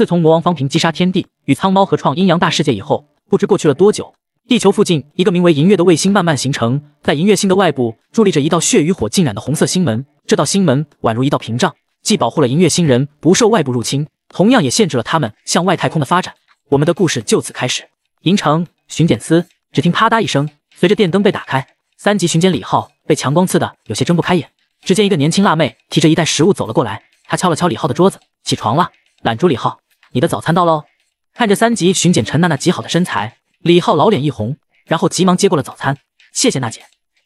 自从魔王方平击杀天地与苍猫合创阴阳大世界以后，不知过去了多久，地球附近一个名为银月的卫星慢慢形成。在银月星的外部伫立着一道血与火浸染的红色星门，这道星门宛如一道屏障，既保护了银月星人不受外部入侵，同样也限制了他们向外太空的发展。我们的故事就此开始。银城巡检司，只听啪嗒一声，随着电灯被打开，三级巡检李浩被强光刺的有些睁不开眼。只见一个年轻辣妹提着一袋食物走了过来，她敲了敲李浩的桌子，起床了，懒猪李浩。你的早餐到喽！看着三级巡检陈娜那极好的身材，李浩老脸一红，然后急忙接过了早餐，谢谢娜姐。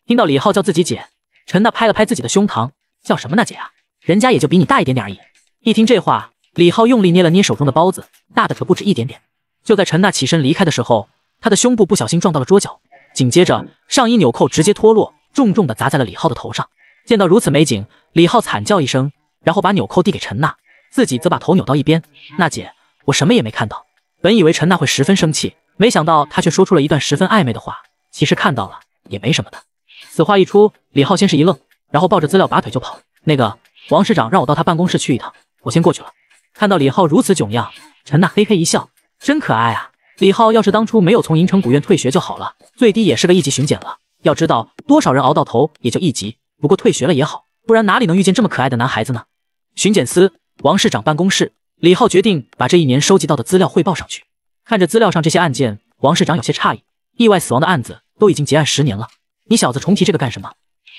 听到李浩叫自己姐，陈娜拍了拍自己的胸膛，叫什么娜姐啊？人家也就比你大一点点而已。一听这话，李浩用力捏了捏手中的包子，大的可不止一点点。就在陈娜起身离开的时候，她的胸部不小心撞到了桌角，紧接着上衣纽扣直接脱落，重重的砸在了李浩的头上。见到如此美景，李浩惨叫一声，然后把纽扣递给陈娜，自己则把头扭到一边，娜姐。我什么也没看到，本以为陈娜会十分生气，没想到她却说出了一段十分暧昧的话。其实看到了也没什么的。此话一出，李浩先是一愣，然后抱着资料拔腿就跑。那个王市长让我到他办公室去一趟，我先过去了。看到李浩如此囧样，陈娜嘿嘿一笑，真可爱啊！李浩要是当初没有从银城古院退学就好了，最低也是个一级巡检了。要知道多少人熬到头也就一级，不过退学了也好，不然哪里能遇见这么可爱的男孩子呢？巡检司王市长办公室。李浩决定把这一年收集到的资料汇报上去。看着资料上这些案件，王市长有些诧异：意外死亡的案子都已经结案十年了，你小子重提这个干什么？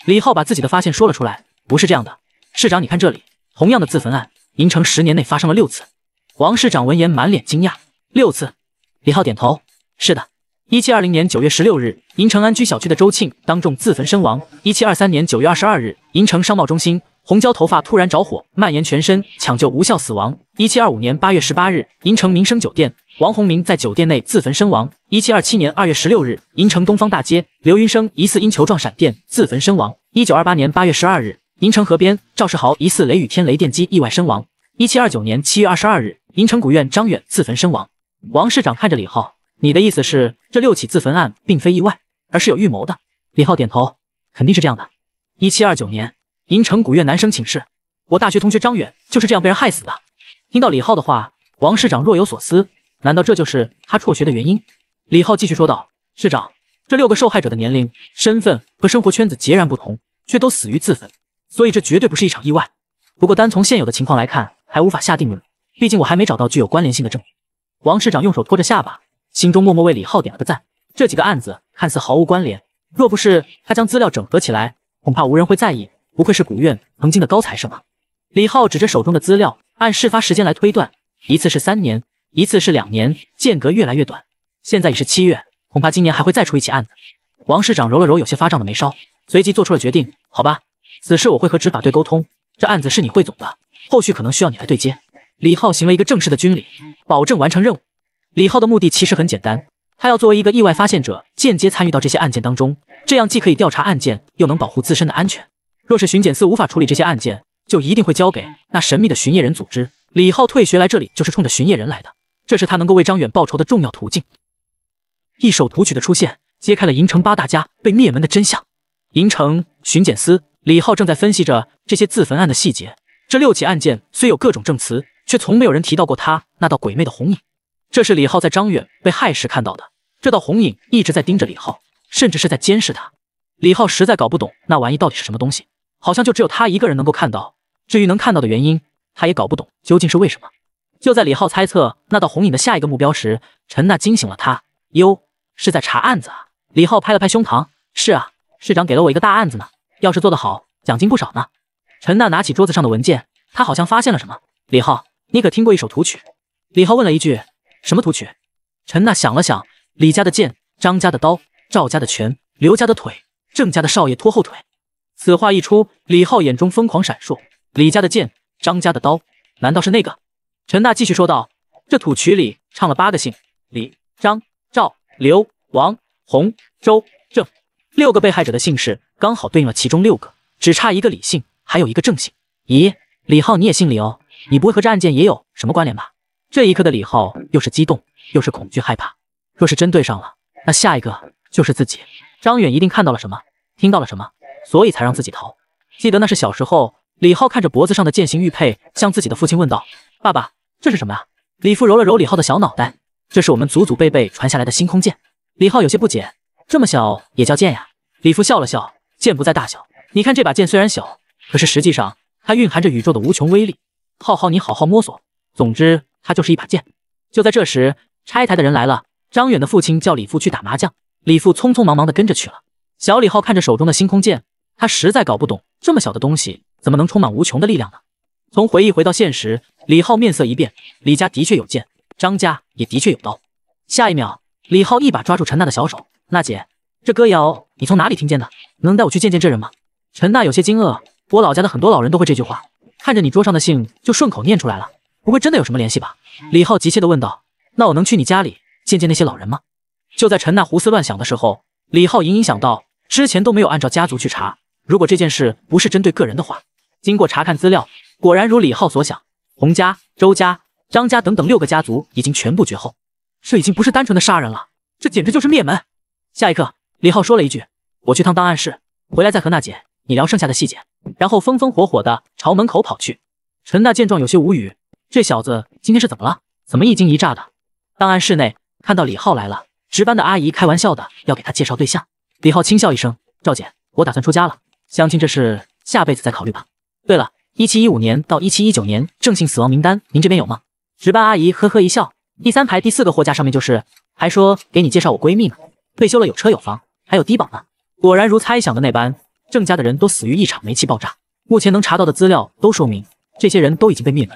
李浩把自己的发现说了出来：不是这样的，市长，你看这里，同样的自焚案，银城十年内发生了六次。王市长闻言满脸惊讶：六次？李浩点头：是的。一七二零年九月十六日，银城安居小区的周庆当众自焚身亡；一七二三年九月二十二日，银城商贸中心。红椒头发突然着火，蔓延全身，抢救无效死亡。一七二五年八月十八日，银城民生酒店，王洪明在酒店内自焚身亡。一七二七年二月十六日，银城东方大街，刘云生疑似因球状闪电自焚身亡。一九二八年八月十二日，银城河边，赵世豪疑似雷雨天雷电击意外身亡。一七二九年七月二十二日，银城古院，张远自焚身亡。王市长看着李浩，你的意思是，这六起自焚案并非意外，而是有预谋的？李浩点头，肯定是这样的。一七二九年。银城古院男生寝室，我大学同学张远就是这样被人害死的。听到李浩的话，王市长若有所思，难道这就是他辍学的原因？李浩继续说道：“市长，这六个受害者的年龄、身份和生活圈子截然不同，却都死于自焚，所以这绝对不是一场意外。不过单从现有的情况来看，还无法下定论，毕竟我还没找到具有关联性的证据。”王市长用手托着下巴，心中默默为李浩点了个赞。这几个案子看似毫无关联，若不是他将资料整合起来，恐怕无人会在意。不愧是古院曾经的高材生啊！李浩指着手中的资料，按事发时间来推断，一次是三年，一次是两年，间隔越来越短。现在已是七月，恐怕今年还会再出一起案子。王市长揉了揉有些发胀的眉梢，随即做出了决定。好吧，此事我会和执法队沟通。这案子是你汇总的，后续可能需要你来对接。李浩行了一个正式的军礼，保证完成任务。李浩的目的其实很简单，他要作为一个意外发现者，间接参与到这些案件当中，这样既可以调查案件，又能保护自身的安全。若是巡检司无法处理这些案件，就一定会交给那神秘的巡夜人组织。李浩退学来这里就是冲着巡夜人来的，这是他能够为张远报仇的重要途径。一首图曲的出现，揭开了银城八大家被灭门的真相。银城巡检司，李浩正在分析着这些自焚案的细节。这六起案件虽有各种证词，却从没有人提到过他那道鬼魅的红影。这是李浩在张远被害时看到的，这道红影一直在盯着李浩，甚至是在监视他。李浩实在搞不懂那玩意到底是什么东西。好像就只有他一个人能够看到，至于能看到的原因，他也搞不懂究竟是为什么。就在李浩猜测那道红影的下一个目标时，陈娜惊醒了他。哟，是在查案子啊！李浩拍了拍胸膛，是啊，市长给了我一个大案子呢，要是做得好，奖金不少呢。陈娜拿起桌子上的文件，他好像发现了什么。李浩，你可听过一首图曲？李浩问了一句。什么图曲？陈娜想了想，李家的剑，张家的刀，赵家的拳，刘家的腿，郑家的少爷拖后腿。此话一出，李浩眼中疯狂闪烁。李家的剑，张家的刀，难道是那个？陈大继续说道：“这土曲里唱了八个姓，李、张、赵、刘、王、洪、周、郑六个被害者的姓氏，刚好对应了其中六个，只差一个李姓，还有一个郑姓。咦，李浩你也姓李哦，你不会和这案件也有什么关联吧？”这一刻的李浩又是激动又是恐惧害怕。若是真对上了，那下一个就是自己。张远一定看到了什么，听到了什么。所以才让自己逃。记得那是小时候，李浩看着脖子上的剑形玉佩，向自己的父亲问道：“爸爸，这是什么啊？”李父揉了揉李浩的小脑袋：“这是我们祖祖辈辈传下来的星空剑。”李浩有些不解：“这么小也叫剑呀？”李父笑了笑：“剑不在大小，你看这把剑虽然小，可是实际上它蕴含着宇宙的无穷威力。浩浩，你好好摸索。总之，它就是一把剑。”就在这时，拆台的人来了。张远的父亲叫李父去打麻将，李父匆匆忙忙地跟着去了。小李浩看着手中的星空剑。他实在搞不懂，这么小的东西怎么能充满无穷的力量呢？从回忆回到现实，李浩面色一变。李家的确有剑，张家也的确有刀。下一秒，李浩一把抓住陈娜的小手：“娜姐，这歌谣你从哪里听见的？能带我去见见这人吗？”陈娜有些惊愕：“我老家的很多老人都会这句话，看着你桌上的信就顺口念出来了。不会真的有什么联系吧？”李浩急切地问道：“那我能去你家里见见那些老人吗？”就在陈娜胡思乱想的时候，李浩隐隐想到之前都没有按照家族去查。如果这件事不是针对个人的话，经过查看资料，果然如李浩所想，洪家、周家、张家等等六个家族已经全部绝后。这已经不是单纯的杀人了，这简直就是灭门。下一刻，李浩说了一句：“我去趟档案室，回来再和娜姐你聊剩下的细节。”然后风风火火的朝门口跑去。陈娜见状有些无语，这小子今天是怎么了？怎么一惊一乍的？档案室内，看到李浩来了，值班的阿姨开玩笑的要给他介绍对象。李浩轻笑一声：“赵姐，我打算出家了。”相亲这事下辈子再考虑吧。对了，一七一五年到一七一九年郑姓死亡名单，您这边有吗？值班阿姨呵呵一笑，第三排第四个货架上面就是，还说给你介绍我闺蜜呢。退休了有车有房，还有低保呢。果然如猜想的那般，郑家的人都死于一场煤气爆炸。目前能查到的资料都说明这些人都已经被灭门。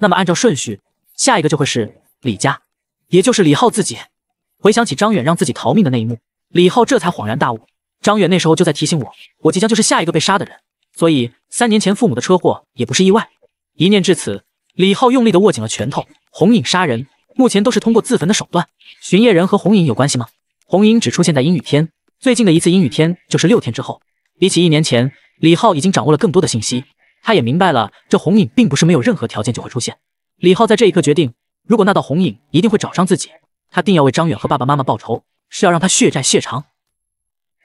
那么按照顺序，下一个就会是李家，也就是李浩自己。回想起张远让自己逃命的那一幕，李浩这才恍然大悟。张远那时候就在提醒我，我即将就是下一个被杀的人，所以三年前父母的车祸也不是意外。一念至此，李浩用力地握紧了拳头。红影杀人目前都是通过自焚的手段。巡夜人和红影有关系吗？红影只出现在阴雨天，最近的一次阴雨天就是六天之后。比起一年前，李浩已经掌握了更多的信息，他也明白了这红影并不是没有任何条件就会出现。李浩在这一刻决定，如果那道红影一定会找上自己，他定要为张远和爸爸妈妈报仇，是要让他血债血偿。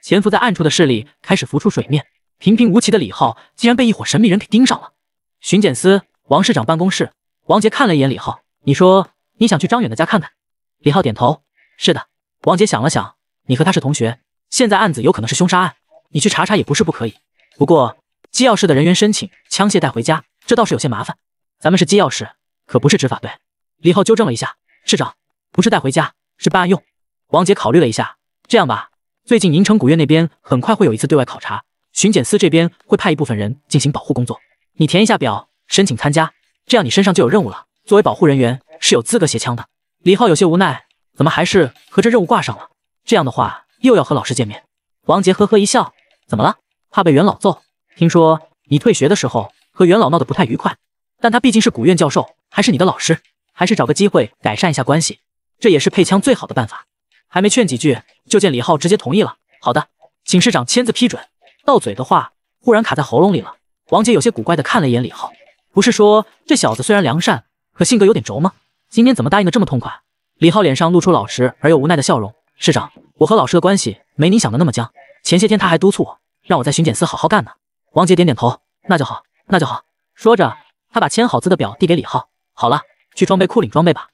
潜伏在暗处的势力开始浮出水面。平平无奇的李浩竟然被一伙神秘人给盯上了。巡检司王市长办公室，王杰看了一眼李浩：“你说你想去张远的家看看？”李浩点头：“是的。”王杰想了想：“你和他是同学，现在案子有可能是凶杀案，你去查查也不是不可以。不过机要室的人员申请枪械带回家，这倒是有些麻烦。咱们是机要室，可不是执法队。”李浩纠正了一下：“市长，不是带回家，是办案用。”王杰考虑了一下：“这样吧。”最近银城古院那边很快会有一次对外考察，巡检司这边会派一部分人进行保护工作。你填一下表，申请参加，这样你身上就有任务了。作为保护人员是有资格携枪的。李浩有些无奈，怎么还是和这任务挂上了？这样的话又要和老师见面。王杰呵呵一笑，怎么了？怕被元老揍？听说你退学的时候和元老闹得不太愉快，但他毕竟是古院教授，还是你的老师，还是找个机会改善一下关系，这也是配枪最好的办法。还没劝几句，就见李浩直接同意了。好的，请市长签字批准。到嘴的话忽然卡在喉咙里了。王杰有些古怪的看了一眼李浩，不是说这小子虽然良善，可性格有点轴吗？今天怎么答应的这么痛快？李浩脸上露出老实而又无奈的笑容。市长，我和老师的关系没你想的那么僵。前些天他还督促我，让我在巡检司好好干呢。王杰点点头，那就好，那就好。说着，他把签好字的表递给李浩。好了，去装备库领装备吧。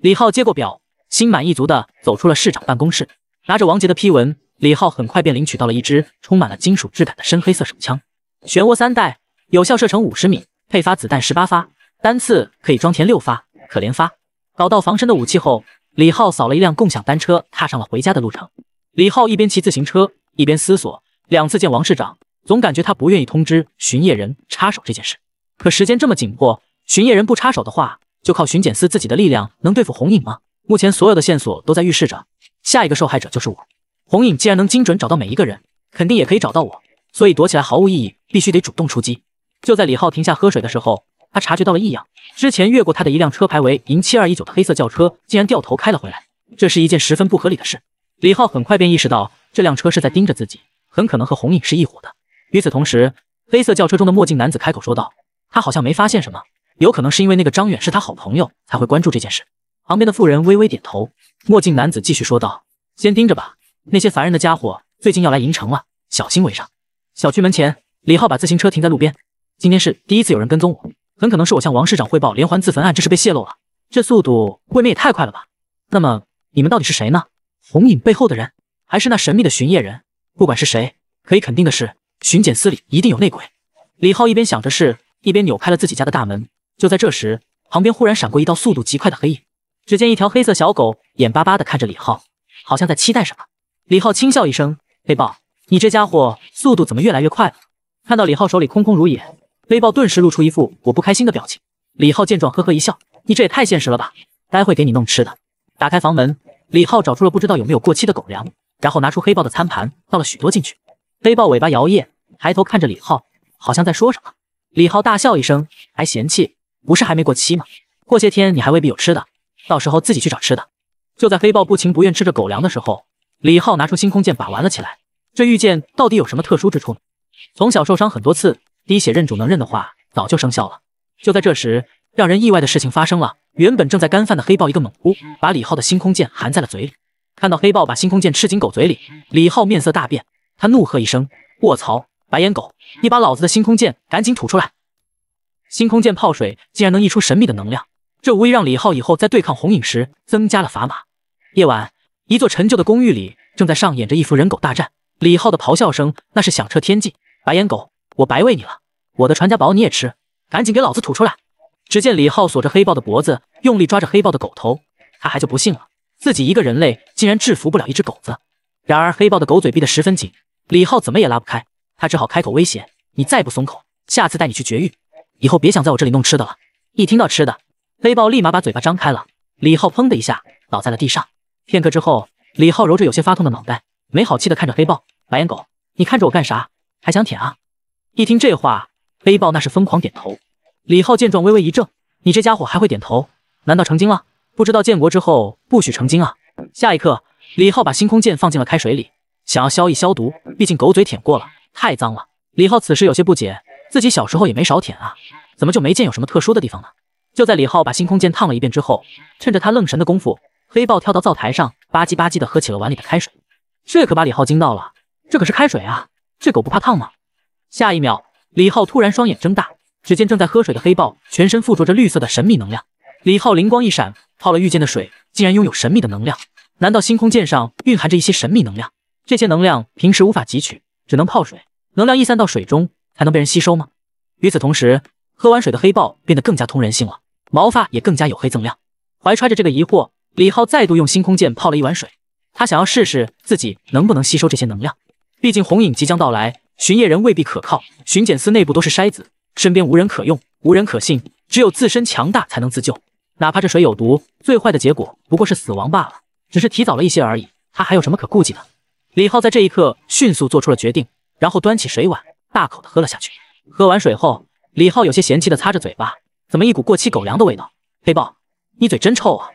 李浩接过表。心满意足地走出了市长办公室，拿着王杰的批文，李浩很快便领取到了一支充满了金属质感的深黑色手枪，漩涡三代，有效射程五十米，配发子弹十八发，单次可以装填六发，可连发。搞到防身的武器后，李浩扫了一辆共享单车，踏上了回家的路程。李浩一边骑自行车，一边思索：两次见王市长，总感觉他不愿意通知巡夜人插手这件事。可时间这么紧迫，巡夜人不插手的话，就靠巡检司自己的力量能对付红影吗？目前所有的线索都在预示着，下一个受害者就是我。红影既然能精准找到每一个人，肯定也可以找到我，所以躲起来毫无意义，必须得主动出击。就在李浩停下喝水的时候，他察觉到了异样。之前越过他的一辆车牌为银七二一九的黑色轿车，竟然掉头开了回来，这是一件十分不合理的事。李浩很快便意识到这辆车是在盯着自己，很可能和红影是一伙的。与此同时，黑色轿车中的墨镜男子开口说道：“他好像没发现什么，有可能是因为那个张远是他好朋友，才会关注这件事。”旁边的妇人微微点头，墨镜男子继续说道：“先盯着吧，那些烦人的家伙最近要来银城了，小心为上。”小区门前，李浩把自行车停在路边。今天是第一次有人跟踪我，很可能是我向王市长汇报连环自焚案，这是被泄露了。这速度未免也太快了吧？那么你们到底是谁呢？红影背后的人，还是那神秘的巡夜人？不管是谁，可以肯定的是，巡检司里一定有内鬼。李浩一边想着事，一边扭开了自己家的大门。就在这时，旁边忽然闪过一道速度极快的黑影。只见一条黑色小狗眼巴巴地看着李浩，好像在期待什么。李浩轻笑一声：“黑豹，你这家伙速度怎么越来越快了？”看到李浩手里空空如也，黑豹顿时露出一副我不开心的表情。李浩见状，呵呵一笑：“你这也太现实了吧，待会给你弄吃的。”打开房门，李浩找出了不知道有没有过期的狗粮，然后拿出黑豹的餐盘，倒了许多进去。黑豹尾巴摇曳，抬头看着李浩，好像在说什么。李浩大笑一声：“还嫌弃？不是还没过期吗？过些天你还未必有吃的。”到时候自己去找吃的。就在黑豹不情不愿吃着狗粮的时候，李浩拿出星空剑把玩了起来。这玉剑到底有什么特殊之处？从小受伤很多次，滴血认主能认的话，早就生效了。就在这时，让人意外的事情发生了。原本正在干饭的黑豹一个猛扑，把李浩的星空剑含在了嘴里。看到黑豹把星空剑吃进狗嘴里，李浩面色大变，他怒喝一声：“卧槽！白眼狗，你把老子的星空剑赶紧吐出来！”星空剑泡水竟然能溢出神秘的能量。这无疑让李浩以后在对抗红影时增加了砝码。夜晚，一座陈旧的公寓里正在上演着一幅人狗大战。李浩的咆哮声那是响彻天际，白眼狗，我白喂你了，我的传家宝你也吃，赶紧给老子吐出来！只见李浩锁着黑豹的脖子，用力抓着黑豹的狗头，他还就不信了，自己一个人类竟然制服不了一只狗子。然而黑豹的狗嘴闭得十分紧，李浩怎么也拉不开，他只好开口威胁：“你再不松口，下次带你去绝育，以后别想在我这里弄吃的了。”一听到吃的。黑豹立马把嘴巴张开了，李浩砰的一下倒在了地上。片刻之后，李浩揉着有些发痛的脑袋，没好气的看着黑豹：“白眼狗，你看着我干啥？还想舔啊？”一听这话，黑豹那是疯狂点头。李浩见状微微一怔：“你这家伙还会点头？难道成精了？不知道建国之后不许成精啊？”下一刻，李浩把星空剑放进了开水里，想要消一消毒。毕竟狗嘴舔过了，太脏了。李浩此时有些不解，自己小时候也没少舔啊，怎么就没见有什么特殊的地方呢？就在李浩把星空剑烫了一遍之后，趁着他愣神的功夫，黑豹跳到灶台上，吧唧吧唧的喝起了碗里的开水。这可把李浩惊到了，这可是开水啊！这狗不怕烫吗？下一秒，李浩突然双眼睁大，只见正在喝水的黑豹全身附着着绿色的神秘能量。李浩灵光一闪，泡了遇剑的水竟然拥有神秘的能量，难道星空剑上蕴含着一些神秘能量？这些能量平时无法汲取，只能泡水，能量溢散到水中才能被人吸收吗？与此同时，喝完水的黑豹变得更加通人性了。毛发也更加黝黑锃亮。怀揣着这个疑惑，李浩再度用星空剑泡了一碗水，他想要试试自己能不能吸收这些能量。毕竟红影即将到来，巡夜人未必可靠，巡检司内部都是筛子，身边无人可用，无人可信，只有自身强大才能自救。哪怕这水有毒，最坏的结果不过是死亡罢了，只是提早了一些而已。他还有什么可顾忌的？李浩在这一刻迅速做出了决定，然后端起水碗，大口的喝了下去。喝完水后，李浩有些嫌弃的擦着嘴巴。怎么一股过期狗粮的味道？黑豹，你嘴真臭啊！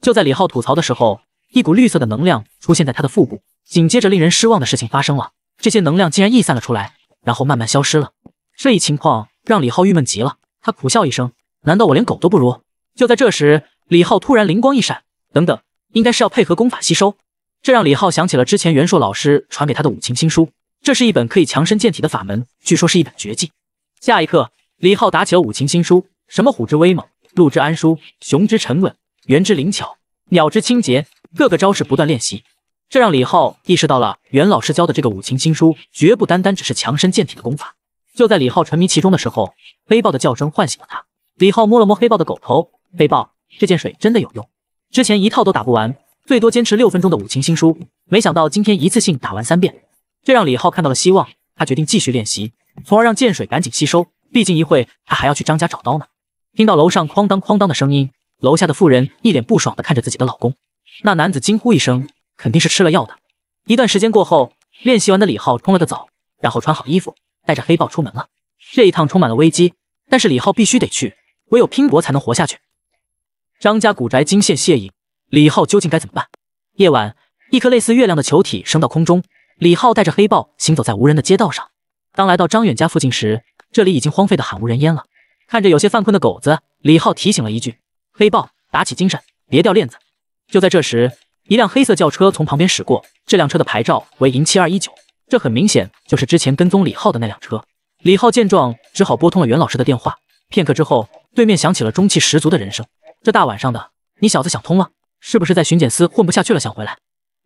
就在李浩吐槽的时候，一股绿色的能量出现在他的腹部，紧接着令人失望的事情发生了，这些能量竟然溢散了出来，然后慢慢消失了。这一情况让李浩郁闷极了，他苦笑一声：“难道我连狗都不如？”就在这时，李浩突然灵光一闪：“等等，应该是要配合功法吸收。”这让李浩想起了之前袁硕老师传给他的《五禽心书》，这是一本可以强身健体的法门，据说是一本绝技。下一刻，李浩打起了《五禽心书》。什么虎之威猛，鹿之安舒，熊之沉稳，猿之灵巧，鸟之清洁，各个招式不断练习，这让李浩意识到了袁老师教的这个五禽心书绝不单单只是强身健体的功法。就在李浩沉迷其中的时候，黑豹的叫声唤醒了他。李浩摸了摸黑豹的狗头，黑豹，这剑水真的有用，之前一套都打不完，最多坚持六分钟的五禽心书，没想到今天一次性打完三遍，这让李浩看到了希望。他决定继续练习，从而让剑水赶紧吸收，毕竟一会他还要去张家找刀呢。听到楼上哐当哐当的声音，楼下的妇人一脸不爽的看着自己的老公。那男子惊呼一声：“肯定是吃了药的。”一段时间过后，练习完的李浩冲了个澡，然后穿好衣服，带着黑豹出门了。这一趟充满了危机，但是李浩必须得去，唯有拼搏才能活下去。张家古宅惊现血影，李浩究竟该怎么办？夜晚，一颗类似月亮的球体升到空中。李浩带着黑豹行走在无人的街道上。当来到张远家附近时，这里已经荒废的罕无人烟了。看着有些犯困的狗子，李浩提醒了一句：“黑豹，打起精神，别掉链子。”就在这时，一辆黑色轿车从旁边驶过，这辆车的牌照为银七二一九，这很明显就是之前跟踪李浩的那辆车。李浩见状，只好拨通了袁老师的电话。片刻之后，对面响起了中气十足的人声：“这大晚上的，你小子想通了？是不是在巡检司混不下去了，想回来？”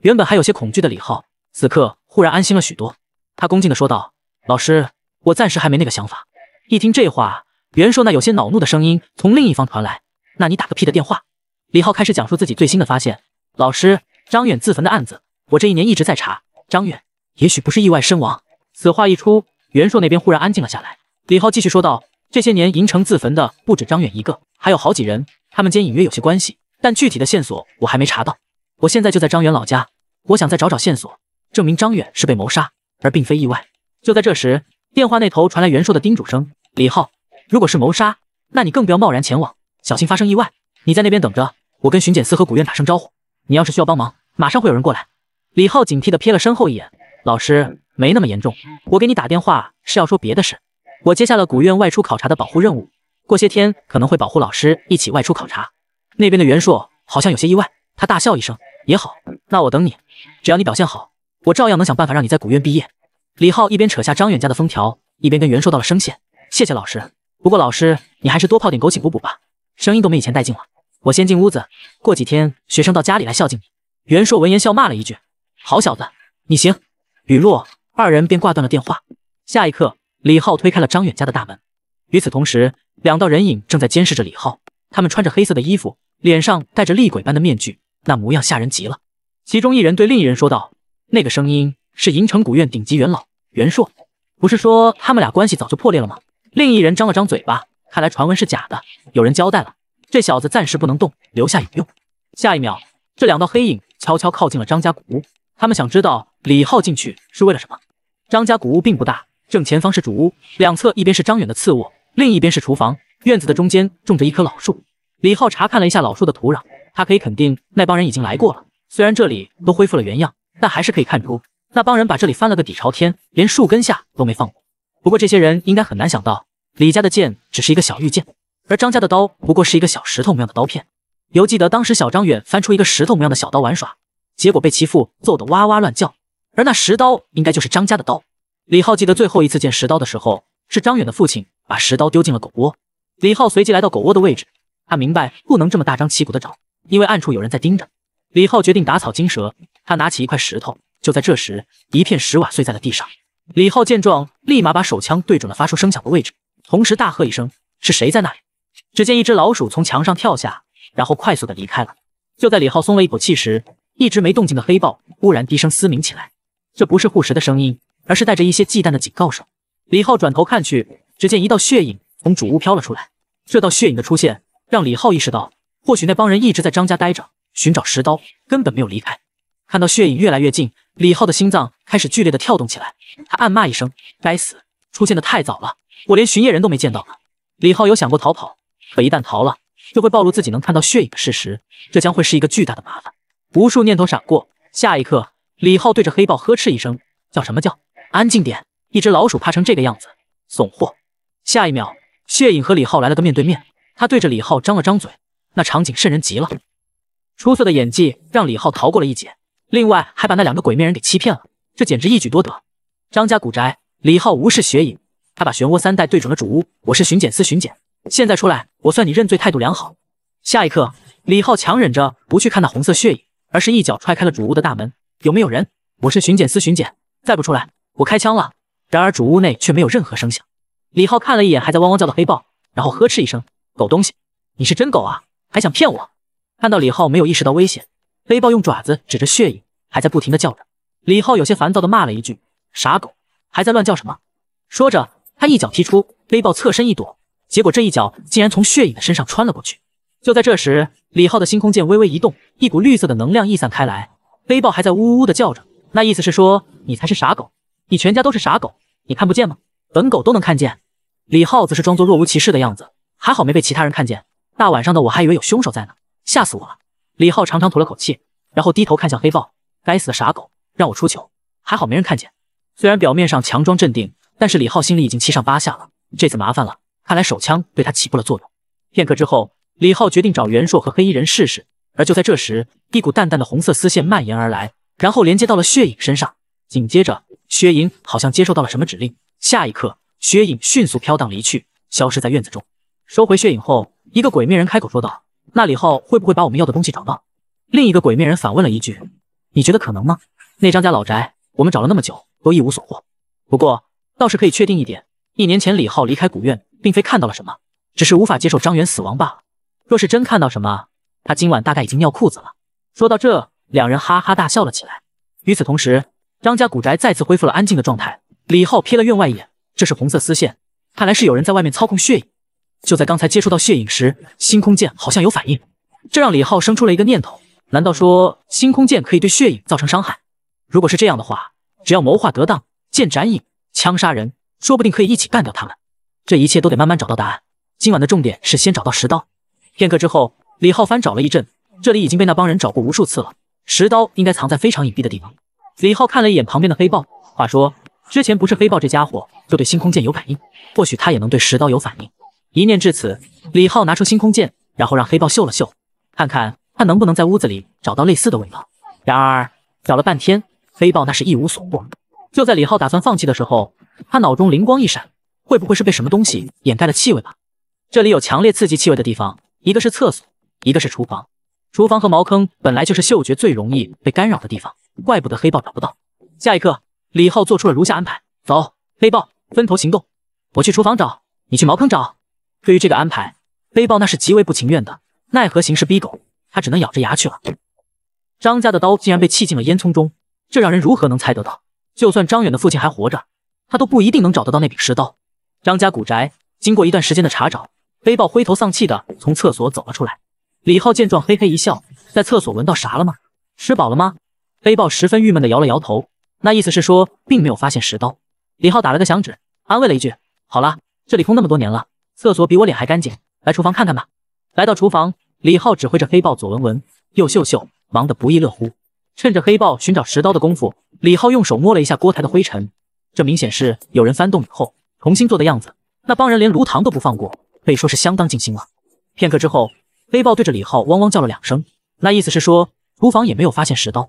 原本还有些恐惧的李浩，此刻忽然安心了许多。他恭敬地说道：“老师，我暂时还没那个想法。”一听这话。袁硕那有些恼怒的声音从另一方传来：“那你打个屁的电话？”李浩开始讲述自己最新的发现：“老师，张远自焚的案子，我这一年一直在查。张远也许不是意外身亡。”此话一出，袁硕那边忽然安静了下来。李浩继续说道：“这些年，银城自焚的不止张远一个，还有好几人，他们间隐约有些关系，但具体的线索我还没查到。我现在就在张远老家，我想再找找线索，证明张远是被谋杀，而并非意外。”就在这时，电话那头传来袁硕的叮嘱声：“李浩。”如果是谋杀，那你更不要贸然前往，小心发生意外。你在那边等着，我跟巡检司和古院打声招呼。你要是需要帮忙，马上会有人过来。李浩警惕地瞥了身后一眼，老师没那么严重，我给你打电话是要说别的事。我接下了古院外出考察的保护任务，过些天可能会保护老师一起外出考察。那边的袁硕好像有些意外，他大笑一声，也好，那我等你。只要你表现好，我照样能想办法让你在古院毕业。李浩一边扯下张远家的封条，一边跟袁硕道了声谢，谢谢老师。不过老师，你还是多泡点枸杞补补吧。声音都没以前带劲了。我先进屋子，过几天学生到家里来孝敬你。袁硕闻言笑骂了一句：“好小子，你行。”雨落二人便挂断了电话。下一刻，李浩推开了张远家的大门。与此同时，两道人影正在监视着李浩。他们穿着黑色的衣服，脸上戴着厉鬼般的面具，那模样吓人极了。其中一人对另一人说道：“那个声音是银城古院顶级元老袁硕，不是说他们俩关系早就破裂了吗？”另一人张了张嘴巴，看来传闻是假的。有人交代了，这小子暂时不能动，留下有用。下一秒，这两道黑影悄悄靠近了张家古屋。他们想知道李浩进去是为了什么。张家古屋并不大，正前方是主屋，两侧一边是张远的次卧，另一边是厨房。院子的中间种着一棵老树。李浩查看了一下老树的土壤，他可以肯定那帮人已经来过了。虽然这里都恢复了原样，但还是可以看出那帮人把这里翻了个底朝天，连树根下都没放过。不过这些人应该很难想到。李家的剑只是一个小玉剑，而张家的刀不过是一个小石头样的刀片。犹记得当时小张远翻出一个石头模样的小刀玩耍，结果被其父揍得哇哇乱叫。而那石刀应该就是张家的刀。李浩记得最后一次见石刀的时候，是张远的父亲把石刀丢进了狗窝。李浩随即来到狗窝的位置，他明白不能这么大张旗鼓的找，因为暗处有人在盯着。李浩决定打草惊蛇，他拿起一块石头。就在这时，一片石瓦碎在了地上。李浩见状，立马把手枪对准了发出声响的位置。同时大喝一声：“是谁在那里？”只见一只老鼠从墙上跳下，然后快速的离开了。就在李浩松了一口气时，一直没动静的黑豹忽然低声嘶鸣起来。这不是护食的声音，而是带着一些忌惮的警告声。李浩转头看去，只见一道血影从主屋飘了出来。这道血影的出现，让李浩意识到，或许那帮人一直在张家待着，寻找石刀，根本没有离开。看到血影越来越近，李浩的心脏开始剧烈的跳动起来。他暗骂一声：“该死，出现的太早了。”我连巡夜人都没见到呢。李浩有想过逃跑，可一旦逃了，就会暴露自己能看到血影的事实，这将会是一个巨大的麻烦。无数念头闪过，下一刻，李浩对着黑豹呵斥一声：“叫什么叫？安静点！一只老鼠怕成这个样子，怂货！”下一秒，血影和李浩来了个面对面，他对着李浩张了张嘴，那场景瘆人极了。出色的演技让李浩逃过了一劫，另外还把那两个鬼面人给欺骗了，这简直一举多得。张家古宅，李浩无视血影。他把漩涡三代对准了主屋，我是巡检司巡检，现在出来，我算你认罪态度良好。下一刻，李浩强忍着不去看那红色血影，而是一脚踹开了主屋的大门。有没有人？我是巡检司巡检，再不出来，我开枪了。然而主屋内却没有任何声响。李浩看了一眼还在汪汪叫的黑豹，然后呵斥一声：“狗东西，你是真狗啊，还想骗我？”看到李浩没有意识到危险，黑豹用爪子指着血影，还在不停的叫着。李浩有些烦躁的骂了一句：“傻狗，还在乱叫什么？”说着。他一脚踢出，黑豹侧身一躲，结果这一脚竟然从血影的身上穿了过去。就在这时，李浩的星空剑微微一动，一股绿色的能量溢散开来。黑豹还在呜呜呜地叫着，那意思是说你才是傻狗，你全家都是傻狗，你看不见吗？本狗都能看见。李浩则是装作若无其事的样子，还好没被其他人看见。大晚上的，我还以为有凶手在呢，吓死我了。李浩长长吐了口气，然后低头看向黑豹，该死的傻狗，让我出糗，还好没人看见。虽然表面上强装镇定。但是李浩心里已经七上八下了，这次麻烦了。看来手枪对他起不了作用。片刻之后，李浩决定找袁硕和黑衣人试试。而就在这时，一股淡淡的红色丝线蔓延而来，然后连接到了血影身上。紧接着，血影好像接受到了什么指令，下一刻，血影迅速飘荡离去，消失在院子中。收回血影后，一个鬼面人开口说道：“那李浩会不会把我们要的东西找到？”另一个鬼面人反问了一句：“你觉得可能吗？那张家老宅我们找了那么久，都一无所获。不过……”倒是可以确定一点，一年前李浩离开古院，并非看到了什么，只是无法接受张元死亡罢了。若是真看到什么，他今晚大概已经尿裤子了。说到这，两人哈哈大笑了起来。与此同时，张家古宅再次恢复了安静的状态。李浩瞥了院外一眼，这是红色丝线，看来是有人在外面操控血影。就在刚才接触到血影时，星空剑好像有反应，这让李浩生出了一个念头：难道说星空剑可以对血影造成伤害？如果是这样的话，只要谋划得当，剑斩影。枪杀人，说不定可以一起干掉他们。这一切都得慢慢找到答案。今晚的重点是先找到石刀。片刻之后，李浩翻找了一阵，这里已经被那帮人找过无数次了。石刀应该藏在非常隐蔽的地方。李浩看了一眼旁边的黑豹，话说之前不是黑豹这家伙就对星空剑有感应，或许他也能对石刀有反应。一念至此，李浩拿出星空剑，然后让黑豹嗅了嗅，看看他能不能在屋子里找到类似的味道。然而找了半天，黑豹那是一无所获。就在李浩打算放弃的时候，他脑中灵光一闪，会不会是被什么东西掩盖了气味吧？这里有强烈刺激气味的地方，一个是厕所，一个是厨房。厨房和茅坑本来就是嗅觉最容易被干扰的地方，怪不得黑豹找不到。下一刻，李浩做出了如下安排：走，黑豹，分头行动，我去厨房找，你去茅坑找。对于这个安排，黑豹那是极为不情愿的，奈何形势逼狗，他只能咬着牙去了。张家的刀竟然被弃进了烟囱中，这让人如何能猜得到？就算张远的父亲还活着，他都不一定能找得到那柄石刀。张家古宅经过一段时间的查找，黑豹灰头丧气的从厕所走了出来。李浩见状，嘿嘿一笑，在厕所闻到啥了吗？吃饱了吗？黑豹十分郁闷的摇了摇头，那意思是说并没有发现石刀。李浩打了个响指，安慰了一句：“好了，这里空那么多年了，厕所比我脸还干净，来厨房看看吧。”来到厨房，李浩指挥着黑豹左闻闻，右嗅嗅，忙得不亦乐乎。趁着黑豹寻找石刀的功夫。李浩用手摸了一下锅台的灰尘，这明显是有人翻动以后重新做的样子。那帮人连炉膛都不放过，可以说是相当尽心了。片刻之后，黑豹对着李浩汪汪叫了两声，那意思是说厨房也没有发现石刀。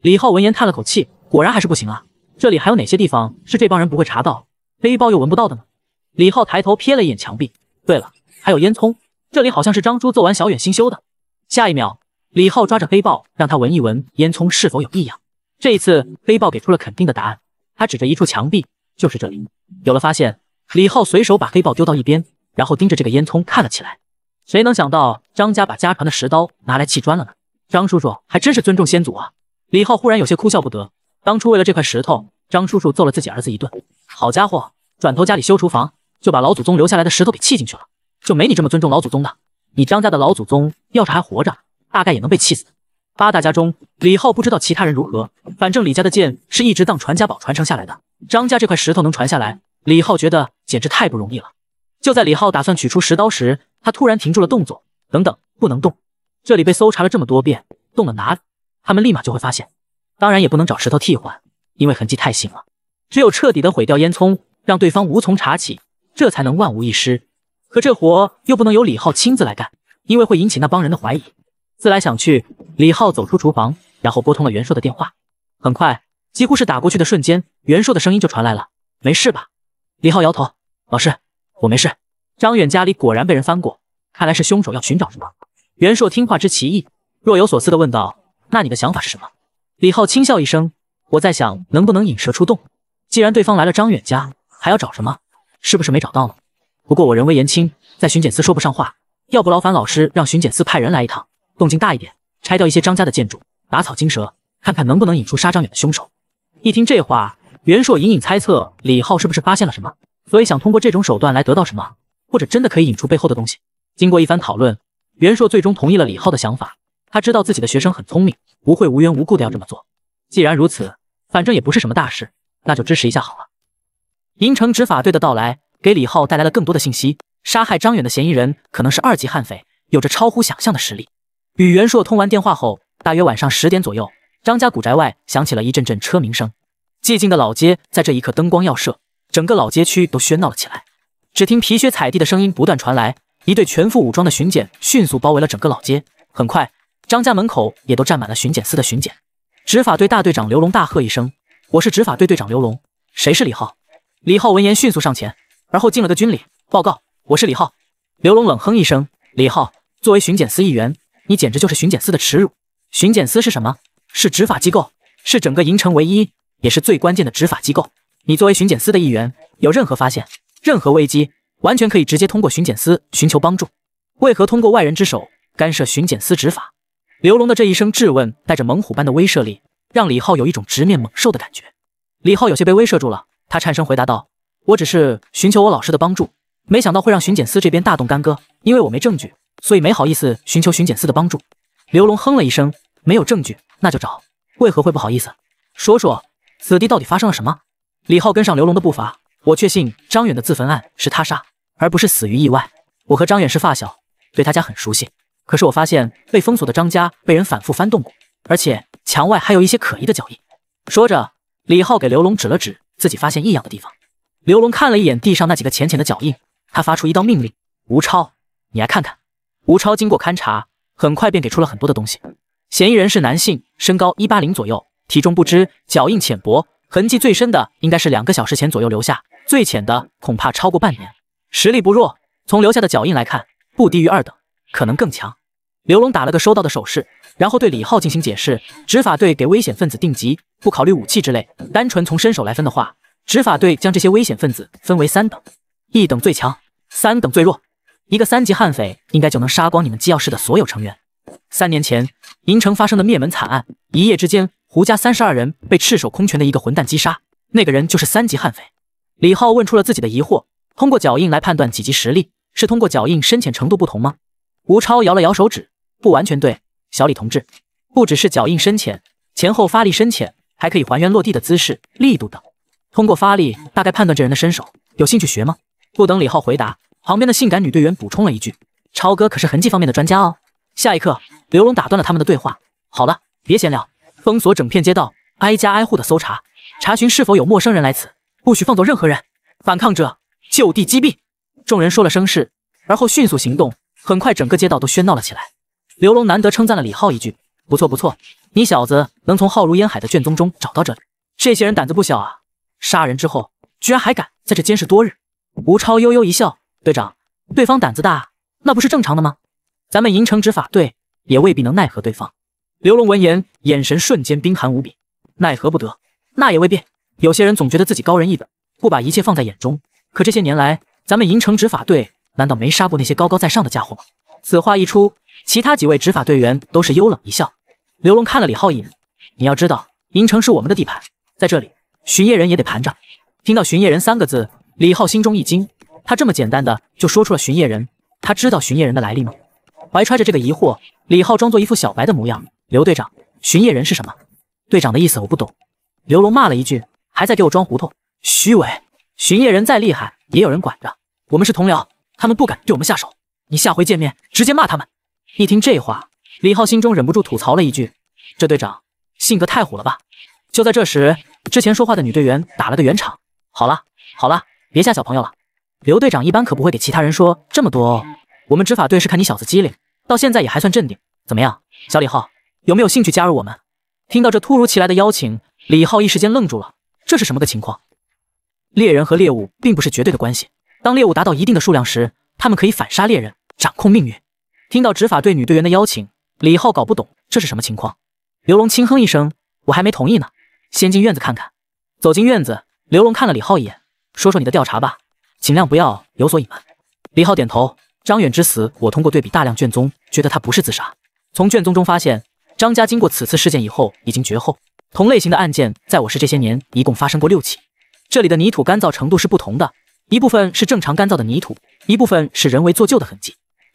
李浩闻言叹了口气，果然还是不行啊。这里还有哪些地方是这帮人不会查到，黑豹又闻不到的呢？李浩抬头瞥了一眼墙壁，对了，还有烟囱。这里好像是张珠做完小远新修的。下一秒，李浩抓着黑豹，让他闻一闻烟囱是否有异样。这一次，黑豹给出了肯定的答案。他指着一处墙壁，就是这里。有了发现，李浩随手把黑豹丢到一边，然后盯着这个烟囱看了起来。谁能想到张家把家传的石刀拿来砌砖了呢？张叔叔还真是尊重先祖啊！李浩忽然有些哭笑不得。当初为了这块石头，张叔叔揍了自己儿子一顿。好家伙，转头家里修厨房，就把老祖宗留下来的石头给砌进去了。就没你这么尊重老祖宗的。你张家的老祖宗要是还活着，大概也能被气死。八大家中，李浩不知道其他人如何，反正李家的剑是一直当传家宝传承下来的。张家这块石头能传下来，李浩觉得简直太不容易了。就在李浩打算取出石刀时，他突然停住了动作。等等，不能动！这里被搜查了这么多遍，动了哪里，他们立马就会发现。当然，也不能找石头替换，因为痕迹太新了。只有彻底的毁掉烟囱，让对方无从查起，这才能万无一失。可这活又不能由李浩亲自来干，因为会引起那帮人的怀疑。思来想去，李浩走出厨房，然后拨通了袁硕的电话。很快，几乎是打过去的瞬间，袁硕的声音就传来了：“没事吧？”李浩摇头：“老师，我没事。”张远家里果然被人翻过，看来是凶手要寻找什么。袁硕听话之奇异，若有所思的问道：“那你的想法是什么？”李浩轻笑一声：“我在想能不能引蛇出洞。既然对方来了张远家，还要找什么？是不是没找到呢？不过我人微言轻，在巡检司说不上话，要不劳烦老师让巡检司派人来一趟。”动静大一点，拆掉一些张家的建筑，打草惊蛇，看看能不能引出杀张远的凶手。一听这话，袁硕隐隐猜测李浩是不是发现了什么，所以想通过这种手段来得到什么，或者真的可以引出背后的东西。经过一番讨论，袁硕最终同意了李浩的想法。他知道自己的学生很聪明，不会无缘无故的要这么做。既然如此，反正也不是什么大事，那就支持一下好了。银城执法队的到来，给李浩带来了更多的信息。杀害张远的嫌疑人可能是二级悍匪，有着超乎想象的实力。与袁硕通完电话后，大约晚上十点左右，张家古宅外响起了一阵阵车鸣声。寂静的老街在这一刻灯光耀射，整个老街区都喧闹了起来。只听皮靴踩地的声音不断传来，一队全副武装的巡检迅速包围了整个老街。很快，张家门口也都站满了巡检司的巡检。执法队大队长刘龙大喝一声：“我是执法队队长刘龙，谁是李浩？”李浩闻言迅速上前，而后敬了个军礼：“报告，我是李浩。”刘龙冷哼一声：“李浩，作为巡检司一员。”你简直就是巡检司的耻辱！巡检司是什么？是执法机构，是整个银城唯一也是最关键的执法机构。你作为巡检司的一员，有任何发现、任何危机，完全可以直接通过巡检司寻求帮助。为何通过外人之手干涉巡检司执法？刘龙的这一声质问带着猛虎般的威慑力，让李浩有一种直面猛兽的感觉。李浩有些被威慑住了，他颤声回答道：“我只是寻求我老师的帮助，没想到会让巡检司这边大动干戈，因为我没证据。”所以没好意思寻求巡检司的帮助。刘龙哼了一声，没有证据那就找。为何会不好意思？说说此地到底发生了什么？李浩跟上刘龙的步伐。我确信张远的自焚案是他杀，而不是死于意外。我和张远是发小，对他家很熟悉。可是我发现被封锁的张家被人反复翻动过，而且墙外还有一些可疑的脚印。说着，李浩给刘龙指了指自己发现异样的地方。刘龙看了一眼地上那几个浅浅的脚印，他发出一道命令：“吴超，你来看看。”吴超经过勘查，很快便给出了很多的东西。嫌疑人是男性，身高一八零左右，体重不知，脚印浅薄，痕迹最深的应该是两个小时前左右留下，最浅的恐怕超过半年。实力不弱，从留下的脚印来看，不低于二等，可能更强。刘龙打了个收到的手势，然后对李浩进行解释：执法队给危险分子定级，不考虑武器之类，单纯从身手来分的话，执法队将这些危险分子分为三等，一等最强，三等最弱。一个三级悍匪应该就能杀光你们机要室的所有成员。三年前，银城发生的灭门惨案，一夜之间，胡家三十二人被赤手空拳的一个混蛋击杀，那个人就是三级悍匪。李浩问出了自己的疑惑：通过脚印来判断几级实力，是通过脚印深浅程度不同吗？吴超摇了摇手指，不完全对，小李同志，不只是脚印深浅，前后发力深浅，还可以还原落地的姿势、力度等，通过发力大概判断这人的身手。有兴趣学吗？不等李浩回答。旁边的性感女队员补充了一句：“超哥可是痕迹方面的专家哦。”下一刻，刘龙打断了他们的对话：“好了，别闲聊，封锁整片街道，挨家挨户的搜查，查询是否有陌生人来此，不许放走任何人。反抗者就地击毙。”众人说了声是，而后迅速行动。很快，整个街道都喧闹了起来。刘龙难得称赞了李浩一句：“不错不错，你小子能从浩如烟海的卷宗中找到这里，这些人胆子不小啊！杀人之后，居然还敢在这监视多日。”吴超悠悠一笑。队长，对方胆子大，那不是正常的吗？咱们银城执法队也未必能奈何对方。刘龙闻言，眼神瞬间冰寒无比。奈何不得，那也未必，有些人总觉得自己高人一等，不把一切放在眼中。可这些年来，咱们银城执法队难道没杀过那些高高在上的家伙吗？此话一出，其他几位执法队员都是幽冷一笑。刘龙看了李浩一眼，你要知道，银城是我们的地盘，在这里巡夜人也得盘着。听到“巡夜人”三个字，李浩心中一惊。他这么简单的就说出了巡夜人，他知道巡夜人的来历吗？怀揣着这个疑惑，李浩装作一副小白的模样。刘队长，巡夜人是什么？队长的意思我不懂。刘龙骂了一句，还在给我装糊涂，虚伪。巡夜人再厉害，也有人管着。我们是同僚，他们不敢对我们下手。你下回见面直接骂他们。一听这话，李浩心中忍不住吐槽了一句：这队长性格太虎了吧？就在这时，之前说话的女队员打了个圆场：好了好了，别吓小朋友了。刘队长一般可不会给其他人说这么多。哦。我们执法队是看你小子机灵，到现在也还算镇定。怎么样，小李浩，有没有兴趣加入我们？听到这突如其来的邀请，李浩一时间愣住了。这是什么个情况？猎人和猎物并不是绝对的关系。当猎物达到一定的数量时，他们可以反杀猎人，掌控命运。听到执法队女队员的邀请，李浩搞不懂这是什么情况。刘龙轻哼一声：“我还没同意呢，先进院子看看。”走进院子，刘龙看了李浩一眼：“说说你的调查吧。”尽量不要有所隐瞒。李浩点头。张远之死，我通过对比大量卷宗，觉得他不是自杀。从卷宗中发现，张家经过此次事件以后已经绝后。同类型的案件，在我市这些年一共发生过六起。这里的泥土干燥程度是不同的，一部分是正常干燥的泥土，一部分是人为做旧的痕迹。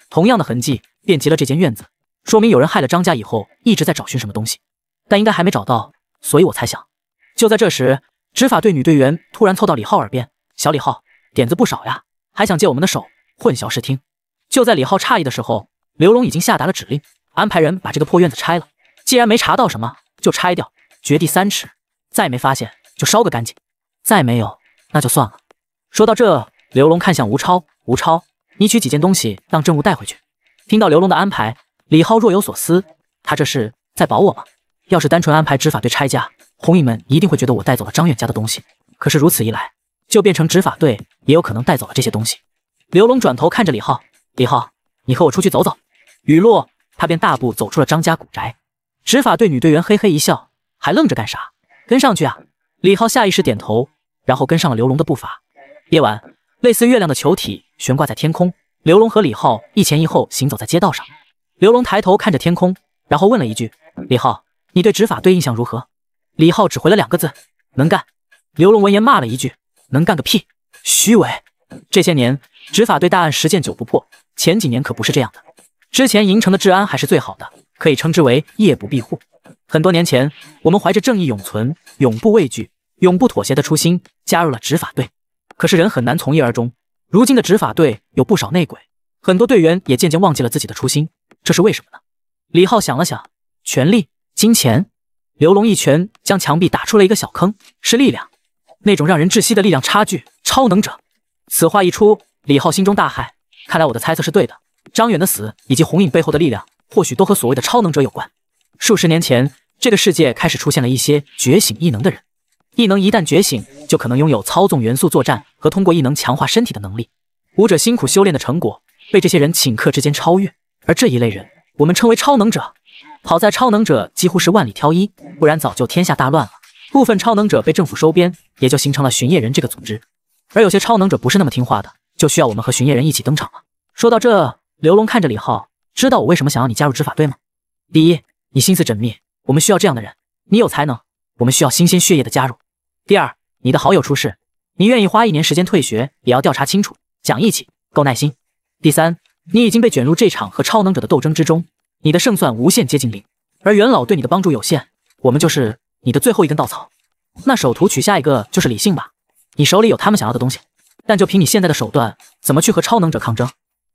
同样的痕迹遍及了这间院子，说明有人害了张家以后一直在找寻什么东西，但应该还没找到，所以我猜想。就在这时，执法队女队员突然凑到李浩耳边：“小李浩。”点子不少呀，还想借我们的手混淆视听。就在李浩诧异的时候，刘龙已经下达了指令，安排人把这个破院子拆了。既然没查到什么，就拆掉，掘地三尺；再没发现，就烧个干净；再没有，那就算了。说到这，刘龙看向吴超：“吴超，你取几件东西当证物带回去。”听到刘龙的安排，李浩若有所思。他这是在保我吗？要是单纯安排执法队拆家，红影们一定会觉得我带走了张远家的东西。可是如此一来……就变成执法队，也有可能带走了这些东西。刘龙转头看着李浩，李浩，你和我出去走走。雨落，他便大步走出了张家古宅。执法队女队员嘿嘿一笑，还愣着干啥？跟上去啊！李浩下意识点头，然后跟上了刘龙的步伐。夜晚，类似月亮的球体悬挂在天空。刘龙和李浩一前一后行走在街道上。刘龙抬头看着天空，然后问了一句：“李浩，你对执法队印象如何？”李浩只回了两个字：“能干。”刘龙闻言骂了一句。能干个屁！虚伪！这些年，执法队大案十件九不破，前几年可不是这样的。之前银城的治安还是最好的，可以称之为夜不闭户。很多年前，我们怀着正义永存、永不畏惧、永不妥协的初心，加入了执法队。可是人很难从一而终，如今的执法队有不少内鬼，很多队员也渐渐忘记了自己的初心，这是为什么呢？李浩想了想，权力、金钱。刘龙一拳将墙壁打出了一个小坑，是力量。那种让人窒息的力量差距，超能者。此话一出，李浩心中大骇，看来我的猜测是对的。张远的死以及红影背后的力量，或许都和所谓的超能者有关。数十年前，这个世界开始出现了一些觉醒异能的人。异能一旦觉醒，就可能拥有操纵元素作战和通过异能强化身体的能力。武者辛苦修炼的成果，被这些人顷刻之间超越。而这一类人，我们称为超能者。好在超能者几乎是万里挑一，不然早就天下大乱了。部分超能者被政府收编，也就形成了巡夜人这个组织。而有些超能者不是那么听话的，就需要我们和巡夜人一起登场了。说到这，刘龙看着李浩，知道我为什么想要你加入执法队吗？第一，你心思缜密，我们需要这样的人；你有才能，我们需要新鲜血液的加入。第二，你的好友出事，你愿意花一年时间退学也要调查清楚，讲义气，够耐心。第三，你已经被卷入这场和超能者的斗争之中，你的胜算无限接近零，而元老对你的帮助有限，我们就是。你的最后一根稻草，那首徒取下一个就是李信吧？你手里有他们想要的东西，但就凭你现在的手段，怎么去和超能者抗争？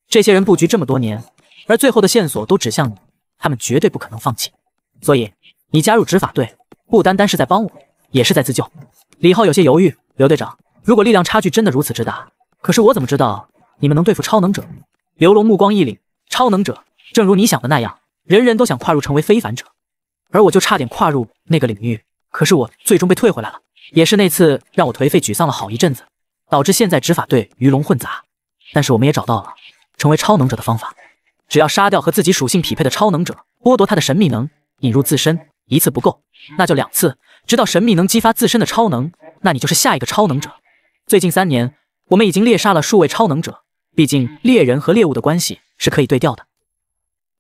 这些人布局这么多年，而最后的线索都指向你，他们绝对不可能放弃。所以你加入执法队，不单单是在帮我，也是在自救。李浩有些犹豫。刘队长，如果力量差距真的如此之大，可是我怎么知道你们能对付超能者？刘龙目光一凛。超能者，正如你想的那样，人人都想跨入成为非凡者。而我就差点跨入那个领域，可是我最终被退回来了。也是那次让我颓废沮丧了好一阵子，导致现在执法队鱼龙混杂。但是我们也找到了成为超能者的方法，只要杀掉和自己属性匹配的超能者，剥夺他的神秘能，引入自身，一次不够，那就两次，直到神秘能激发自身的超能，那你就是下一个超能者。最近三年，我们已经猎杀了数位超能者。毕竟猎人和猎物的关系是可以对调的。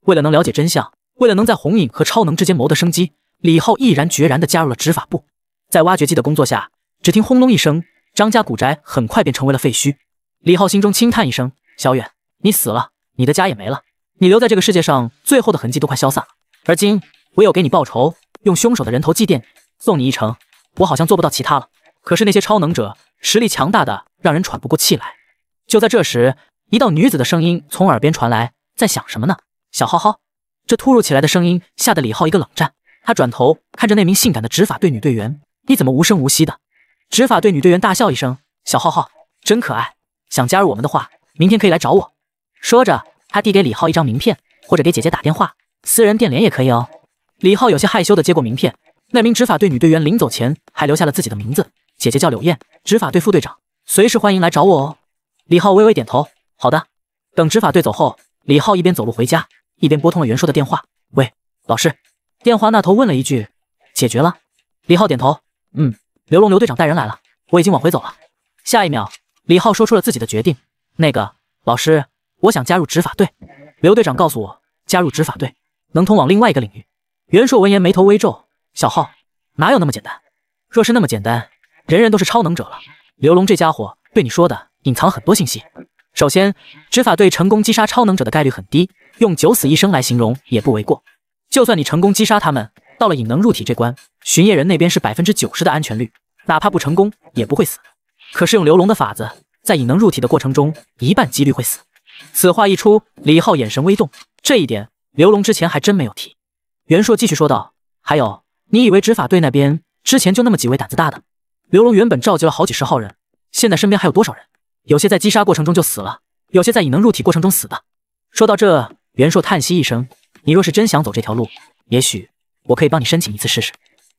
为了能了解真相。为了能在红影和超能之间谋得生机，李浩毅然决然的加入了执法部。在挖掘机的工作下，只听轰隆一声，张家古宅很快便成为了废墟。李浩心中轻叹一声：“小远，你死了，你的家也没了，你留在这个世界上最后的痕迹都快消散了。而今唯有给你报仇，用凶手的人头祭奠你，送你一程。我好像做不到其他了。可是那些超能者实力强大，的让人喘不过气来。”就在这时，一道女子的声音从耳边传来：“在想什么呢，小浩浩？”这突如其来的声音吓得李浩一个冷战，他转头看着那名性感的执法队女队员：“你怎么无声无息的？”执法队女队员大笑一声：“小浩浩真可爱，想加入我们的话，明天可以来找我。”说着，他递给李浩一张名片，或者给姐姐打电话，私人电联也可以哦。李浩有些害羞的接过名片。那名执法队女队员临走前还留下了自己的名字：“姐姐叫柳燕，执法队副队长，随时欢迎来找我哦。”李浩微微点头：“好的。”等执法队走后，李浩一边走路回家。一边拨通了袁硕的电话，喂，老师。电话那头问了一句：“解决了？”李浩点头，嗯，刘龙、刘队长带人来了，我已经往回走了。下一秒，李浩说出了自己的决定：“那个老师，我想加入执法队。”刘队长告诉我，加入执法队能通往另外一个领域。袁硕闻言眉头微皱：“小浩，哪有那么简单？若是那么简单，人人都是超能者了。刘龙这家伙对你说的隐藏很多信息。首先，执法队成功击杀超能者的概率很低。”用九死一生来形容也不为过。就算你成功击杀他们，到了引能入体这关，巡夜人那边是百分之九十的安全率，哪怕不成功也不会死。可是用刘龙的法子，在引能入体的过程中，一半几率会死。此话一出，李浩眼神微动。这一点，刘龙之前还真没有提。袁硕继续说道：“还有，你以为执法队那边之前就那么几位胆子大的？刘龙原本召集了好几十号人，现在身边还有多少人？有些在击杀过程中就死了，有些在引能入体过程中死的。”说到这。袁硕叹息一声：“你若是真想走这条路，也许我可以帮你申请一次试试。”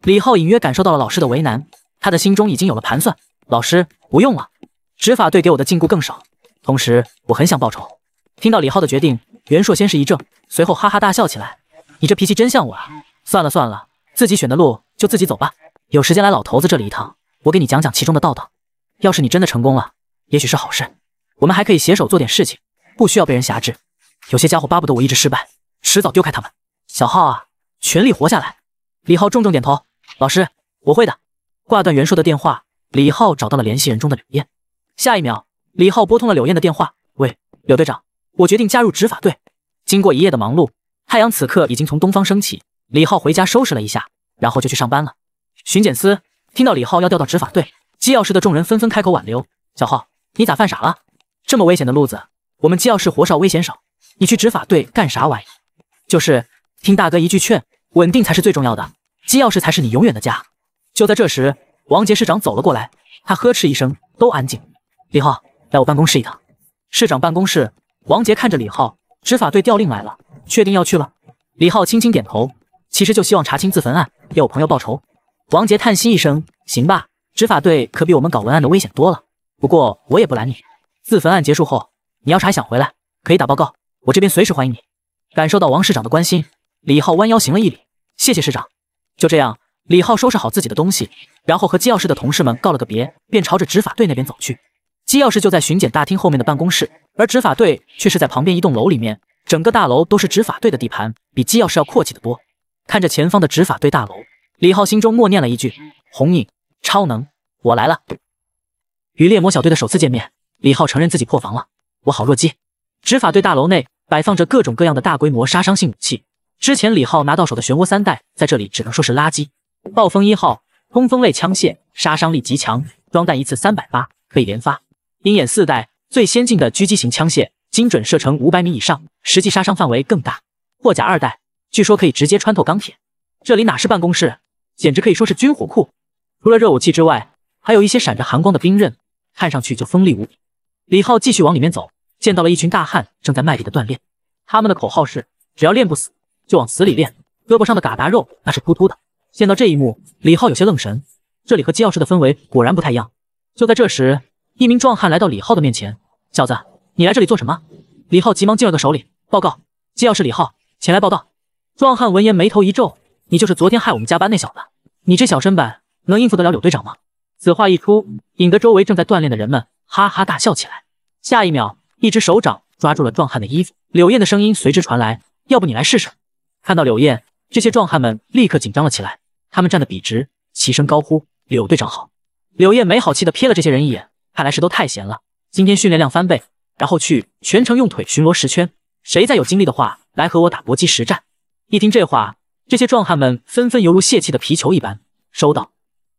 李浩隐约感受到了老师的为难，他的心中已经有了盘算：“老师，不用了，执法队给我的禁锢更少，同时我很想报仇。”听到李浩的决定，袁硕先是一怔，随后哈哈大笑起来：“你这脾气真像我啊！算了算了，自己选的路就自己走吧。有时间来老头子这里一趟，我给你讲讲其中的道道。要是你真的成功了，也许是好事，我们还可以携手做点事情，不需要被人挟制。”有些家伙巴不得我一直失败，迟早丢开他们。小浩啊，全力活下来！李浩重重点头，老师，我会的。挂断袁硕的电话，李浩找到了联系人中的柳燕。下一秒，李浩拨通了柳燕的电话：“喂，柳队长，我决定加入执法队。”经过一夜的忙碌，太阳此刻已经从东方升起。李浩回家收拾了一下，然后就去上班了。巡检司听到李浩要调到执法队，机要室的众人纷纷开口挽留：“小浩，你咋犯傻了？这么危险的路子，我们机要室活少危险少。”你去执法队干啥玩意？就是听大哥一句劝，稳定才是最重要的。机钥匙才是你永远的家。就在这时，王杰市长走了过来，他呵斥一声：“都安静！”李浩，来我办公室一趟。市长办公室，王杰看着李浩，执法队调令来了，确定要去了？李浩轻轻点头。其实就希望查清自焚案，给我朋友报仇。王杰叹息一声：“行吧，执法队可比我们搞文案的危险多了。不过我也不拦你。自焚案结束后，你要是还想回来，可以打报告。”我这边随时欢迎你。感受到王市长的关心，李浩弯腰行了一礼，谢谢市长。就这样，李浩收拾好自己的东西，然后和机要室的同事们告了个别，便朝着执法队那边走去。机要室就在巡检大厅后面的办公室，而执法队却是在旁边一栋楼里面。整个大楼都是执法队的地盘，比机要室要阔气的多。看着前方的执法队大楼，李浩心中默念了一句：“红影，超能，我来了。”与猎魔小队的首次见面，李浩承认自己破防了，我好弱鸡。执法队大楼内摆放着各种各样的大规模杀伤性武器。之前李浩拿到手的漩涡三代在这里只能说是垃圾。暴风一号，通风类枪械，杀伤力极强，装弹一次三百发，可以连发。鹰眼四代，最先进的狙击型枪械，精准射程五百米以上，实际杀伤范围更大。破甲二代，据说可以直接穿透钢铁。这里哪是办公室，简直可以说是军火库。除了热武器之外，还有一些闪着寒光的兵刃，看上去就锋利无比。李浩继续往里面走。见到了一群大汉正在卖力的锻炼，他们的口号是“只要练不死，就往死里练”。胳膊上的嘎达肉那是突突的。见到这一幕，李浩有些愣神。这里和机要室的氛围果然不太一样。就在这时，一名壮汉来到李浩的面前：“小子，你来这里做什么？”李浩急忙进了个手里，报告机要室，李浩前来报道。”壮汉闻言眉头一皱：“你就是昨天害我们加班那小子？你这小身板能应付得了柳队长吗？”此话一出，引得周围正在锻炼的人们哈哈大笑起来。下一秒。一只手掌抓住了壮汉的衣服，柳燕的声音随之传来：“要不你来试试。”看到柳燕，这些壮汉们立刻紧张了起来，他们站得笔直，齐声高呼：“柳队长好！”柳燕没好气地瞥了这些人一眼，看来是都太闲了。今天训练量翻倍，然后去全程用腿巡逻十圈，谁再有精力的话，来和我打搏击实战。一听这话，这些壮汉们纷纷犹如泄气的皮球一般，收到。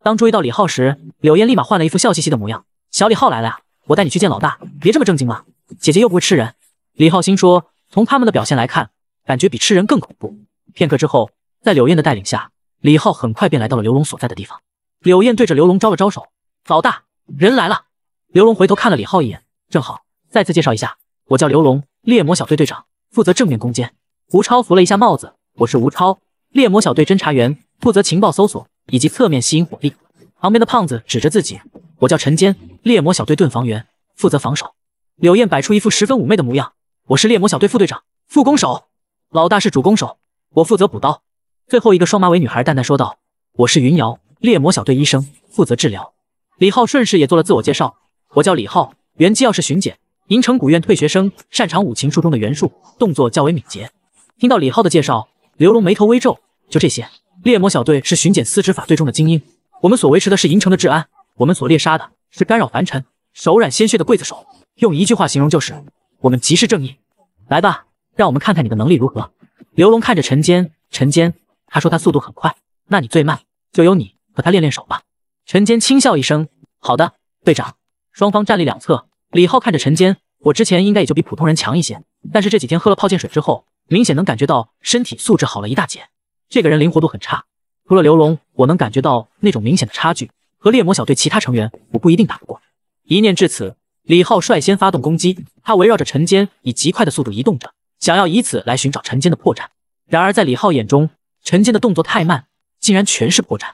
当注意到李浩时，柳燕立马换了一副笑嘻嘻的模样：“小李浩来了呀，我带你去见老大，别这么正经了。”姐姐又不会吃人，李浩鑫说。从他们的表现来看，感觉比吃人更恐怖。片刻之后，在柳燕的带领下，李浩很快便来到了刘龙所在的地方。柳燕对着刘龙招了招手：“老大，人来了。”刘龙回头看了李浩一眼，正好再次介绍一下：“我叫刘龙，猎魔小队队长，负责正面攻坚。”吴超扶了一下帽子：“我是吴超，猎魔小队侦查员，负责情报搜索以及侧面吸引火力。”旁边的胖子指着自己：“我叫陈坚，猎魔小队盾防员，负责防守。”柳燕摆出一副十分妩媚的模样。我是猎魔小队副队长，副攻手。老大是主攻手，我负责补刀。最后一个双马尾女孩淡淡说道：“我是云瑶，猎魔小队医生，负责治疗。”李浩顺势也做了自我介绍：“我叫李浩，原机要，是巡检，银城古院退学生，擅长五禽术中的元术，动作较为敏捷。”听到李浩的介绍，刘龙眉头微皱：“就这些，猎魔小队是巡检司执法队中的精英，我们所维持的是银城的治安，我们所猎杀的是干扰凡尘、手染鲜血的刽子手。”用一句话形容就是，我们即是正义。来吧，让我们看看你的能力如何。刘龙看着陈坚，陈坚，他说他速度很快，那你最慢，就由你和他练练手吧。陈坚轻笑一声，好的，队长。双方站立两侧。李浩看着陈坚，我之前应该也就比普通人强一些，但是这几天喝了泡剑水之后，明显能感觉到身体素质好了一大截。这个人灵活度很差，除了刘龙，我能感觉到那种明显的差距。和猎魔小队其他成员，我不一定打不过。一念至此。李浩率先发动攻击，他围绕着陈坚以极快的速度移动着，想要以此来寻找陈坚的破绽。然而在李浩眼中，陈坚的动作太慢，竟然全是破绽。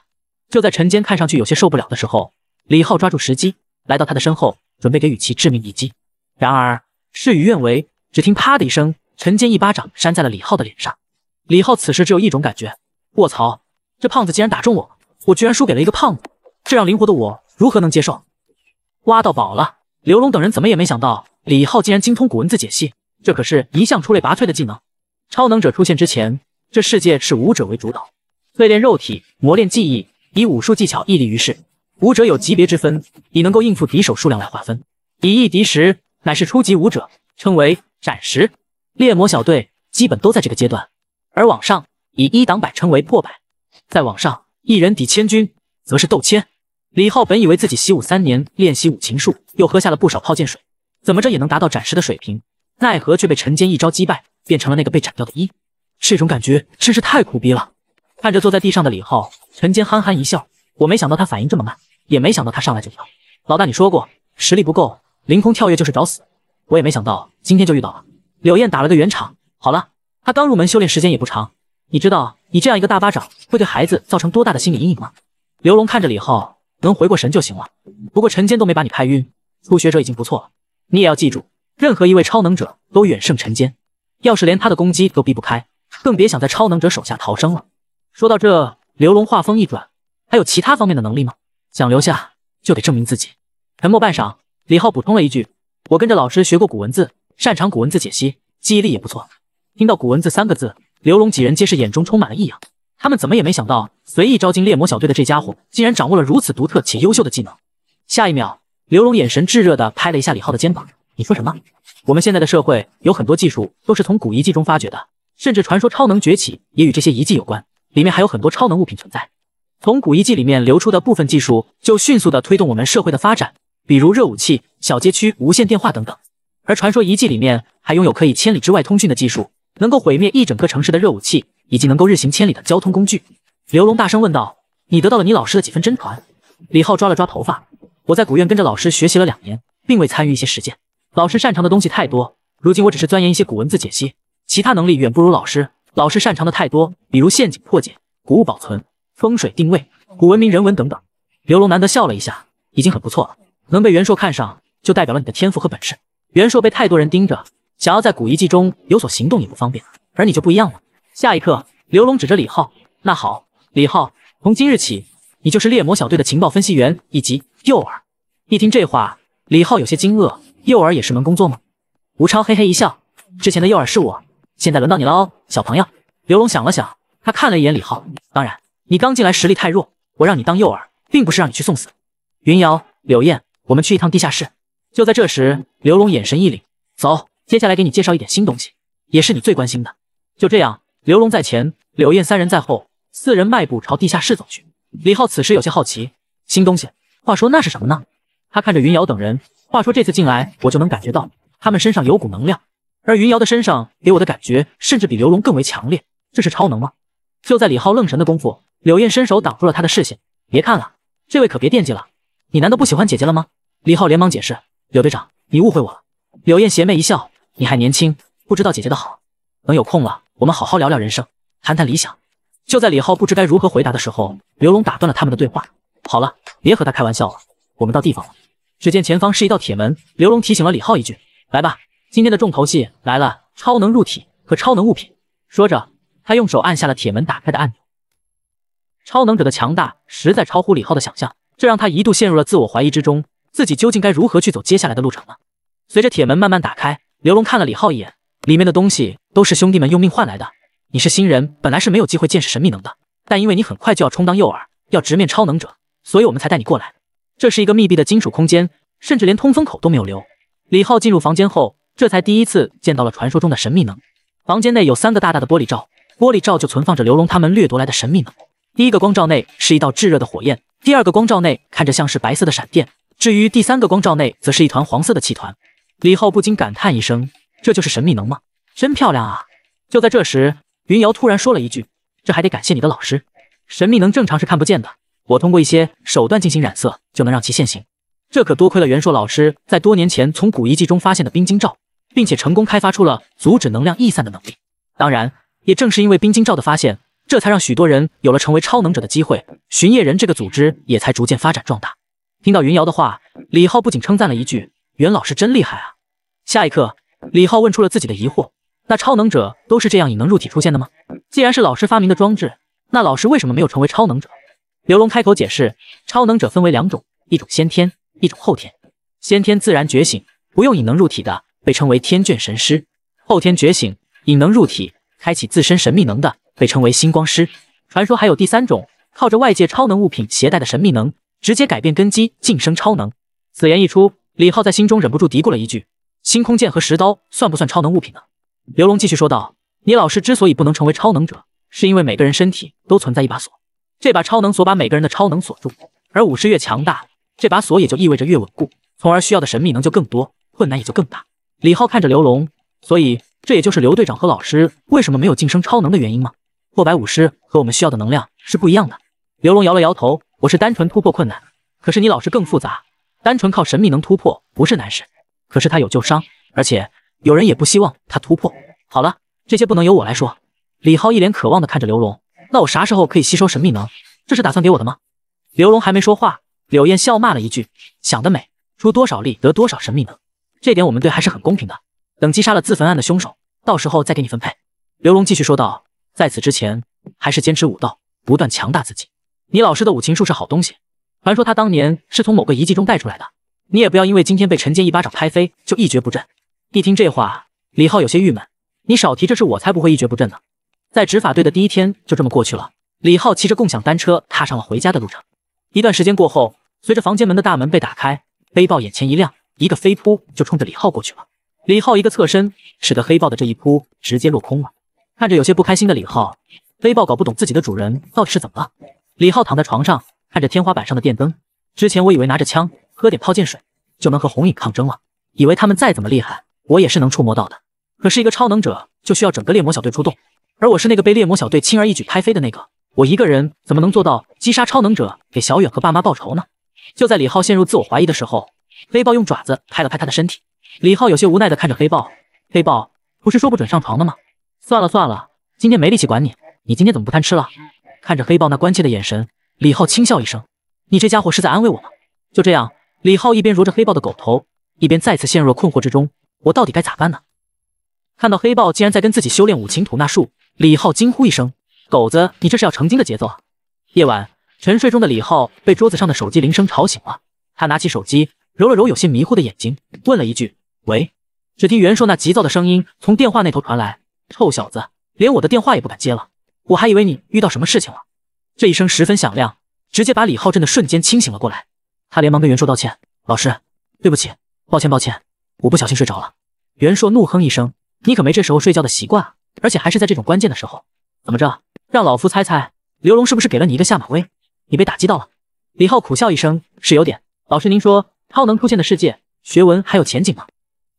就在陈坚看上去有些受不了的时候，李浩抓住时机，来到他的身后，准备给雨琦致命一击。然而事与愿违，只听啪的一声，陈坚一巴掌扇在了李浩的脸上。李浩此时只有一种感觉：卧槽，这胖子竟然打中我，我居然输给了一个胖子，这让灵活的我如何能接受？挖到宝了！刘龙等人怎么也没想到，李浩竟然精通古文字解析，这可是一项出类拔萃的技能。超能者出现之前，这世界是武者为主导，淬炼肉体，磨练技艺，以武术技巧屹立于世。武者有级别之分，以能够应付敌手数量来划分，以一敌十乃是初级武者，称为斩十。猎魔小队基本都在这个阶段，而往上以一挡百称为破百，再往上一人抵千军则是斗千。李浩本以为自己习武三年，练习五禽术，又喝下了不少泡剑水，怎么着也能达到斩尸的水平，奈何却被陈坚一招击败，变成了那个被斩掉的一。这种感觉真是太苦逼了。看着坐在地上的李浩，陈坚憨憨一笑：“我没想到他反应这么慢，也没想到他上来就跳。老大，你说过实力不够，凌空跳跃就是找死。我也没想到今天就遇到了。”柳燕打了个圆场：“好了，他刚入门，修炼时间也不长。你知道你这样一个大巴掌会对孩子造成多大的心理阴影吗？”刘龙看着李浩。能回过神就行了，不过陈坚都没把你拍晕，初学者已经不错了。你也要记住，任何一位超能者都远胜陈坚，要是连他的攻击都避不开，更别想在超能者手下逃生了。说到这，刘龙话锋一转，还有其他方面的能力吗？想留下就得证明自己。沉默半晌，李浩补充了一句：“我跟着老师学过古文字，擅长古文字解析，记忆力也不错。”听到古文字三个字，刘龙几人皆是眼中充满了异样。他们怎么也没想到，随意招进猎魔小队的这家伙，竟然掌握了如此独特且优秀的技能。下一秒，刘龙眼神炙热的拍了一下李浩的肩膀：“你说什么？我们现在的社会有很多技术都是从古遗迹中发掘的，甚至传说超能崛起也与这些遗迹有关。里面还有很多超能物品存在。从古遗迹里面流出的部分技术，就迅速的推动我们社会的发展，比如热武器、小街区、无线电话等等。而传说遗迹里面还拥有可以千里之外通讯的技术，能够毁灭一整个城市的热武器。”以及能够日行千里的交通工具，刘龙大声问道：“你得到了你老师的几分真传？”李浩抓了抓头发：“我在古院跟着老师学习了两年，并未参与一些实践。老师擅长的东西太多，如今我只是钻研一些古文字解析，其他能力远不如老师。老师擅长的太多，比如陷阱破解、古物保存、风水定位、古文明人文等等。”刘龙难得笑了一下：“已经很不错了，能被袁硕看上，就代表了你的天赋和本事。袁硕被太多人盯着，想要在古遗迹中有所行动也不方便，而你就不一样了。”下一刻，刘龙指着李浩：“那好，李浩，从今日起，你就是猎魔小队的情报分析员以及诱饵。”一听这话，李浩有些惊愕：“诱饵也是门工作吗？”吴超嘿嘿一笑：“之前的诱饵是我，现在轮到你了哦，小朋友。”刘龙想了想，他看了一眼李浩：“当然，你刚进来，实力太弱，我让你当诱饵，并不是让你去送死。”云瑶、柳燕，我们去一趟地下室。就在这时，刘龙眼神一凛：“走，接下来给你介绍一点新东西，也是你最关心的。”就这样。刘龙在前，柳燕三人在后，四人迈步朝地下室走去。李浩此时有些好奇，新东西。话说那是什么呢？他看着云瑶等人。话说这次进来，我就能感觉到他们身上有股能量，而云瑶的身上给我的感觉，甚至比刘龙更为强烈。这是超能吗？就在李浩愣神的功夫，柳燕伸手挡住了他的视线。别看了，这位可别惦记了。你难道不喜欢姐姐了吗？李浩连忙解释：“柳队长，你误会我了。”柳燕邪魅一笑：“你还年轻，不知道姐姐的好。等有空了。”我们好好聊聊人生，谈谈理想。就在李浩不知该如何回答的时候，刘龙打断了他们的对话。好了，别和他开玩笑了，我们到地方了。只见前方是一道铁门，刘龙提醒了李浩一句：“来吧，今天的重头戏来了——超能入体和超能物品。”说着，他用手按下了铁门打开的按钮。超能者的强大实在超乎李浩的想象，这让他一度陷入了自我怀疑之中，自己究竟该如何去走接下来的路程呢？随着铁门慢慢打开，刘龙看了李浩一眼。里面的东西都是兄弟们用命换来的。你是新人，本来是没有机会见识神秘能的。但因为你很快就要充当诱饵，要直面超能者，所以我们才带你过来。这是一个密闭的金属空间，甚至连通风口都没有留。李浩进入房间后，这才第一次见到了传说中的神秘能。房间内有三个大大的玻璃罩，玻璃罩就存放着刘龙他们掠夺来的神秘能。第一个光罩内是一道炙热的火焰，第二个光罩内看着像是白色的闪电，至于第三个光罩内则是一团黄色的气团。李浩不禁感叹一声。这就是神秘能吗？真漂亮啊！就在这时，云瑶突然说了一句：“这还得感谢你的老师。神秘能正常是看不见的，我通过一些手段进行染色，就能让其现形。这可多亏了袁硕老师在多年前从古遗迹中发现的冰晶罩，并且成功开发出了阻止能量逸散的能力。当然，也正是因为冰晶罩的发现，这才让许多人有了成为超能者的机会。巡夜人这个组织也才逐渐发展壮大。”听到云瑶的话，李浩不仅称赞了一句：“袁老师真厉害啊！”下一刻。李浩问出了自己的疑惑：那超能者都是这样引能入体出现的吗？既然是老师发明的装置，那老师为什么没有成为超能者？刘龙开口解释：超能者分为两种，一种先天，一种后天。先天自然觉醒，不用引能入体的，被称为天眷神师；后天觉醒，引能入体，开启自身神秘能的，被称为星光师。传说还有第三种，靠着外界超能物品携带的神秘能，直接改变根基，晋升超能。此言一出，李浩在心中忍不住嘀咕了一句。星空剑和石刀算不算超能物品呢？刘龙继续说道：“你老师之所以不能成为超能者，是因为每个人身体都存在一把锁，这把超能锁把每个人的超能锁住。而武士越强大，这把锁也就意味着越稳固，从而需要的神秘能就更多，困难也就更大。”李浩看着刘龙，所以这也就是刘队长和老师为什么没有晋升超能的原因吗？破百武师和我们需要的能量是不一样的。刘龙摇了摇头：“我是单纯突破困难，可是你老师更复杂，单纯靠神秘能突破不是难事。”可是他有旧伤，而且有人也不希望他突破。好了，这些不能由我来说。李浩一脸渴望地看着刘龙，那我啥时候可以吸收神秘能？这是打算给我的吗？刘龙还没说话，柳燕笑骂了一句：“想得美，出多少力得多少神秘能，这点我们队还是很公平的。等击杀了自焚案的凶手，到时候再给你分配。”刘龙继续说道：“在此之前，还是坚持武道，不断强大自己。你老师的五禽术是好东西，传说他当年是从某个遗迹中带出来的。”你也不要因为今天被陈坚一巴掌拍飞就一蹶不振。一听这话，李浩有些郁闷。你少提这事，我才不会一蹶不振呢。在执法队的第一天就这么过去了。李浩骑着共享单车踏上了回家的路程。一段时间过后，随着房间门的大门被打开，黑豹眼前一亮，一个飞扑就冲着李浩过去了。李浩一个侧身，使得黑豹的这一扑直接落空了。看着有些不开心的李浩，黑豹搞不懂自己的主人到底是怎么了。李浩躺在床上，看着天花板上的电灯。之前我以为拿着枪。喝点泡剑水就能和红影抗争了，以为他们再怎么厉害，我也是能触摸到的。可是，一个超能者就需要整个猎魔小队出动，而我是那个被猎魔小队轻而易举拍飞的那个，我一个人怎么能做到击杀超能者，给小远和爸妈报仇呢？就在李浩陷入自我怀疑的时候，黑豹用爪子拍了拍他的身体。李浩有些无奈的看着黑豹，黑豹不是说不准上床的吗？算了算了，今天没力气管你。你今天怎么不贪吃了？看着黑豹那关切的眼神，李浩轻笑一声，你这家伙是在安慰我吗？就这样。李浩一边揉着黑豹的狗头，一边再次陷入了困惑之中。我到底该咋办呢？看到黑豹竟然在跟自己修炼五禽吐纳术，李浩惊呼一声：“狗子，你这是要成精的节奏啊！”夜晚，沉睡中的李浩被桌子上的手机铃声吵醒了。他拿起手机，揉了揉有些迷糊的眼睛，问了一句：“喂？”只听袁硕那急躁的声音从电话那头传来：“臭小子，连我的电话也不敢接了，我还以为你遇到什么事情了。”这一声十分响亮，直接把李浩震的瞬间清醒了过来。他连忙跟袁硕道歉：“老师，对不起，抱歉，抱歉，我不小心睡着了。”袁硕怒哼一声：“你可没这时候睡觉的习惯啊！而且还是在这种关键的时候，怎么着？让老夫猜猜，刘龙是不是给了你一个下马威？你被打击到了？”李浩苦笑一声：“是有点。”老师，您说，超能出现的世界，学文还有前景吗？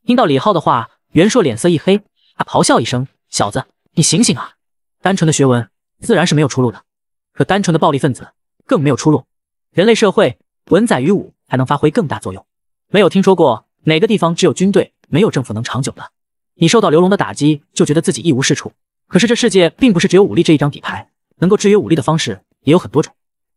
听到李浩的话，袁硕脸色一黑，他咆哮一声：“小子，你醒醒啊！单纯的学文，自然是没有出路的；可单纯的暴力分子，更没有出路。人类社会……”文载于武，才能发挥更大作用。没有听说过哪个地方只有军队没有政府能长久的。你受到刘龙的打击，就觉得自己一无是处。可是这世界并不是只有武力这一张底牌，能够制约武力的方式也有很多种。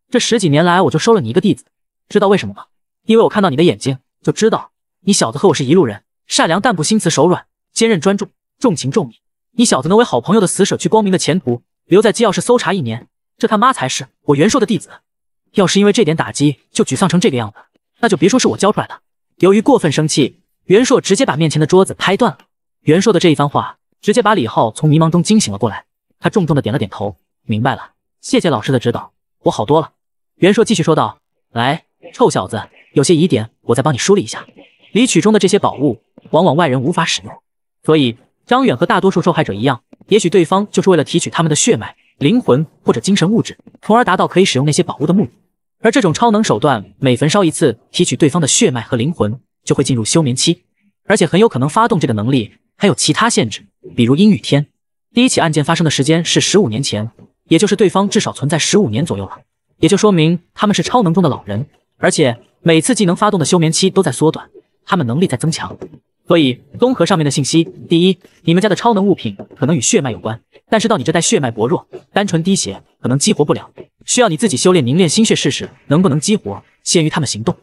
这十几年来，我就收了你一个弟子，知道为什么吗？因为我看到你的眼睛，就知道你小子和我是一路人，善良但不心慈手软，坚韧专注，重情重义。你小子能为好朋友的死舍去光明的前途，留在机要室搜查一年，这他妈才是我袁硕的弟子。要是因为这点打击就沮丧成这个样子，那就别说是我教出来的。由于过分生气，袁硕直接把面前的桌子拍断了。袁硕的这一番话，直接把李浩从迷茫中惊醒了过来。他重重的点了点头，明白了，谢谢老师的指导，我好多了。袁硕继续说道：“来，臭小子，有些疑点我再帮你梳理一下。李曲中的这些宝物，往往外人无法使用，所以张远和大多数受害者一样，也许对方就是为了提取他们的血脉。”灵魂或者精神物质，从而达到可以使用那些宝物的目的。而这种超能手段，每焚烧一次，提取对方的血脉和灵魂，就会进入休眠期，而且很有可能发动这个能力。还有其他限制，比如阴雨天。第一起案件发生的时间是十五年前，也就是对方至少存在十五年左右了，也就说明他们是超能中的老人。而且每次技能发动的休眠期都在缩短，他们能力在增强。所以，综合上面的信息，第一，你们家的超能物品可能与血脉有关，但是到你这代血脉薄弱，单纯滴血可能激活不了，需要你自己修炼凝练心血试试能不能激活，限于他们行动。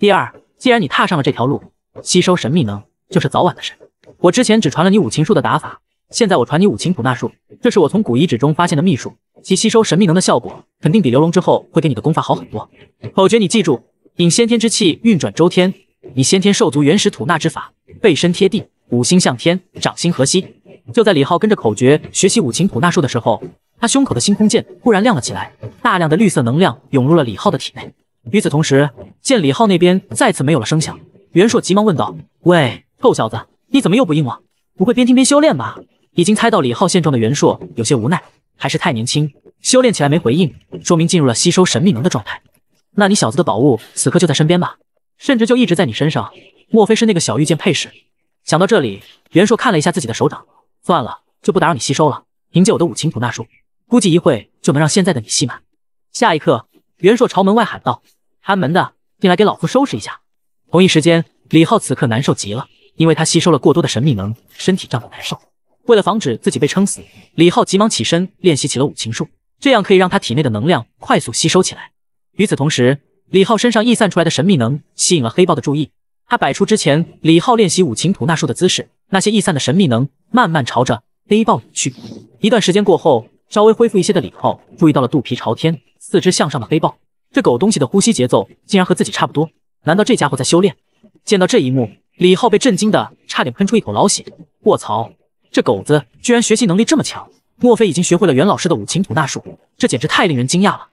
第二，既然你踏上了这条路，吸收神秘能就是早晚的事。我之前只传了你五禽术的打法，现在我传你五禽普纳术，这是我从古遗址中发现的秘术，其吸收神秘能的效果肯定比流龙之后会给你的功法好很多。否决，你记住，引先天之气运转周天。你先天兽族原始吐纳之法，背身贴地，五星向天，掌心合息。就在李浩跟着口诀学习五行吐纳术的时候，他胸口的星空剑忽然亮了起来，大量的绿色能量涌入了李浩的体内。与此同时，见李浩那边再次没有了声响，袁硕急忙问道：“喂，臭小子，你怎么又不应了？不会边听边修炼吧？”已经猜到李浩现状的袁硕有些无奈，还是太年轻，修炼起来没回应，说明进入了吸收神秘能的状态。那你小子的宝物此刻就在身边吧？甚至就一直在你身上，莫非是那个小玉剑配饰？想到这里，袁硕看了一下自己的手掌，算了，就不打扰你吸收了。凭借我的五行补纳术，估计一会就能让现在的你吸满。下一刻，袁硕朝门外喊道：“看门的，进来给老夫收拾一下。”同一时间，李浩此刻难受极了，因为他吸收了过多的神秘能，身体胀得难受。为了防止自己被撑死，李浩急忙起身练习起了五禽术，这样可以让他体内的能量快速吸收起来。与此同时，李浩身上逸散出来的神秘能吸引了黑豹的注意，他摆出之前李浩练习五禽吐纳术的姿势，那些逸散的神秘能慢慢朝着黑豹涌去。一段时间过后，稍微恢复一些的李浩注意到了肚皮朝天、四肢向上的黑豹，这狗东西的呼吸节奏竟然和自己差不多，难道这家伙在修炼？见到这一幕，李浩被震惊的差点喷出一口老血。卧槽，这狗子居然学习能力这么强，莫非已经学会了袁老师的五禽吐纳术？这简直太令人惊讶了！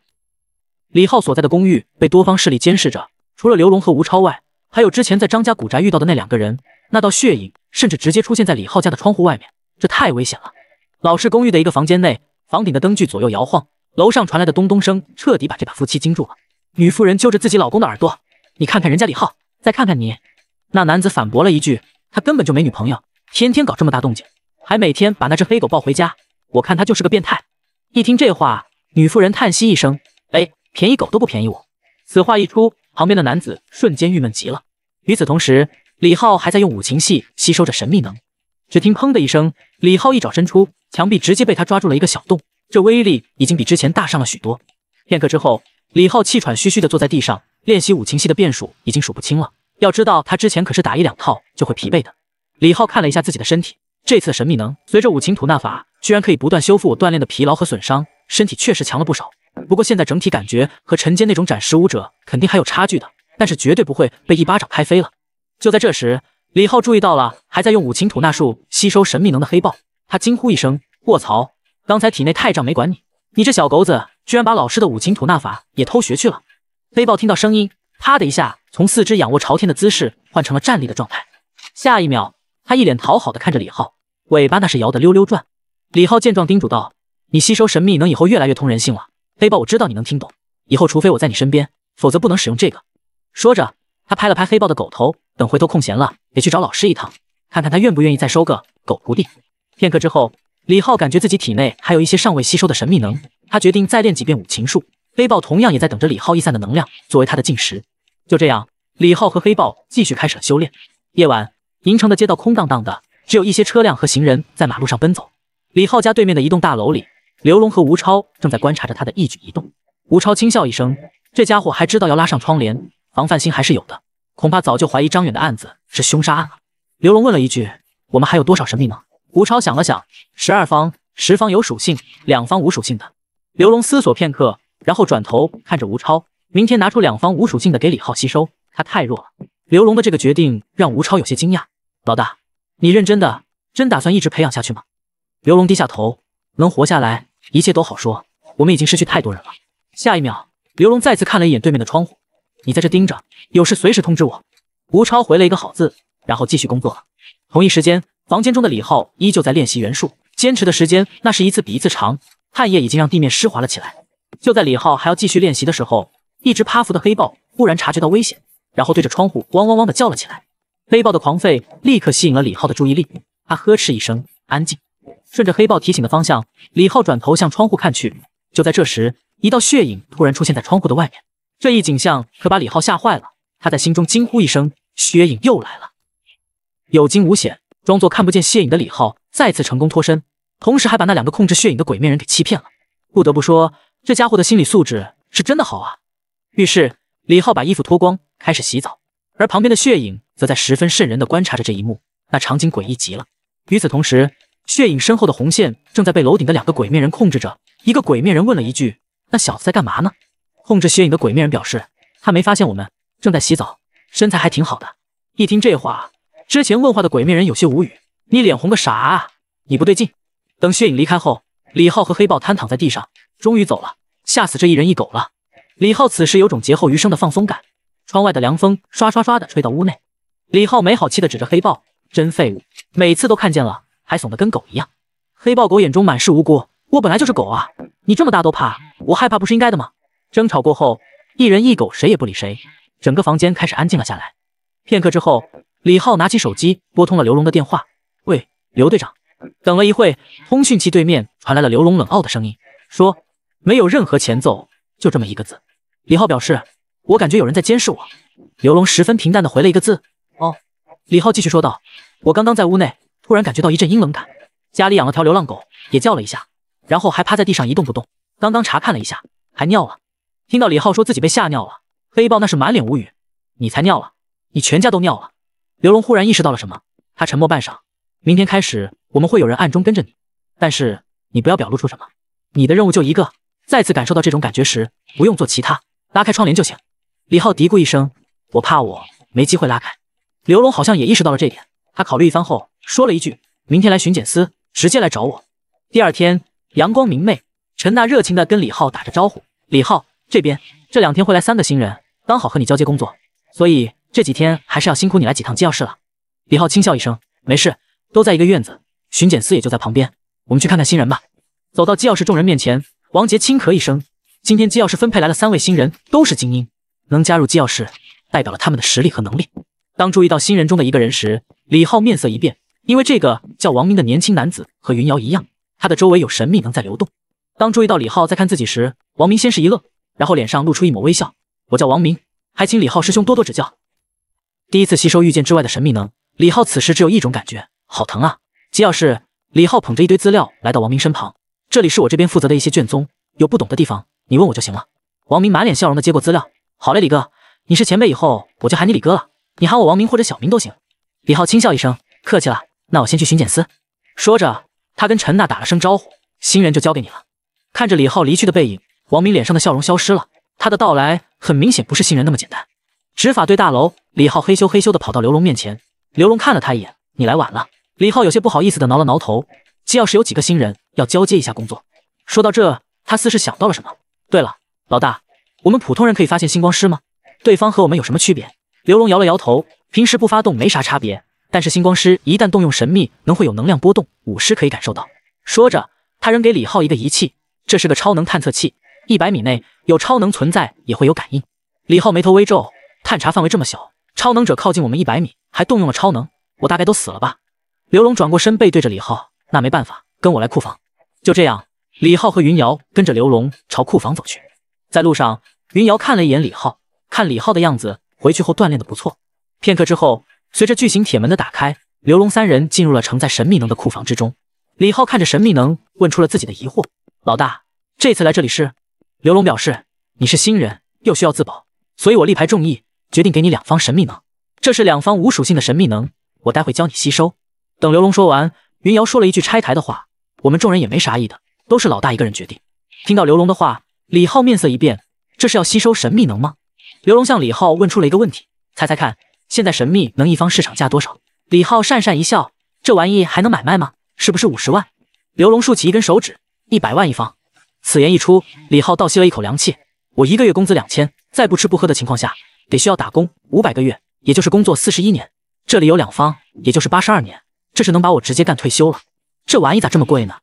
李浩所在的公寓被多方势力监视着，除了刘龙和吴超外，还有之前在张家古宅遇到的那两个人。那道血影甚至直接出现在李浩家的窗户外面，这太危险了。老式公寓的一个房间内，房顶的灯具左右摇晃，楼上传来的咚咚声彻底把这把夫妻惊住了。女夫人揪着自己老公的耳朵：“你看看人家李浩，再看看你。”那男子反驳了一句：“他根本就没女朋友，天天搞这么大动静，还每天把那只黑狗抱回家，我看他就是个变态。”一听这话，女妇人叹息一声：“哎。”便宜狗都不便宜我。此话一出，旁边的男子瞬间郁闷极了。与此同时，李浩还在用五禽戏吸收着神秘能。只听砰的一声，李浩一爪伸出，墙壁直接被他抓住了一个小洞，这威力已经比之前大上了许多。片刻之后，李浩气喘吁吁的坐在地上，练习五禽戏的变数已经数不清了。要知道他之前可是打一两套就会疲惫的。李浩看了一下自己的身体，这次神秘能随着五禽吐纳法，居然可以不断修复我锻炼的疲劳和损伤，身体确实强了不少。不过现在整体感觉和陈坚那种斩十武者肯定还有差距的，但是绝对不会被一巴掌拍飞了。就在这时，李浩注意到了还在用五禽吐纳术吸收神秘能的黑豹，他惊呼一声：“卧槽！刚才体内太胀，没管你，你这小狗子居然把老师的五禽吐纳法也偷学去了！”黑豹听到声音，啪的一下从四肢仰卧朝天的姿势换成了站立的状态。下一秒，他一脸讨好的看着李浩，尾巴那是摇得溜溜转。李浩见状，叮嘱道：“你吸收神秘能以后越来越通人性了。”黑豹，我知道你能听懂。以后除非我在你身边，否则不能使用这个。说着，他拍了拍黑豹的狗头。等回头空闲了，得去找老师一趟，看看他愿不愿意再收个狗徒弟。片刻之后，李浩感觉自己体内还有一些尚未吸收的神秘能，他决定再练几遍五禽术。黑豹同样也在等着李浩逸散的能量作为他的进食。就这样，李浩和黑豹继续开始了修炼。夜晚，银城的街道空荡荡的，只有一些车辆和行人在马路上奔走。李浩家对面的一栋大楼里。刘龙和吴超正在观察着他的一举一动。吴超轻笑一声：“这家伙还知道要拉上窗帘，防范心还是有的。恐怕早就怀疑张远的案子是凶杀案了。”刘龙问了一句：“我们还有多少神秘呢？”吴超想了想：“十二方，十方有属性，两方无属性的。”刘龙思索片刻，然后转头看着吴超：“明天拿出两方无属性的给李浩吸收，他太弱了。”刘龙的这个决定让吴超有些惊讶：“老大，你认真的，真打算一直培养下去吗？”刘龙低下头：“能活下来。”一切都好说，我们已经失去太多人了。下一秒，刘龙再次看了一眼对面的窗户，你在这盯着，有事随时通知我。吴超回了一个好字，然后继续工作了。同一时间，房间中的李浩依旧在练习元术，坚持的时间那是一次比一次长，汗液已经让地面湿滑了起来。就在李浩还要继续练习的时候，一直趴伏的黑豹忽然察觉到危险，然后对着窗户汪汪汪的叫了起来。黑豹的狂吠立刻吸引了李浩的注意力，他呵斥一声：“安静！”顺着黑豹提醒的方向，李浩转头向窗户看去。就在这时，一道血影突然出现在窗户的外面。这一景象可把李浩吓坏了，他在心中惊呼一声：“血影又来了！”有惊无险，装作看不见血影的李浩再次成功脱身，同时还把那两个控制血影的鬼面人给欺骗了。不得不说，这家伙的心理素质是真的好啊！于是，李浩把衣服脱光，开始洗澡，而旁边的血影则在十分渗人的观察着这一幕，那场景诡异极了。与此同时，血影身后的红线正在被楼顶的两个鬼面人控制着。一个鬼面人问了一句：“那小子在干嘛呢？”控制血影的鬼面人表示：“他没发现我们正在洗澡，身材还挺好的。”一听这话，之前问话的鬼面人有些无语：“你脸红个啥啊？你不对劲。”等血影离开后，李浩和黑豹瘫躺在地上，终于走了，吓死这一人一狗了。李浩此时有种劫后余生的放松感。窗外的凉风唰唰唰的吹到屋内，李浩没好气的指着黑豹：“真废物，每次都看见了。”还怂的跟狗一样，黑豹狗眼中满是无辜。我本来就是狗啊，你这么大都怕，我害怕不是应该的吗？争吵过后，一人一狗谁也不理谁，整个房间开始安静了下来。片刻之后，李浩拿起手机拨通了刘龙的电话。喂，刘队长。等了一会，通讯器对面传来了刘龙冷傲的声音，说没有任何前奏，就这么一个字。李浩表示我感觉有人在监视我。刘龙十分平淡的回了一个字，哦。李浩继续说道，我刚刚在屋内。突然感觉到一阵阴冷感，家里养了条流浪狗，也叫了一下，然后还趴在地上一动不动。刚刚查看了一下，还尿了。听到李浩说自己被吓尿了，黑豹那是满脸无语。你才尿了，你全家都尿了。刘龙忽然意识到了什么，他沉默半晌。明天开始，我们会有人暗中跟着你，但是你不要表露出什么。你的任务就一个，再次感受到这种感觉时，不用做其他，拉开窗帘就行。李浩嘀咕一声：“我怕我没机会拉开。”刘龙好像也意识到了这点。他考虑一番后，说了一句：“明天来巡检司，直接来找我。”第二天，阳光明媚，陈娜热情的跟李浩打着招呼：“李浩，这边这两天会来三个新人，刚好和你交接工作，所以这几天还是要辛苦你来几趟机要室了。”李浩轻笑一声：“没事，都在一个院子，巡检司也就在旁边，我们去看看新人吧。”走到机要室众人面前，王杰轻咳一声：“今天机要室分配来了三位新人，都是精英，能加入机要室，代表了他们的实力和能力。”当注意到新人中的一个人时，李浩面色一变，因为这个叫王明的年轻男子和云瑶一样，他的周围有神秘能在流动。当注意到李浩在看自己时，王明先是一愣，然后脸上露出一抹微笑。我叫王明，还请李浩师兄多多指教。第一次吸收御剑之外的神秘能，李浩此时只有一种感觉，好疼啊！机要室，李浩捧着一堆资料来到王明身旁。这里是我这边负责的一些卷宗，有不懂的地方你问我就行了。王明满脸笑容的接过资料。好嘞，李哥，你是前辈，以后我就喊你李哥了，你喊我王明或者小明都行。李浩轻笑一声，客气了。那我先去巡检司。说着，他跟陈娜打了声招呼，新人就交给你了。看着李浩离去的背影，王明脸上的笑容消失了。他的到来很明显不是新人那么简单。执法队大楼，李浩嘿咻嘿咻的跑到刘龙面前。刘龙看了他一眼：“你来晚了。”李浩有些不好意思的挠了挠头，机要是有几个新人要交接一下工作。说到这，他似是想到了什么：“对了，老大，我们普通人可以发现星光师吗？对方和我们有什么区别？”刘龙摇了摇头。平时不发动没啥差别，但是星光师一旦动用神秘能会有能量波动，武师可以感受到。说着，他扔给李浩一个仪器，这是个超能探测器，一百米内有超能存在也会有感应。李浩眉头微皱，探查范围这么小，超能者靠近我们一百米还动用了超能，我大概都死了吧？刘龙转过身背对着李浩，那没办法，跟我来库房。就这样，李浩和云瑶跟着刘龙朝库房走去。在路上，云瑶看了一眼李浩，看李浩的样子，回去后锻炼的不错。片刻之后，随着巨型铁门的打开，刘龙三人进入了承载神秘能的库房之中。李浩看着神秘能，问出了自己的疑惑：“老大，这次来这里是？”刘龙表示：“你是新人，又需要自保，所以我力排众议，决定给你两方神秘能，这是两方无属性的神秘能，我待会教你吸收。”等刘龙说完，云瑶说了一句拆台的话：“我们众人也没啥意的，都是老大一个人决定。”听到刘龙的话，李浩面色一变：“这是要吸收神秘能吗？”刘龙向李浩问出了一个问题：“猜猜看。”现在神秘能一方市场价多少？李浩讪讪一笑：“这玩意还能买卖吗？是不是五十万？”刘龙竖起一根手指：“一百万一方。”此言一出，李浩倒吸了一口凉气：“我一个月工资两千，在不吃不喝的情况下，得需要打工五百个月，也就是工作四十一年。这里有两方，也就是八十二年，这是能把我直接干退休了。这玩意咋这么贵呢？”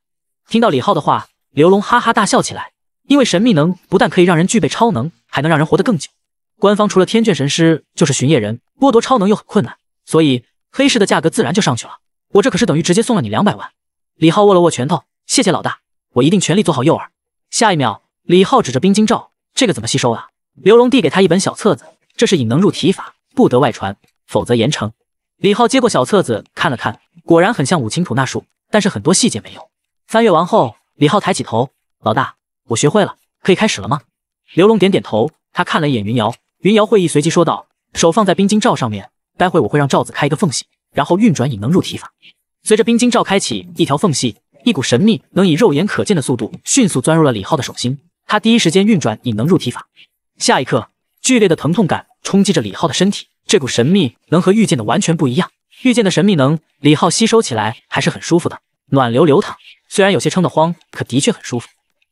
听到李浩的话，刘龙哈哈大笑起来：“因为神秘能不但可以让人具备超能，还能让人活得更久。”官方除了天眷神师就是巡夜人，剥夺超能又很困难，所以黑市的价格自然就上去了。我这可是等于直接送了你两百万。李浩握了握拳头，谢谢老大，我一定全力做好诱饵。下一秒，李浩指着冰晶罩，这个怎么吸收啊？刘龙递给他一本小册子，这是引能入体法，不得外传，否则严惩。李浩接过小册子看了看，果然很像五禽谱纳术，但是很多细节没有。翻阅完后，李浩抬起头，老大，我学会了，可以开始了吗？刘龙点点头，他看了一眼云瑶。云瑶会意，随即说道：“手放在冰晶罩上面，待会我会让罩子开一个缝隙，然后运转引能入体法。”随着冰晶罩开启一条缝隙，一股神秘能以肉眼可见的速度迅速钻入了李浩的手心。他第一时间运转引能入体法，下一刻，剧烈的疼痛感冲击着李浩的身体。这股神秘能和遇见的完全不一样，遇见的神秘能李浩吸收起来还是很舒服的，暖流流淌，虽然有些撑得慌，可的确很舒服。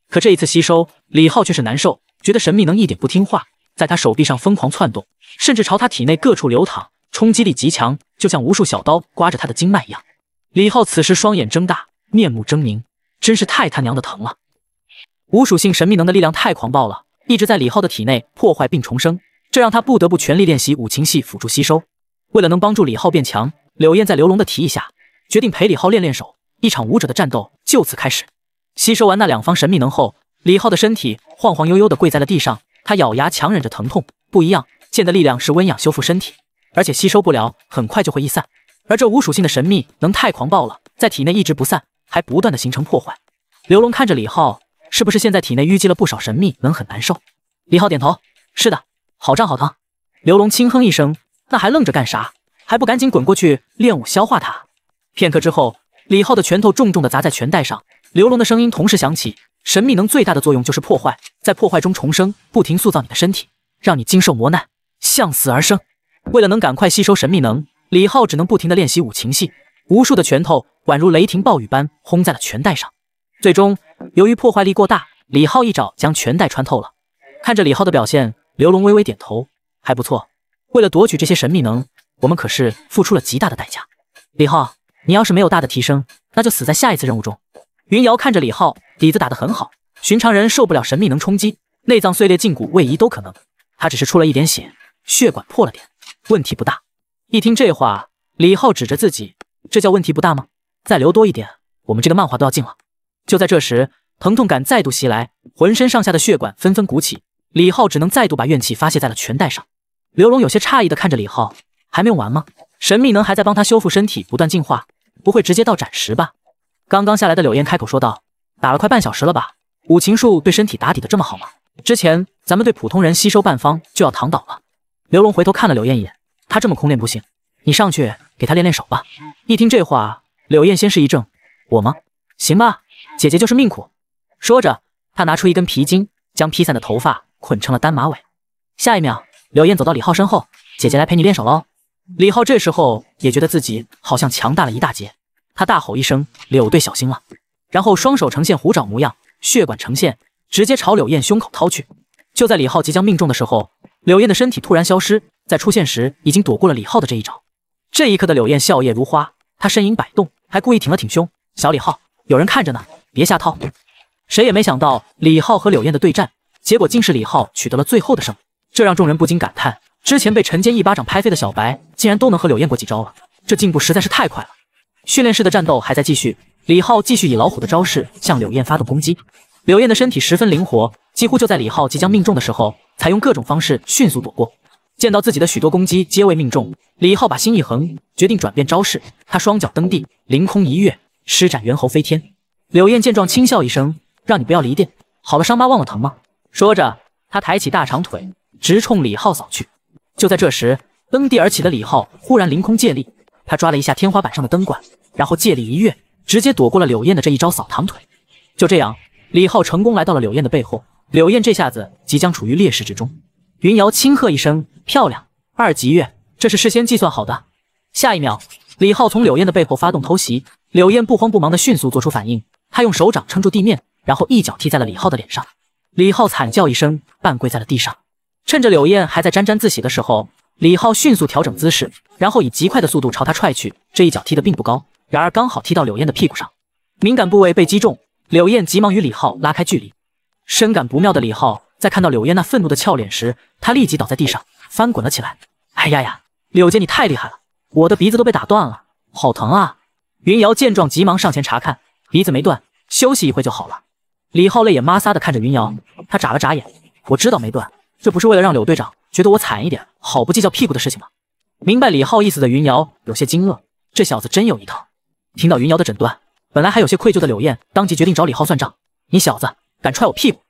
可这一次吸收，李浩却是难受，觉得神秘能一点不听话。在他手臂上疯狂窜动，甚至朝他体内各处流淌，冲击力极强，就像无数小刀刮着他的经脉一样。李浩此时双眼睁大，面目狰狞，真是太他娘的疼了！无属性神秘能的力量太狂暴了，一直在李浩的体内破坏并重生，这让他不得不全力练习五禽戏辅助吸收。为了能帮助李浩变强，柳燕在刘龙的提议下，决定陪李浩练练手。一场武者的战斗就此开始。吸收完那两方神秘能后，李浩的身体晃晃悠悠地跪在了地上。他咬牙强忍着疼痛，不一样，剑的力量是温养修复身体，而且吸收不了，很快就会溢散。而这无属性的神秘能太狂暴了，在体内一直不散，还不断的形成破坏。刘龙看着李浩，是不是现在体内淤积了不少神秘能，很难受？李浩点头，是的，好胀好疼。刘龙轻哼一声，那还愣着干啥？还不赶紧滚过去练武消化它？片刻之后，李浩的拳头重重的砸在拳带上，刘龙的声音同时响起。神秘能最大的作用就是破坏，在破坏中重生，不停塑造你的身体，让你经受磨难，向死而生。为了能赶快吸收神秘能，李浩只能不停的练习五禽戏，无数的拳头宛如雷霆暴雨般轰在了拳带上。最终，由于破坏力过大，李浩一爪将拳带穿透了。看着李浩的表现，刘龙微微点头，还不错。为了夺取这些神秘能，我们可是付出了极大的代价。李浩，你要是没有大的提升，那就死在下一次任务中。云瑶看着李浩，底子打得很好，寻常人受不了神秘能冲击，内脏碎裂、胫骨位移都可能。他只是出了一点血，血管破了点，问题不大。一听这话，李浩指着自己，这叫问题不大吗？再留多一点，我们这个漫画都要进了。就在这时，疼痛感再度袭来，浑身上下的血管纷纷鼓起，李浩只能再度把怨气发泄在了拳带上。刘龙有些诧异的看着李浩，还没有完吗？神秘能还在帮他修复身体，不断进化，不会直接到斩时吧？刚刚下来的柳燕开口说道：“打了快半小时了吧？五禽术对身体打底的这么好吗？之前咱们对普通人吸收半方就要躺倒了。”刘龙回头看了柳燕一眼，他这么空练不行，你上去给他练练手吧。一听这话，柳燕先是一怔：“我吗？行吧，姐姐就是命苦。”说着，她拿出一根皮筋，将披散的头发捆成了单马尾。下一秒，柳燕走到李浩身后：“姐姐来陪你练手喽。”李浩这时候也觉得自己好像强大了一大截。他大吼一声：“柳队小心了！”然后双手呈现虎爪模样，血管呈现，直接朝柳燕胸口掏去。就在李浩即将命中的时候，柳燕的身体突然消失，在出现时已经躲过了李浩的这一招。这一刻的柳燕笑靥如花，她身影摆动，还故意挺了挺胸：“小李浩，有人看着呢，别瞎掏！”谁也没想到，李浩和柳燕的对战结果竟是李浩取得了最后的胜利，这让众人不禁感叹：之前被陈坚一巴掌拍飞的小白，竟然都能和柳燕过几招了，这进步实在是太快了！训练室的战斗还在继续，李浩继续以老虎的招式向柳燕发动攻击。柳燕的身体十分灵活，几乎就在李浩即将命中的时候，采用各种方式迅速躲过。见到自己的许多攻击皆未命中，李浩把心一横，决定转变招式。他双脚蹬地，凌空一跃，施展猿猴飞天。柳燕见状，轻笑一声：“让你不要离电，好了，伤疤忘了疼吗？”说着，他抬起大长腿，直冲李浩扫去。就在这时，蹬地而起的李浩忽然凌空借力。他抓了一下天花板上的灯管，然后借力一跃，直接躲过了柳燕的这一招扫堂腿。就这样，李浩成功来到了柳燕的背后。柳燕这下子即将处于劣势之中。云瑶轻喝一声：“漂亮，二级跃，这是事先计算好的。”下一秒，李浩从柳燕的背后发动偷袭。柳燕不慌不忙的迅速做出反应，她用手掌撑住地面，然后一脚踢在了李浩的脸上。李浩惨叫一声，半跪在了地上。趁着柳燕还在沾沾自喜的时候，李浩迅速调整姿势，然后以极快的速度朝他踹去。这一脚踢得并不高，然而刚好踢到柳燕的屁股上，敏感部位被击中。柳燕急忙与李浩拉开距离。深感不妙的李浩，在看到柳燕那愤怒的俏脸时，他立即倒在地上翻滚了起来。哎呀呀，柳姐你太厉害了，我的鼻子都被打断了，好疼啊！云瑶见状，急忙上前查看，鼻子没断，休息一会就好了。李浩泪眼抹挲地看着云瑶，他眨了眨眼，我知道没断，这不是为了让柳队长。觉得我惨一点，好不计较屁股的事情吗？明白李浩意思的云瑶有些惊愕，这小子真有一套。听到云瑶的诊断，本来还有些愧疚的柳燕，当即决定找李浩算账。你小子敢踹我屁股！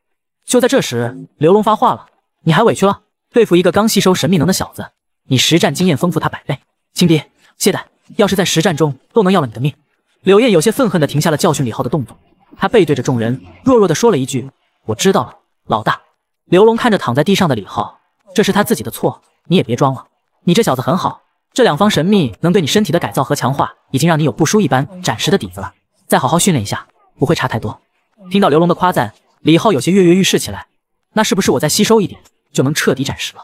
就在这时，刘龙发话了：“你还委屈了，对付一个刚吸收神秘能的小子，你实战经验丰富他百倍。亲敌，懈怠，要是在实战中都能要了你的命。”柳燕有些愤恨的停下了教训李浩的动作，他背对着众人，弱弱的说了一句：“我知道了，老大。”刘龙看着躺在地上的李浩。这是他自己的错，你也别装了。你这小子很好，这两方神秘能对你身体的改造和强化，已经让你有不输一般暂时的底子了。再好好训练一下，不会差太多。听到刘龙的夸赞，李浩有些跃跃欲试起来。那是不是我再吸收一点，就能彻底斩时了？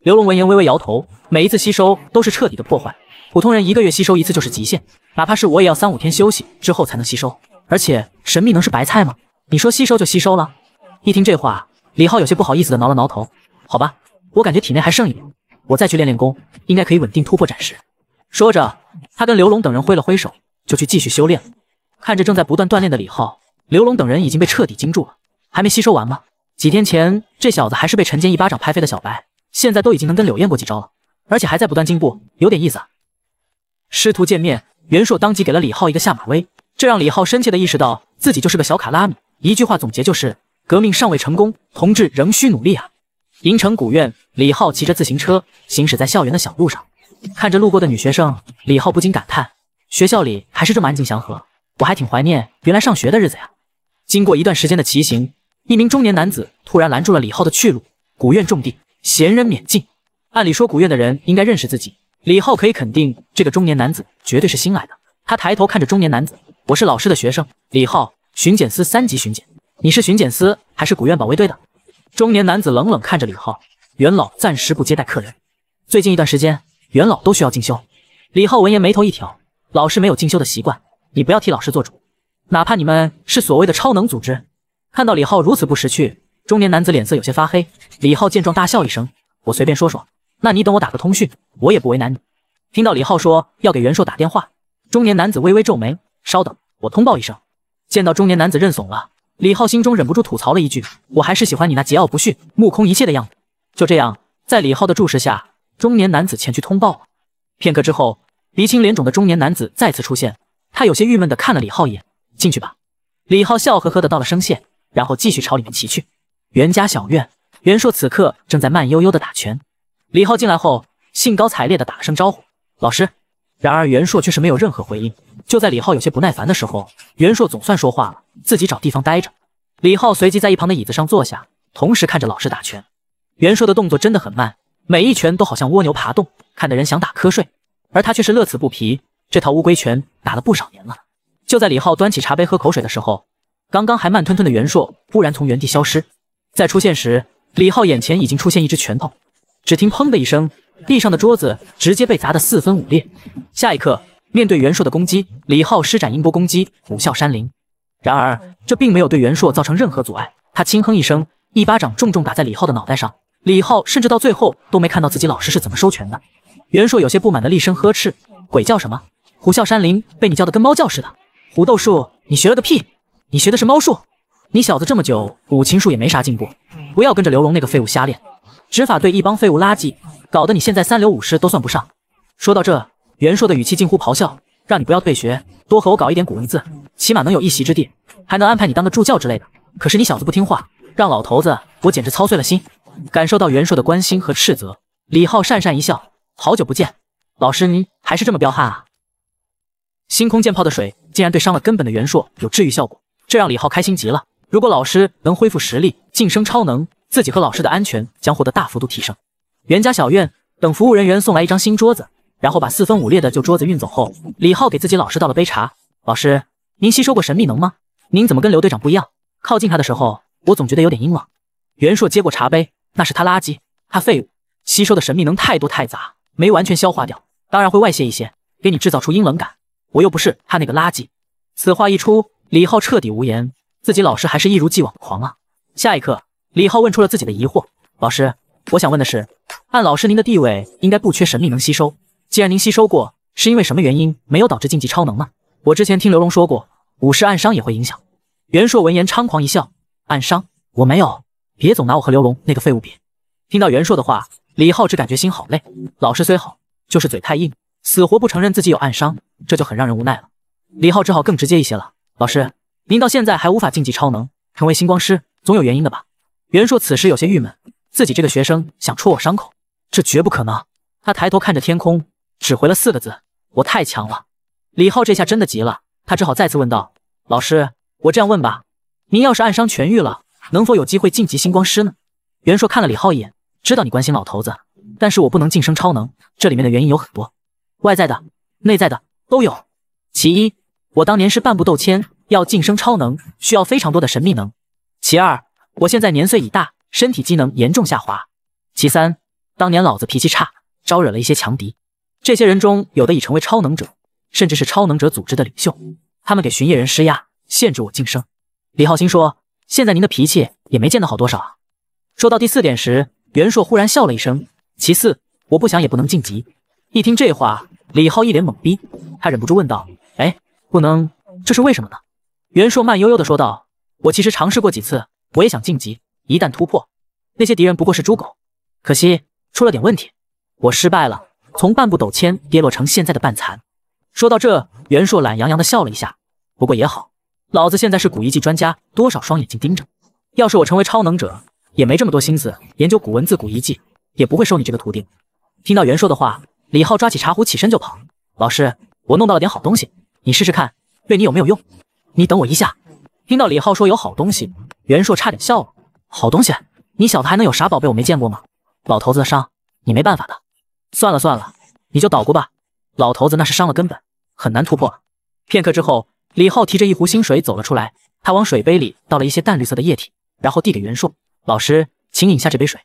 刘龙闻言微微摇头，每一次吸收都是彻底的破坏。普通人一个月吸收一次就是极限，哪怕是我也要三五天休息之后才能吸收。而且神秘能是白菜吗？你说吸收就吸收了？一听这话，李浩有些不好意思的挠了挠头。好吧。我感觉体内还剩一点，我再去练练功，应该可以稳定突破斩石。说着，他跟刘龙等人挥了挥手，就去继续修炼了。看着正在不断锻炼的李浩，刘龙等人已经被彻底惊住了。还没吸收完吗？几天前这小子还是被陈坚一巴掌拍飞的小白，现在都已经能跟柳燕过几招了，而且还在不断进步，有点意思啊！师徒见面，袁硕当即给了李浩一个下马威，这让李浩深切的意识到自己就是个小卡拉米。一句话总结就是：革命尚未成功，同志仍需努力啊！银城古院，李浩骑着自行车行驶在校园的小路上，看着路过的女学生，李浩不禁感叹：学校里还是这么安静祥和，我还挺怀念原来上学的日子呀。经过一段时间的骑行，一名中年男子突然拦住了李浩的去路。古院重地，闲人免进。按理说，古院的人应该认识自己。李浩可以肯定，这个中年男子绝对是新来的。他抬头看着中年男子：“我是老师的学生，李浩，巡检司三级巡检。你是巡检司还是古院保卫队的？”中年男子冷冷看着李浩，元老暂时不接待客人。最近一段时间，元老都需要进修。李浩闻言眉头一挑，老师没有进修的习惯，你不要替老师做主。哪怕你们是所谓的超能组织，看到李浩如此不识趣，中年男子脸色有些发黑。李浩见状大笑一声：“我随便说说，那你等我打个通讯，我也不为难你。”听到李浩说要给袁硕打电话，中年男子微微皱眉：“稍等，我通报一声。”见到中年男子认怂了。李浩心中忍不住吐槽了一句：“我还是喜欢你那桀骜不驯、目空一切的样子。”就这样，在李浩的注视下，中年男子前去通报了。片刻之后，鼻青脸肿的中年男子再次出现，他有些郁闷的看了李浩一眼：“进去吧。”李浩笑呵呵的道了声谢，然后继续朝里面骑去。袁家小院，袁硕此刻正在慢悠悠的打拳。李浩进来后，兴高采烈的打了声招呼：“老师。”然而袁硕却是没有任何回应。就在李浩有些不耐烦的时候，袁硕总算说话了：“自己找地方待着。”李浩随即在一旁的椅子上坐下，同时看着老师打拳。袁硕的动作真的很慢，每一拳都好像蜗牛爬动，看得人想打瞌睡。而他却是乐此不疲，这套乌龟拳打了不少年了。就在李浩端起茶杯喝口水的时候，刚刚还慢吞吞的袁硕忽然从原地消失。再出现时，李浩眼前已经出现一只拳头。只听“砰”的一声。地上的桌子直接被砸得四分五裂。下一刻，面对袁硕的攻击，李浩施展音波攻击，虎啸山林。然而，这并没有对袁硕造成任何阻碍。他轻哼一声，一巴掌重重打在李浩的脑袋上。李浩甚至到最后都没看到自己老师是怎么收拳的。袁硕有些不满的厉声呵斥：“鬼叫什么？虎啸山林被你叫的跟猫叫似的。虎斗术你学了个屁！你学的是猫术！你小子这么久武禽术也没啥进步，不要跟着刘龙那个废物瞎练。执法队一帮废物垃圾！”搞得你现在三流武师都算不上。说到这，袁硕的语气近乎咆哮，让你不要退学，多和我搞一点古文字，起码能有一席之地，还能安排你当个助教之类的。可是你小子不听话，让老头子我简直操碎了心。感受到袁硕的关心和斥责，李浩讪讪一笑：“好久不见，老师您还是这么彪悍啊！”星空舰炮的水竟然对伤了根本的袁硕有治愈效果，这让李浩开心极了。如果老师能恢复实力，晋升超能，自己和老师的安全将获得大幅度提升。袁家小院，等服务人员送来一张新桌子，然后把四分五裂的旧桌子运走后，李浩给自己老师倒了杯茶。老师，您吸收过神秘能吗？您怎么跟刘队长不一样？靠近他的时候，我总觉得有点阴冷。袁硕接过茶杯，那是他垃圾，他废物，吸收的神秘能太多太杂，没完全消化掉，当然会外泄一些，给你制造出阴冷感。我又不是他那个垃圾。此话一出，李浩彻底无言。自己老师还是一如既往狂啊！下一刻，李浩问出了自己的疑惑：老师。我想问的是，按老师您的地位，应该不缺神力能吸收。既然您吸收过，是因为什么原因没有导致禁忌超能呢？我之前听刘龙说过，武士暗伤也会影响。袁硕闻言猖狂一笑：“暗伤？我没有！别总拿我和刘龙那个废物比。”听到袁硕的话，李浩只感觉心好累。老师虽好，就是嘴太硬，死活不承认自己有暗伤，这就很让人无奈了。李浩只好更直接一些了：“老师，您到现在还无法禁忌超能，成为星光师，总有原因的吧？”袁硕此时有些郁闷。自己这个学生想戳我伤口，这绝不可能。他抬头看着天空，只回了四个字：“我太强了。”李浩这下真的急了，他只好再次问道：“老师，我这样问吧，您要是暗伤痊愈了，能否有机会晋级星光师呢？”袁硕看了李浩一眼，知道你关心老头子，但是我不能晋升超能，这里面的原因有很多，外在的、内在的都有。其一，我当年是半步斗千，要晋升超能需要非常多的神秘能；其二，我现在年岁已大。身体机能严重下滑。其三，当年老子脾气差，招惹了一些强敌。这些人中有的已成为超能者，甚至是超能者组织的领袖。他们给巡夜人施压，限制我晋升。李浩星说：“现在您的脾气也没见得好多少啊。”说到第四点时，袁硕忽然笑了一声：“其四，我不想也不能晋级。”一听这话，李浩一脸懵逼，他忍不住问道：“哎，不能，这是为什么呢？”袁硕慢悠悠地说道：“我其实尝试过几次，我也想晋级。”一旦突破，那些敌人不过是猪狗。可惜出了点问题，我失败了，从半步斗千跌落成现在的半残。说到这，袁硕懒洋洋的笑了一下。不过也好，老子现在是古遗迹专家，多少双眼睛盯着。要是我成为超能者，也没这么多心思研究古文字、古遗迹，也不会收你这个徒弟。听到袁硕的话，李浩抓起茶壶，起身就跑。老师，我弄到了点好东西，你试试看，对你有没有用？你等我一下。听到李浩说有好东西，袁硕差点笑了。好东西，你小子还能有啥宝贝？我没见过吗？老头子的伤，你没办法的。算了算了，你就捣鼓吧。老头子那是伤了根本，很难突破片刻之后，李浩提着一壶新水走了出来，他往水杯里倒了一些淡绿色的液体，然后递给袁硕老师：“请饮下这杯水。”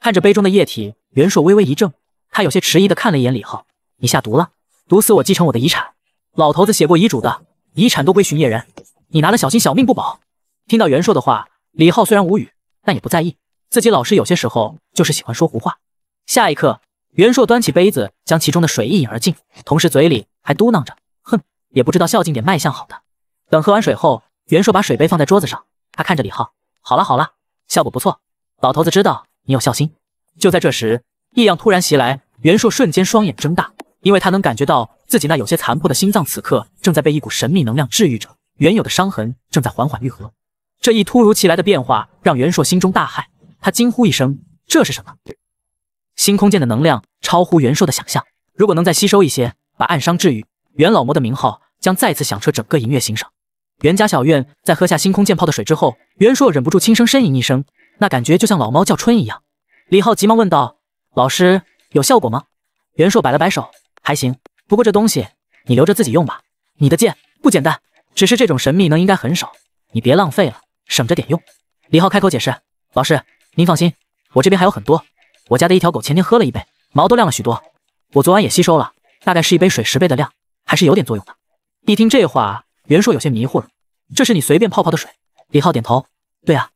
看着杯中的液体，袁硕微微一怔，他有些迟疑的看了一眼李浩：“你下毒了？毒死我继承我的遗产？老头子写过遗嘱的，遗产都归巡夜人，你拿了小心小命不保。”听到袁硕的话，李浩虽然无语。但也不在意，自己老师有些时候就是喜欢说胡话。下一刻，袁硕端起杯子，将其中的水一饮而尽，同时嘴里还嘟囔着：“哼，也不知道孝敬点卖相好的。”等喝完水后，袁硕把水杯放在桌子上，他看着李浩：“好了好了，效果不错，老头子知道你有孝心。”就在这时，异样突然袭来，袁硕瞬间双眼睁大，因为他能感觉到自己那有些残破的心脏此刻正在被一股神秘能量治愈着，原有的伤痕正在缓缓愈合。这一突如其来的变化让袁硕心中大骇，他惊呼一声：“这是什么？”星空剑的能量超乎袁硕的想象，如果能再吸收一些，把暗伤治愈，袁老魔的名号将再次响彻整个银月星上。袁家小院在喝下星空剑泡的水之后，袁硕忍不住轻声呻吟一声，那感觉就像老猫叫春一样。李浩急忙问道：“老师，有效果吗？”袁硕摆了摆手：“还行，不过这东西你留着自己用吧。你的剑不简单，只是这种神秘能应该很少，你别浪费了。”省着点用，李浩开口解释：“老师，您放心，我这边还有很多。我家的一条狗前天喝了一杯，毛都亮了许多。我昨晚也吸收了，大概是一杯水十倍的量，还是有点作用的。”一听这话，袁硕有些迷糊了：“这是你随便泡泡的水？”李浩点头：“对啊。”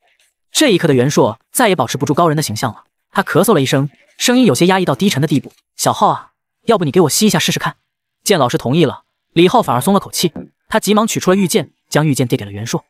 这一刻的袁硕再也保持不住高人的形象了，他咳嗽了一声，声音有些压抑到低沉的地步：“小浩啊，要不你给我吸一下试试看？”见老师同意了，李浩反而松了口气，他急忙取出了玉剑，将玉剑递给了袁硕。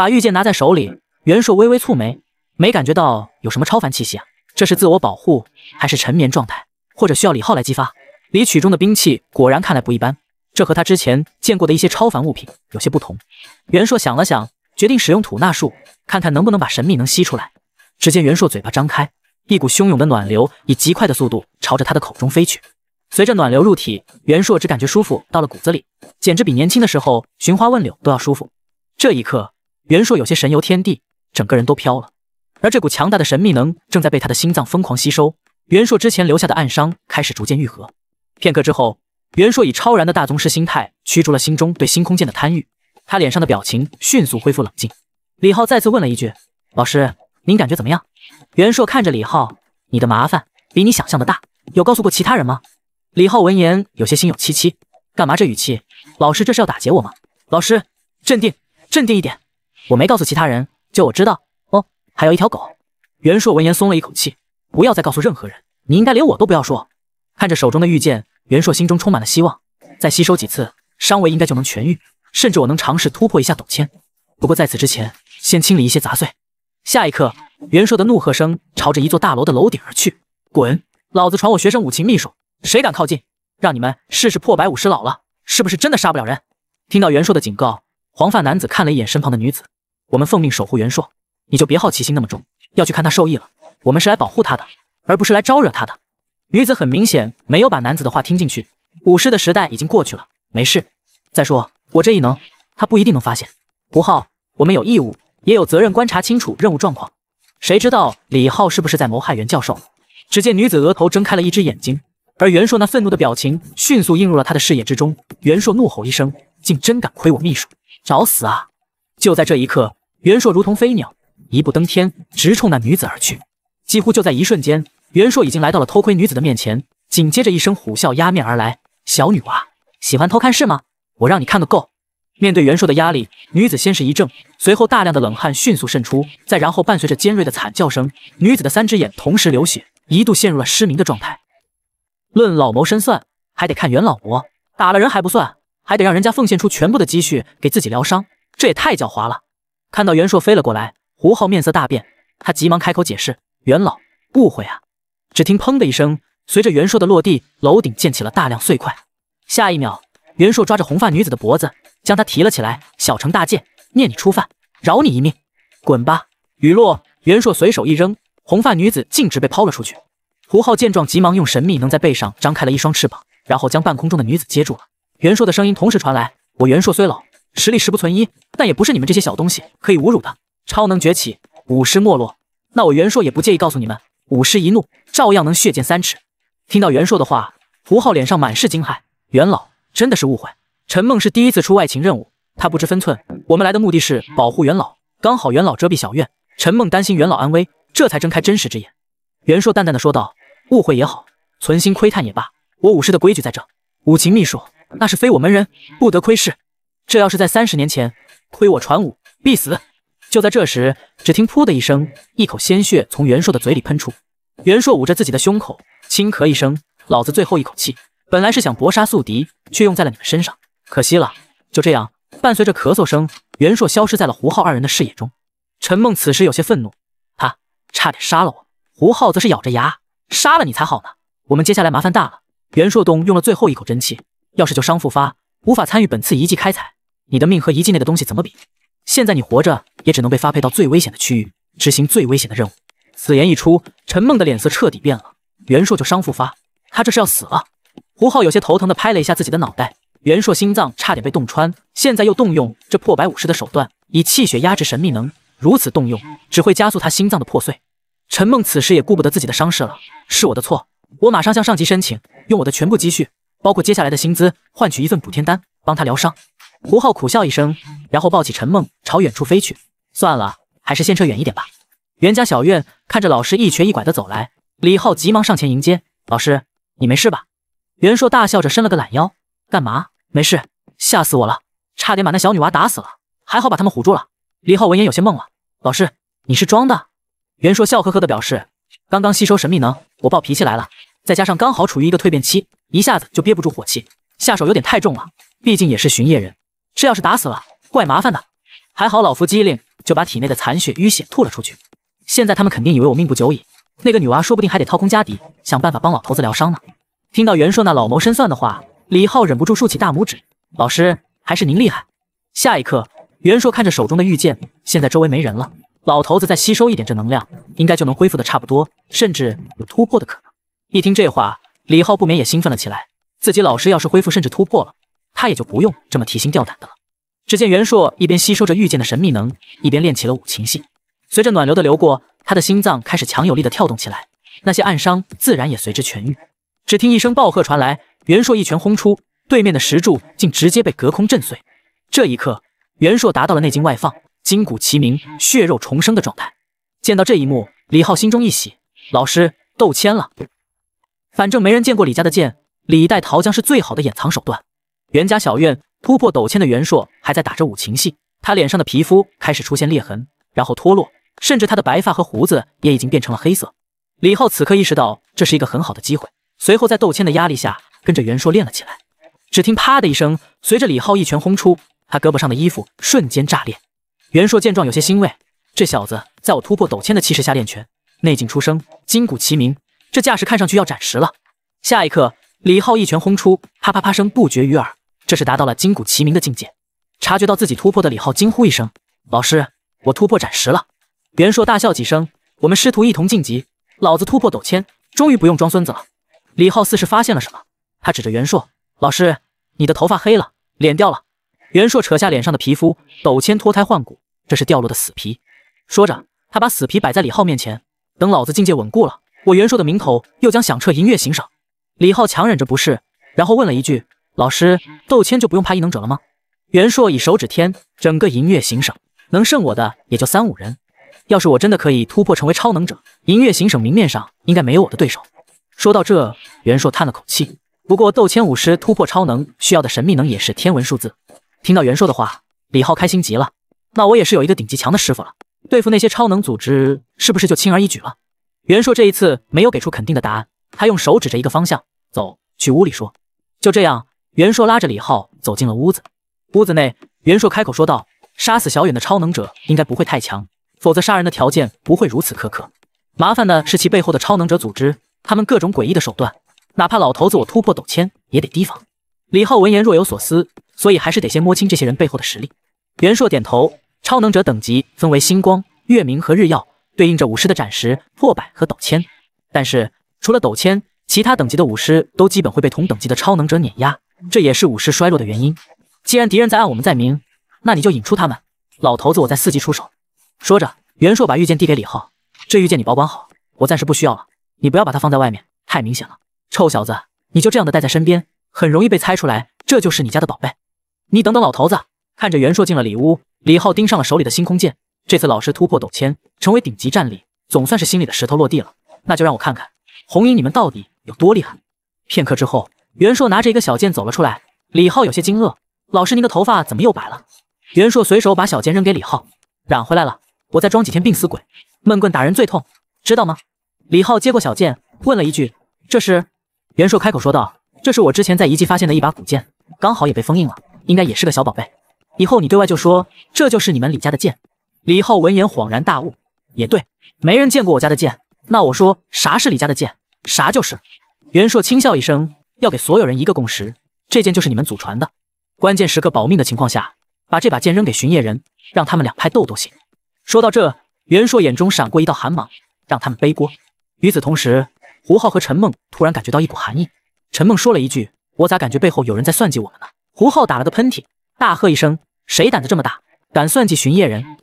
把玉剑拿在手里，袁硕微微蹙眉，没感觉到有什么超凡气息。啊。这是自我保护，还是沉眠状态，或者需要李浩来激发？李曲中的兵器果然看来不一般，这和他之前见过的一些超凡物品有些不同。袁硕想了想，决定使用吐纳术，看看能不能把神秘能吸出来。只见袁硕嘴巴张开，一股汹涌的暖流以极快的速度朝着他的口中飞去。随着暖流入体，袁硕只感觉舒服到了骨子里，简直比年轻的时候寻花问柳都要舒服。这一刻。袁硕有些神游天地，整个人都飘了。而这股强大的神秘能正在被他的心脏疯狂吸收。袁硕之前留下的暗伤开始逐渐愈合。片刻之后，袁硕以超然的大宗师心态驱逐了心中对星空剑的贪欲。他脸上的表情迅速恢复冷静。李浩再次问了一句：“老师，您感觉怎么样？”袁硕看着李浩：“你的麻烦比你想象的大。有告诉过其他人吗？”李浩闻言有些心有戚戚：“干嘛这语气？老师这是要打劫我吗？”“老师，镇定，镇定一点。”我没告诉其他人，就我知道哦。还有一条狗。袁硕闻言松了一口气，不要再告诉任何人。你应该连我都不要说。看着手中的玉剑，袁硕心中充满了希望。再吸收几次，伤维应该就能痊愈，甚至我能尝试突破一下董谦。不过在此之前，先清理一些杂碎。下一刻，袁硕的怒喝声朝着一座大楼的楼顶而去：“滚！老子传我学生五禽秘术，谁敢靠近，让你们试试破百五十老了是不是真的杀不了人？”听到袁硕的警告，黄发男子看了一眼身旁的女子。我们奉命守护袁硕，你就别好奇心那么重要去看他受益了。我们是来保护他的，而不是来招惹他的。女子很明显没有把男子的话听进去。武士的时代已经过去了，没事。再说我这一能，他不一定能发现。胡浩，我们有义务，也有责任观察清楚任务状况。谁知道李浩是不是在谋害袁教授？只见女子额头睁开了一只眼睛，而袁硕那愤怒的表情迅速映入了他的视野之中。袁硕怒吼一声：“竟真敢窥我秘书，找死啊！”就在这一刻。袁硕如同飞鸟，一步登天，直冲那女子而去。几乎就在一瞬间，袁硕已经来到了偷窥女子的面前。紧接着一声虎啸压面而来：“小女娃，喜欢偷看是吗？我让你看个够！”面对袁硕的压力，女子先是一怔，随后大量的冷汗迅速渗出，再然后伴随着尖锐的惨叫声，女子的三只眼同时流血，一度陷入了失明的状态。论老谋深算，还得看袁老魔。打了人还不算，还得让人家奉献出全部的积蓄给自己疗伤，这也太狡猾了。看到袁硕飞了过来，胡浩面色大变，他急忙开口解释：“袁老，误会啊！”只听砰的一声，随着袁硕的落地，楼顶溅起了大量碎块。下一秒，袁硕抓着红发女子的脖子，将她提了起来，小惩大诫，念你初犯，饶你一命，滚吧！雨落，袁硕随手一扔，红发女子径直被抛了出去。胡浩见状，急忙用神秘能在背上张开了一双翅膀，然后将半空中的女子接住了。袁硕的声音同时传来：“我袁硕虽老。”实力十不存一，但也不是你们这些小东西可以侮辱的。超能崛起，武师没落，那我袁硕也不介意告诉你们，武师一怒照样能血溅三尺。听到袁硕的话，胡浩脸上满是惊骇。袁老真的是误会，陈梦是第一次出外勤任务，他不知分寸。我们来的目的是保护袁老，刚好袁老遮蔽小院，陈梦担心袁老安危，这才睁开真实之眼。袁硕淡淡的说道，误会也好，存心窥探也罢，我武师的规矩在这，五禽秘术那是非我门人不得窥视。这要是在三十年前，亏我传武必死。就在这时，只听“噗”的一声，一口鲜血从袁硕的嘴里喷出。袁硕捂着自己的胸口，轻咳一声：“老子最后一口气，本来是想搏杀宿敌，却用在了你们身上，可惜了。”就这样，伴随着咳嗽声，袁硕消失在了胡浩二人的视野中。陈梦此时有些愤怒，他差点杀了我。胡浩则是咬着牙：“杀了你才好呢，我们接下来麻烦大了。”袁硕东用了最后一口真气，要是旧伤复发，无法参与本次遗迹开采。你的命和遗迹内的东西怎么比？现在你活着也只能被发配到最危险的区域，执行最危险的任务。此言一出，陈梦的脸色彻底变了。袁硕就伤复发，他这是要死了。胡浩有些头疼的拍了一下自己的脑袋。袁硕心脏差点被冻穿，现在又动用这破百武士的手段，以气血压制神秘能，如此动用只会加速他心脏的破碎。陈梦此时也顾不得自己的伤势了，是我的错，我马上向上级申请，用我的全部积蓄，包括接下来的薪资，换取一份补天丹，帮他疗伤。胡浩苦笑一声，然后抱起陈梦朝远处飞去。算了，还是先撤远一点吧。袁家小院看着老师一瘸一拐的走来，李浩急忙上前迎接。老师，你没事吧？袁硕大笑着伸了个懒腰，干嘛？没事，吓死我了，差点把那小女娃打死了，还好把他们唬住了。李浩闻言有些懵了，老师，你是装的？袁硕笑呵呵的表示，刚刚吸收神秘能，我暴脾气来了，再加上刚好处于一个蜕变期，一下子就憋不住火气，下手有点太重了，毕竟也是巡夜人。这要是打死了，怪麻烦的。还好老夫机灵，就把体内的残血淤血吐了出去。现在他们肯定以为我命不久矣，那个女娃说不定还得掏空家底，想办法帮老头子疗伤呢。听到袁硕那老谋深算的话，李浩忍不住竖起大拇指：“老师还是您厉害。”下一刻，袁硕看着手中的玉剑，现在周围没人了，老头子再吸收一点这能量，应该就能恢复的差不多，甚至有突破的可能。一听这话，李浩不免也兴奋了起来，自己老师要是恢复甚至突破了。他也就不用这么提心吊胆的了。只见袁硕一边吸收着御剑的神秘能，一边练起了五禽戏。随着暖流的流过，他的心脏开始强有力的跳动起来，那些暗伤自然也随之痊愈。只听一声暴喝传来，袁硕一拳轰出，对面的石柱竟直接被隔空震碎。这一刻，袁硕达到了内劲外放、筋骨齐鸣、血肉重生的状态。见到这一幕，李浩心中一喜，老师斗签了。反正没人见过李家的剑，李代桃僵是最好的掩藏手段。袁家小院突破斗千的袁硕还在打着五禽戏，他脸上的皮肤开始出现裂痕，然后脱落，甚至他的白发和胡子也已经变成了黑色。李浩此刻意识到这是一个很好的机会，随后在斗千的压力下跟着袁硕练了起来。只听啪的一声，随着李浩一拳轰出，他胳膊上的衣服瞬间炸裂。袁硕见状有些欣慰，这小子在我突破斗千的气势下练拳，内劲出生，筋骨齐鸣，这架势看上去要斩石了。下一刻，李浩一拳轰出，啪啪啪声不绝于耳。这是达到了筋骨齐鸣的境界。察觉到自己突破的李浩惊呼一声：“老师，我突破斩石了！”袁硕大笑几声：“我们师徒一同晋级，老子突破斗千，终于不用装孙子了。”李浩似是发现了什么，他指着袁硕：“老师，你的头发黑了，脸掉了。”袁硕扯下脸上的皮肤，斗千脱胎换骨，这是掉落的死皮。说着，他把死皮摆在李浩面前。等老子境界稳固了，我袁硕的名头又将响彻银月行省。李浩强忍着不适，然后问了一句。老师，斗千就不用怕异能者了吗？袁硕以手指天，整个银月行省能胜我的也就三五人。要是我真的可以突破成为超能者，银月行省明面上应该没有我的对手。说到这，袁硕叹了口气。不过，斗千武师突破超能需要的神秘能也是天文数字。听到袁硕的话，李浩开心极了。那我也是有一个顶级强的师傅了，对付那些超能组织是不是就轻而易举了？袁硕这一次没有给出肯定的答案，他用手指着一个方向，走去屋里说：“就这样。”袁硕拉着李浩走进了屋子。屋子内，袁硕开口说道：“杀死小远的超能者应该不会太强，否则杀人的条件不会如此苛刻。麻烦的是其背后的超能者组织，他们各种诡异的手段，哪怕老头子我突破斗千也得提防。”李浩闻言若有所思，所以还是得先摸清这些人背后的实力。袁硕点头：“超能者等级分为星光、月明和日耀，对应着武师的斩石、破百和斗千。但是除了斗千，其他等级的武师都基本会被同等级的超能者碾压。”这也是武士衰落的原因。既然敌人在暗，我们在明，那你就引出他们。老头子，我在伺机出手。说着，袁硕把玉剑递给李浩：“这玉剑你保管好，我暂时不需要了。你不要把它放在外面，太明显了。臭小子，你就这样的带在身边，很容易被猜出来。这就是你家的宝贝。”你等等，老头子看着袁硕进了里屋，李浩盯上了手里的星空剑。这次老师突破斗千，成为顶级战力，总算是心里的石头落地了。那就让我看看红英你们到底有多厉害。片刻之后。袁硕拿着一个小剑走了出来，李浩有些惊愕：“老师，您的头发怎么又白了？”袁硕随手把小剑扔给李浩：“染回来了，我再装几天病死鬼。闷棍打人最痛，知道吗？”李浩接过小剑，问了一句：“这是？”袁硕开口说道：“这是我之前在遗迹发现的一把古剑，刚好也被封印了，应该也是个小宝贝。以后你对外就说这就是你们李家的剑。”李浩闻言恍然大悟：“也对，没人见过我家的剑，那我说啥是李家的剑，啥就是。”袁硕轻笑一声。要给所有人一个共识，这剑就是你们祖传的。关键时刻保命的情况下，把这把剑扔给巡夜人，让他们两派斗斗行。说到这，袁硕眼中闪过一道寒芒，让他们背锅。与此同时，胡浩和陈梦突然感觉到一股寒意。陈梦说了一句：“我咋感觉背后有人在算计我们呢？”胡浩打了个喷嚏，大喝一声：“谁胆子这么大，敢算计巡夜人？”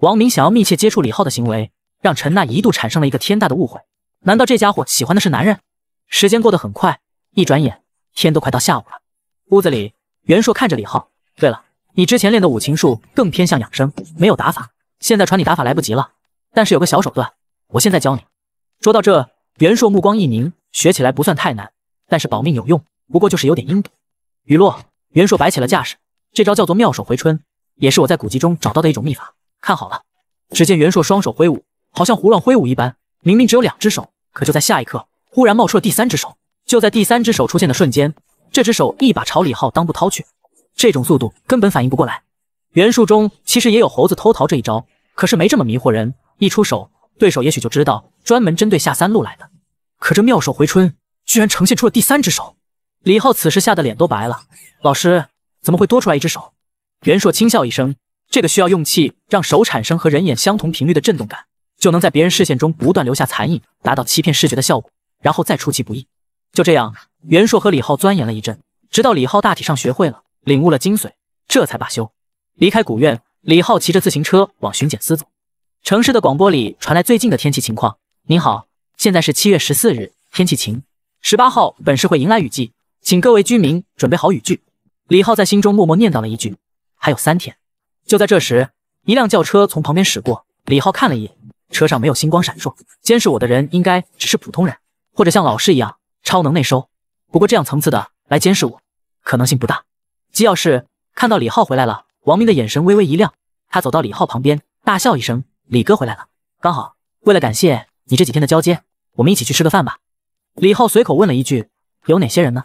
王明想要密切接触李浩的行为，让陈娜一度产生了一个天大的误会。难道这家伙喜欢的是男人？时间过得很快。一转眼，天都快到下午了。屋子里，袁硕看着李浩。对了，你之前练的五禽术更偏向养生，没有打法。现在传你打法来不及了，但是有个小手段，我现在教你。说到这，袁硕目光一凝，学起来不算太难，但是保命有用。不过就是有点阴毒。雨落，袁硕摆起了架势。这招叫做妙手回春，也是我在古籍中找到的一种秘法。看好了。只见袁硕双手挥舞，好像胡乱挥舞一般。明明只有两只手，可就在下一刻，忽然冒出了第三只手。就在第三只手出现的瞬间，这只手一把朝李浩裆部掏去，这种速度根本反应不过来。袁术中其实也有猴子偷桃这一招，可是没这么迷惑人。一出手，对手也许就知道专门针对下三路来的。可这妙手回春居然呈现出了第三只手，李浩此时吓得脸都白了。老师怎么会多出来一只手？袁硕轻笑一声，这个需要用气让手产生和人眼相同频率的震动感，就能在别人视线中不断留下残影，达到欺骗视觉的效果，然后再出其不意。就这样，袁硕和李浩钻研了一阵，直到李浩大体上学会了、领悟了精髓，这才罢休。离开古院，李浩骑着自行车往巡检司走。城市的广播里传来最近的天气情况：“您好，现在是七月十四日，天气晴。十八号本市会迎来雨季，请各位居民准备好雨具。”李浩在心中默默念叨了一句：“还有三天。”就在这时，一辆轿车从旁边驶过，李浩看了一眼，车上没有星光闪烁，监视我的人应该只是普通人，或者像老师一样。超能内收，不过这样层次的来监视我，可能性不大。机要室看到李浩回来了，王明的眼神微微一亮，他走到李浩旁边，大笑一声：“李哥回来了，刚好，为了感谢你这几天的交接，我们一起去吃个饭吧。”李浩随口问了一句：“有哪些人呢？”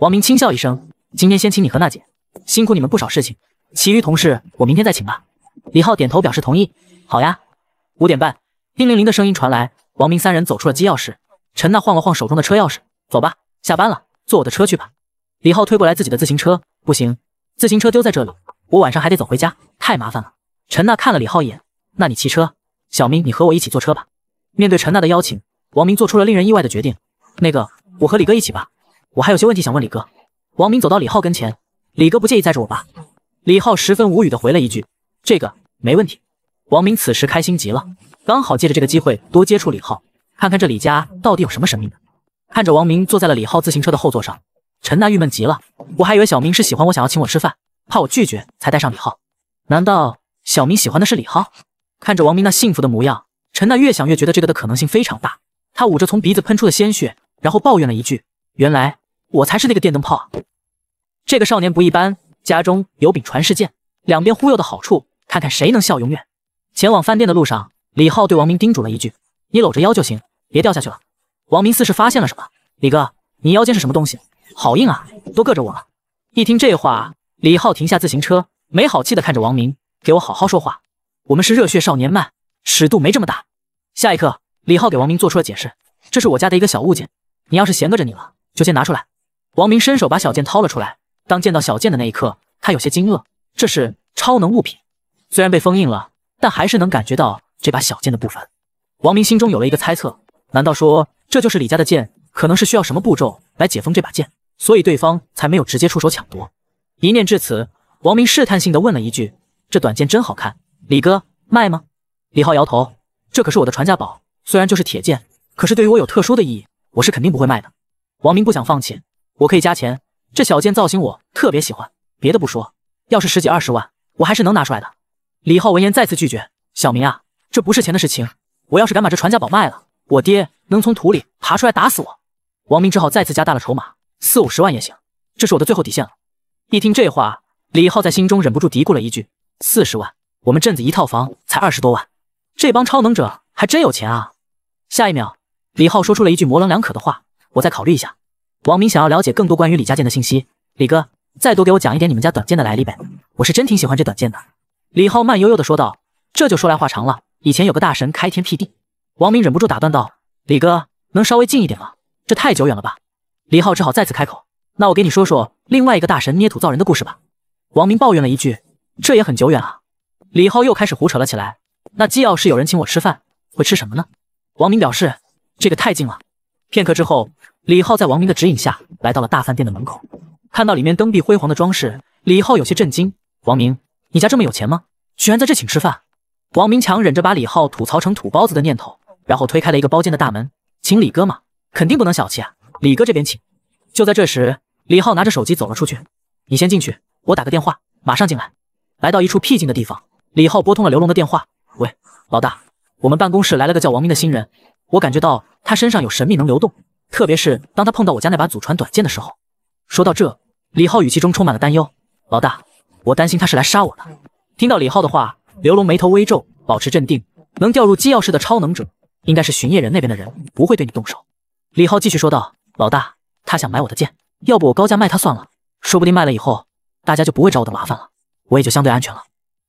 王明轻笑一声：“今天先请你和娜姐，辛苦你们不少事情，其余同事我明天再请吧。”李浩点头表示同意：“好呀。”五点半，叮铃铃的声音传来，王明三人走出了机要室。陈娜晃了晃手中的车钥匙。走吧，下班了，坐我的车去吧。李浩推过来自己的自行车，不行，自行车丢在这里，我晚上还得走回家，太麻烦了。陈娜看了李浩一眼，那你骑车，小明你和我一起坐车吧。面对陈娜的邀请，王明做出了令人意外的决定，那个我和李哥一起吧，我还有些问题想问李哥。王明走到李浩跟前，李哥不介意载着我吧？李浩十分无语的回了一句，这个没问题。王明此时开心极了，刚好借着这个机会多接触李浩，看看这李家到底有什么神秘的。看着王明坐在了李浩自行车的后座上，陈娜郁闷极了。我还以为小明是喜欢我，想要请我吃饭，怕我拒绝才带上李浩。难道小明喜欢的是李浩？看着王明那幸福的模样，陈娜越想越觉得这个的可能性非常大。她捂着从鼻子喷出的鲜血，然后抱怨了一句：“原来我才是那个电灯泡啊！”这个少年不一般，家中有柄传世剑，两边忽悠的好处，看看谁能笑永远。前往饭店的路上，李浩对王明叮嘱了一句：“你搂着腰就行，别掉下去了。”王明似是发现了什么，李哥，你腰间是什么东西？好硬啊，都硌着我了。一听这话，李浩停下自行车，没好气的看着王明：“给我好好说话，我们是热血少年漫，尺度没这么大。”下一刻，李浩给王明做出了解释：“这是我家的一个小物件，你要是嫌硌着你了，就先拿出来。”王明伸手把小剑掏了出来。当见到小剑的那一刻，他有些惊愕，这是超能物品，虽然被封印了，但还是能感觉到这把小剑的部分。王明心中有了一个猜测。难道说这就是李家的剑？可能是需要什么步骤来解封这把剑，所以对方才没有直接出手抢夺。一念至此，王明试探性的问了一句：“这短剑真好看，李哥卖吗？”李浩摇头：“这可是我的传家宝，虽然就是铁剑，可是对于我有特殊的意义，我是肯定不会卖的。”王明不想放弃，我可以加钱。这小剑造型我特别喜欢，别的不说，要是十几二十万，我还是能拿出来的。李浩闻言再次拒绝：“小明啊，这不是钱的事情，我要是敢把这传家宝卖了。”我爹能从土里爬出来打死我！王明只好再次加大了筹码，四五十万也行，这是我的最后底线了。一听这话，李浩在心中忍不住嘀咕了一句：“四十万，我们镇子一套房才二十多万，这帮超能者还真有钱啊！”下一秒，李浩说出了一句模棱两可的话：“我再考虑一下。”王明想要了解更多关于李家建的信息，李哥，再多给我讲一点你们家短剑的来历呗，我是真挺喜欢这短剑的。”李浩慢悠悠地说道：“这就说来话长了，以前有个大神开天辟地。”王明忍不住打断道：“李哥，能稍微近一点吗？这太久远了吧？”李浩只好再次开口：“那我给你说说另外一个大神捏土造人的故事吧。”王明抱怨了一句：“这也很久远啊。”李浩又开始胡扯了起来：“那既要是有人请我吃饭，会吃什么呢？”王明表示：“这个太近了。”片刻之后，李浩在王明的指引下来到了大饭店的门口，看到里面灯壁辉煌的装饰，李浩有些震惊：“王明，你家这么有钱吗？居然在这请吃饭？”王明强忍着把李浩吐槽成土包子的念头。然后推开了一个包间的大门，请李哥嘛，肯定不能小气啊！李哥这边请。就在这时，李浩拿着手机走了出去。你先进去，我打个电话，马上进来。来到一处僻静的地方，李浩拨通了刘龙的电话。喂，老大，我们办公室来了个叫王明的新人，我感觉到他身上有神秘能流动，特别是当他碰到我家那把祖传短剑的时候。说到这，李浩语气中充满了担忧。老大，我担心他是来杀我的。听到李浩的话，刘龙眉头微皱，保持镇定。能掉入机要室的超能者。应该是巡夜人那边的人不会对你动手，李浩继续说道：“老大，他想买我的剑，要不我高价卖他算了，说不定卖了以后大家就不会找我的麻烦了，我也就相对安全了。”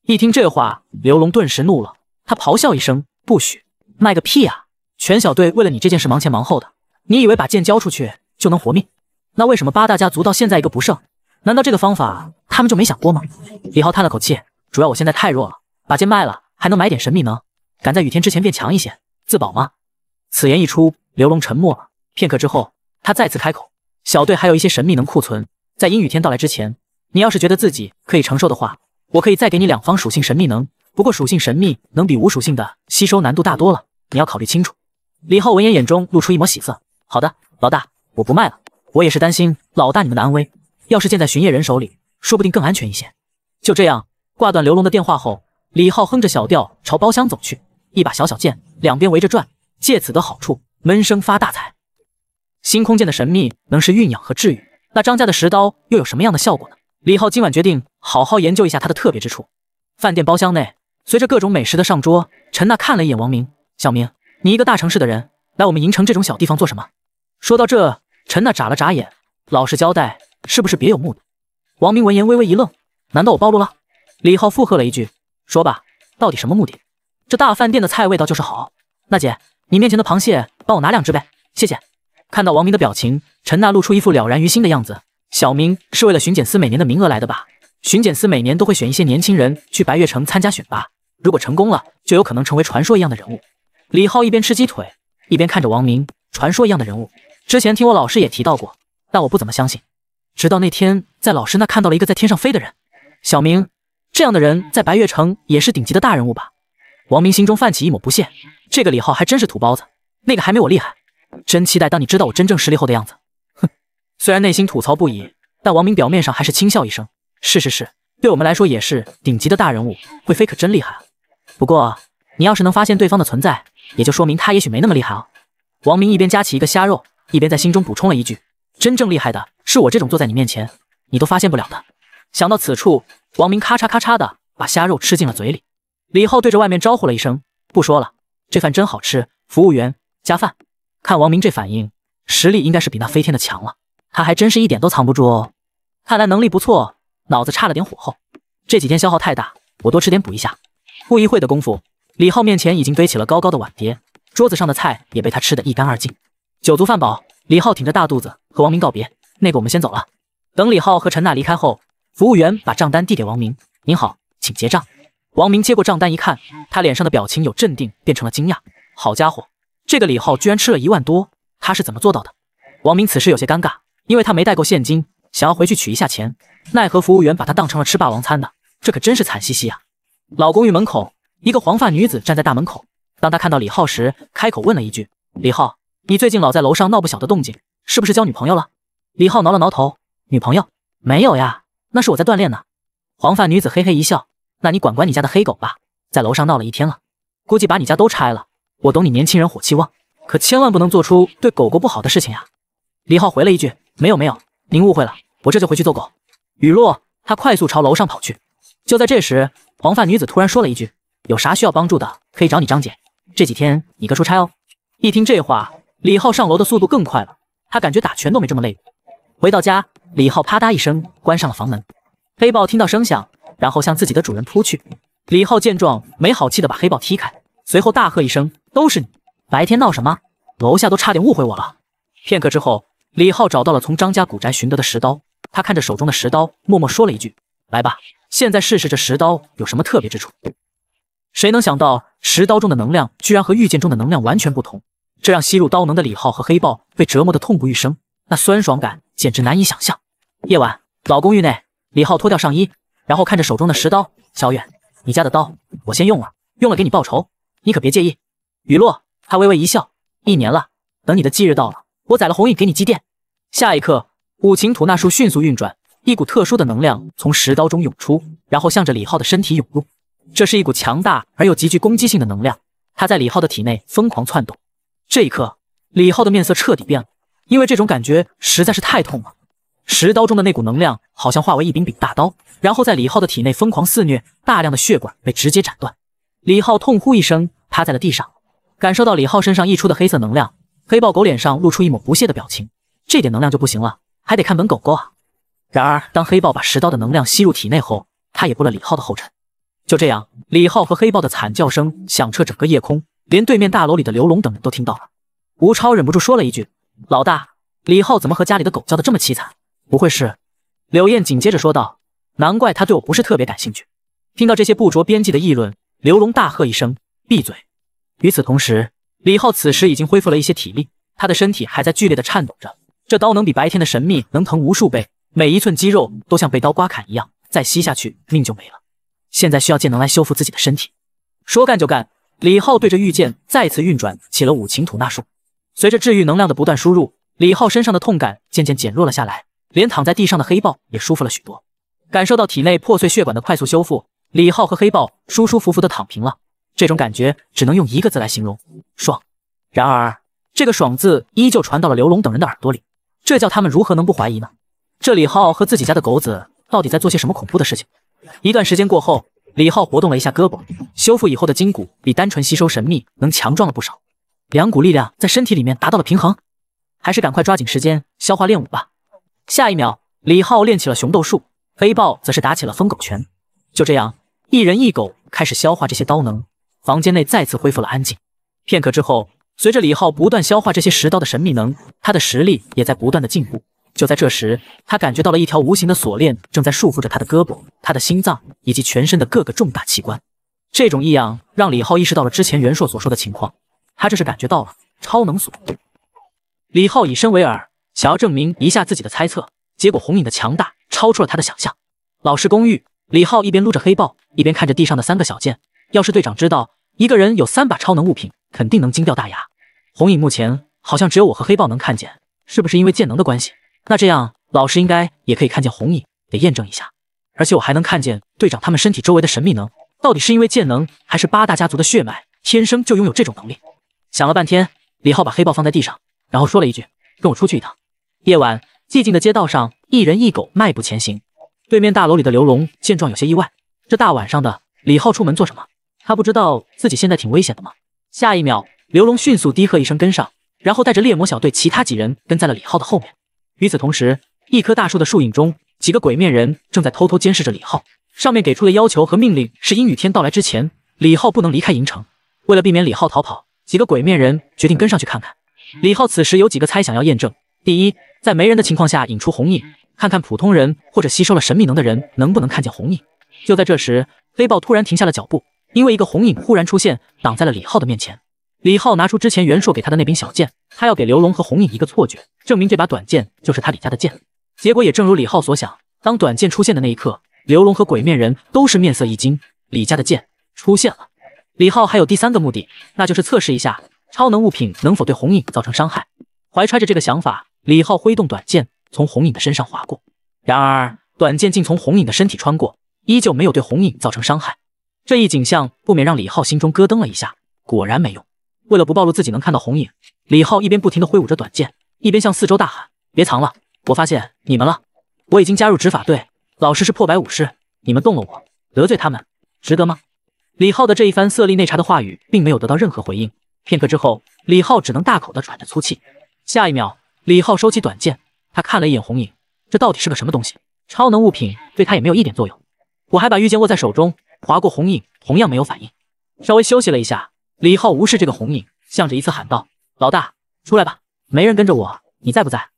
一听这话，刘龙顿时怒了，他咆哮一声：“不许卖个屁啊！全小队为了你这件事忙前忙后的，你以为把剑交出去就能活命？那为什么八大家族到现在一个不剩？难道这个方法他们就没想过吗？”李浩叹了口气：“主要我现在太弱了，把剑卖了还能买点神秘能，赶在雨天之前变强一些。”自保吗？此言一出，刘龙沉默了片刻之后，他再次开口：“小队还有一些神秘能库存，在阴雨天到来之前，你要是觉得自己可以承受的话，我可以再给你两方属性神秘能。不过属性神秘能比无属性的吸收难度大多了，你要考虑清楚。”李浩闻言，眼中露出一抹喜色：“好的，老大，我不卖了。我也是担心老大你们的安危，要是建在巡夜人手里，说不定更安全一些。”就这样，挂断刘龙的电话后，李浩哼着小调朝包厢走去。一把小小剑，两边围着转，借此得好处，闷声发大财。星空剑的神秘，能是蕴养和治愈。那张家的石刀又有什么样的效果呢？李浩今晚决定好好研究一下它的特别之处。饭店包厢内，随着各种美食的上桌，陈娜看了一眼王明：“小明，你一个大城市的人，来我们银城这种小地方做什么？”说到这，陈娜眨了眨眼，老实交代：“是不是别有目的？”王明闻言微微一愣：“难道我暴露了？”李浩附和了一句：“说吧，到底什么目的？”这大饭店的菜味道就是好，娜姐，你面前的螃蟹帮我拿两只呗，谢谢。看到王明的表情，陈娜露出一副了然于心的样子。小明是为了巡检司每年的名额来的吧？巡检司每年都会选一些年轻人去白月城参加选拔，如果成功了，就有可能成为传说一样的人物。李浩一边吃鸡腿，一边看着王明。传说一样的人物，之前听我老师也提到过，但我不怎么相信。直到那天在老师那看到了一个在天上飞的人，小明这样的人在白月城也是顶级的大人物吧？王明心中泛起一抹不屑，这个李浩还真是土包子，那个还没我厉害，真期待当你知道我真正实力后的样子。哼，虽然内心吐槽不已，但王明表面上还是轻笑一声：“是是是，对我们来说也是顶级的大人物。贵妃可真厉害啊！不过你要是能发现对方的存在，也就说明他也许没那么厉害啊。王明一边夹起一个虾肉，一边在心中补充了一句：“真正厉害的是我这种坐在你面前，你都发现不了的。”想到此处，王明咔嚓咔嚓的把虾肉吃进了嘴里。李浩对着外面招呼了一声：“不说了，这饭真好吃。”服务员加饭。看王明这反应，实力应该是比那飞天的强了。他还真是一点都藏不住哦，看来能力不错，脑子差了点火候。这几天消耗太大，我多吃点补一下。不一会的功夫，李浩面前已经堆起了高高的碗碟，桌子上的菜也被他吃得一干二净。酒足饭饱，李浩挺着大肚子和王明告别：“那个，我们先走了。”等李浩和陈娜离开后，服务员把账单递给王明：“您好，请结账。”王明接过账单一看，他脸上的表情有镇定变成了惊讶。好家伙，这个李浩居然吃了一万多，他是怎么做到的？王明此时有些尴尬，因为他没带够现金，想要回去取一下钱，奈何服务员把他当成了吃霸王餐的，这可真是惨兮兮啊！老公寓门口，一个黄发女子站在大门口，当她看到李浩时，开口问了一句：“李浩，你最近老在楼上闹不小的动静，是不是交女朋友了？”李浩挠了挠头：“女朋友没有呀，那是我在锻炼呢。”黄发女子嘿嘿一笑。那你管管你家的黑狗吧，在楼上闹了一天了，估计把你家都拆了。我懂你年轻人火气旺，可千万不能做出对狗狗不好的事情呀。李浩回了一句：“没有没有，您误会了，我这就回去揍狗。”雨落，他快速朝楼上跑去。就在这时，黄发女子突然说了一句：“有啥需要帮助的，可以找你张姐。这几天你哥出差哦。”一听这话，李浩上楼的速度更快了，他感觉打拳都没这么累。回到家，李浩啪嗒一声关上了房门。黑豹听到声响。然后向自己的主人扑去。李浩见状，没好气的把黑豹踢开，随后大喝一声：“都是你，白天闹什么？楼下都差点误会我了。”片刻之后，李浩找到了从张家古宅寻得的石刀，他看着手中的石刀，默默说了一句：“来吧，现在试试这石刀有什么特别之处。”谁能想到，石刀中的能量居然和玉剑中的能量完全不同，这让吸入刀能的李浩和黑豹被折磨的痛不欲生，那酸爽感简直难以想象。夜晚，老公寓内，李浩脱掉上衣。然后看着手中的石刀，小远，你家的刀我先用了，用了给你报仇，你可别介意。雨落，他微微一笑，一年了，等你的忌日到了，我宰了红影给你祭奠。下一刻，五行吐纳术迅速运转，一股特殊的能量从石刀中涌出，然后向着李浩的身体涌入。这是一股强大而又极具攻击性的能量，它在李浩的体内疯狂窜动。这一刻，李浩的面色彻底变了，因为这种感觉实在是太痛了。石刀中的那股能量好像化为一柄柄大刀，然后在李浩的体内疯狂肆虐，大量的血管被直接斩断。李浩痛呼一声，趴在了地上。感受到李浩身上溢出的黑色能量，黑豹狗脸上露出一抹不屑的表情。这点能量就不行了，还得看本狗狗啊！然而，当黑豹把石刀的能量吸入体内后，他也步了李浩的后尘。就这样，李浩和黑豹的惨叫声响彻整个夜空，连对面大楼里的刘龙等人都听到了。吴超忍不住说了一句：“老大，李浩怎么和家里的狗叫的这么凄惨？”不会是？柳燕紧接着说道：“难怪他对我不是特别感兴趣。”听到这些不着边际的议论，刘龙大喝一声：“闭嘴！”与此同时，李浩此时已经恢复了一些体力，他的身体还在剧烈的颤抖着。这刀能比白天的神秘能疼无数倍，每一寸肌肉都像被刀刮砍一样，再吸下去命就没了。现在需要剑能来修复自己的身体。说干就干，李浩对着玉剑再次运转起了五禽吐纳术。随着治愈能量的不断输入，李浩身上的痛感渐渐减弱了下来。连躺在地上的黑豹也舒服了许多，感受到体内破碎血管的快速修复，李浩和黑豹舒舒服服的躺平了。这种感觉只能用一个字来形容：爽。然而，这个“爽”字依旧传到了刘龙等人的耳朵里，这叫他们如何能不怀疑呢？这李浩和自己家的狗子到底在做些什么恐怖的事情？一段时间过后，李浩活动了一下胳膊，修复以后的筋骨比单纯吸收神秘能强壮了不少，两股力量在身体里面达到了平衡。还是赶快抓紧时间消化练武吧。下一秒，李浩练起了熊斗术，黑豹则是打起了疯狗拳。就这样，一人一狗开始消化这些刀能。房间内再次恢复了安静。片刻之后，随着李浩不断消化这些石刀的神秘能，他的实力也在不断的进步。就在这时，他感觉到了一条无形的锁链正在束缚着他的胳膊、他的心脏以及全身的各个重大器官。这种异样让李浩意识到了之前袁硕所说的情况，他这是感觉到了超能锁。李浩以身为饵。想要证明一下自己的猜测，结果红影的强大超出了他的想象。老式公寓，李浩一边撸着黑豹，一边看着地上的三个小剑。要是队长知道一个人有三把超能物品，肯定能惊掉大牙。红影目前好像只有我和黑豹能看见，是不是因为剑能的关系？那这样，老师应该也可以看见红影，得验证一下。而且我还能看见队长他们身体周围的神秘能，到底是因为剑能，还是八大家族的血脉天生就拥有这种能力？想了半天，李浩把黑豹放在地上，然后说了一句。跟我出去一趟。夜晚寂静的街道上，一人一狗迈步前行。对面大楼里的刘龙见状有些意外，这大晚上的，李浩出门做什么？他不知道自己现在挺危险的吗？下一秒，刘龙迅速低喝一声跟上，然后带着猎魔小队其他几人跟在了李浩的后面。与此同时，一棵大树的树影中，几个鬼面人正在偷偷监视着李浩。上面给出的要求和命令是：阴雨天到来之前，李浩不能离开银城。为了避免李浩逃跑，几个鬼面人决定跟上去看看。李浩此时有几个猜想要验证。第一，在没人的情况下引出红影，看看普通人或者吸收了神秘能的人能不能看见红影。就在这时，黑豹突然停下了脚步，因为一个红影忽然出现，挡在了李浩的面前。李浩拿出之前袁硕给他的那柄小剑，他要给刘龙和红影一个错觉，证明这把短剑就是他李家的剑。结果也正如李浩所想，当短剑出现的那一刻，刘龙和鬼面人都是面色一惊，李家的剑出现了。李浩还有第三个目的，那就是测试一下。超能物品能否对红影造成伤害？怀揣着这个想法，李浩挥动短剑从红影的身上划过，然而短剑竟从红影的身体穿过，依旧没有对红影造成伤害。这一景象不免让李浩心中咯噔了一下，果然没用。为了不暴露自己能看到红影，李浩一边不停地挥舞着短剑，一边向四周大喊：“别藏了，我发现你们了！我已经加入执法队，老师是破百武士，你们动了我，得罪他们值得吗？”李浩的这一番色厉内茬的话语，并没有得到任何回应。片刻之后，李浩只能大口的喘着粗气。下一秒，李浩收起短剑，他看了一眼红影，这到底是个什么东西？超能物品对他也没有一点作用。我还把玉剑握在手中，划过红影，同样没有反应。稍微休息了一下，李浩无视这个红影，向着一侧喊道：“老大，出来吧，没人跟着我，你在不在？”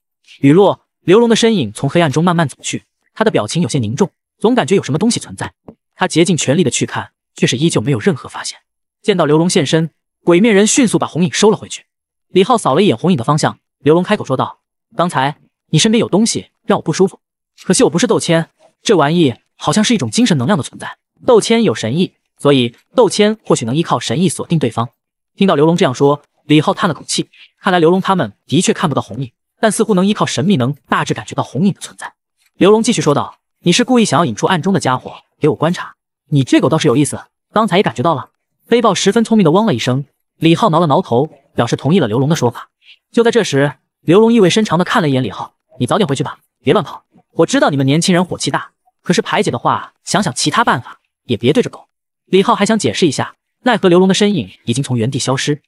雨落，刘龙的身影从黑暗中慢慢走去，他的表情有些凝重，总感觉有什么东西存在。他竭尽全力的去看，却是依旧没有任何发现。见到刘龙现身。鬼面人迅速把红影收了回去。李浩扫了一眼红影的方向，刘龙开口说道：“刚才你身边有东西让我不舒服，可惜我不是斗千，这玩意好像是一种精神能量的存在。斗千有神意，所以斗千或许能依靠神意锁定对方。”听到刘龙这样说，李浩叹了口气，看来刘龙他们的确看不到红影，但似乎能依靠神秘能大致感觉到红影的存在。刘龙继续说道：“你是故意想要引出暗中的家伙给我观察？你这狗倒是有意思，刚才也感觉到了。”飞豹十分聪明的汪了一声。李浩挠了挠头，表示同意了刘龙的说法。就在这时，刘龙意味深长的看了一眼李浩：“你早点回去吧，别乱跑。我知道你们年轻人火气大，可是排解的话，想想其他办法，也别对着狗。”李浩还想解释一下，奈何刘龙的身影已经从原地消失。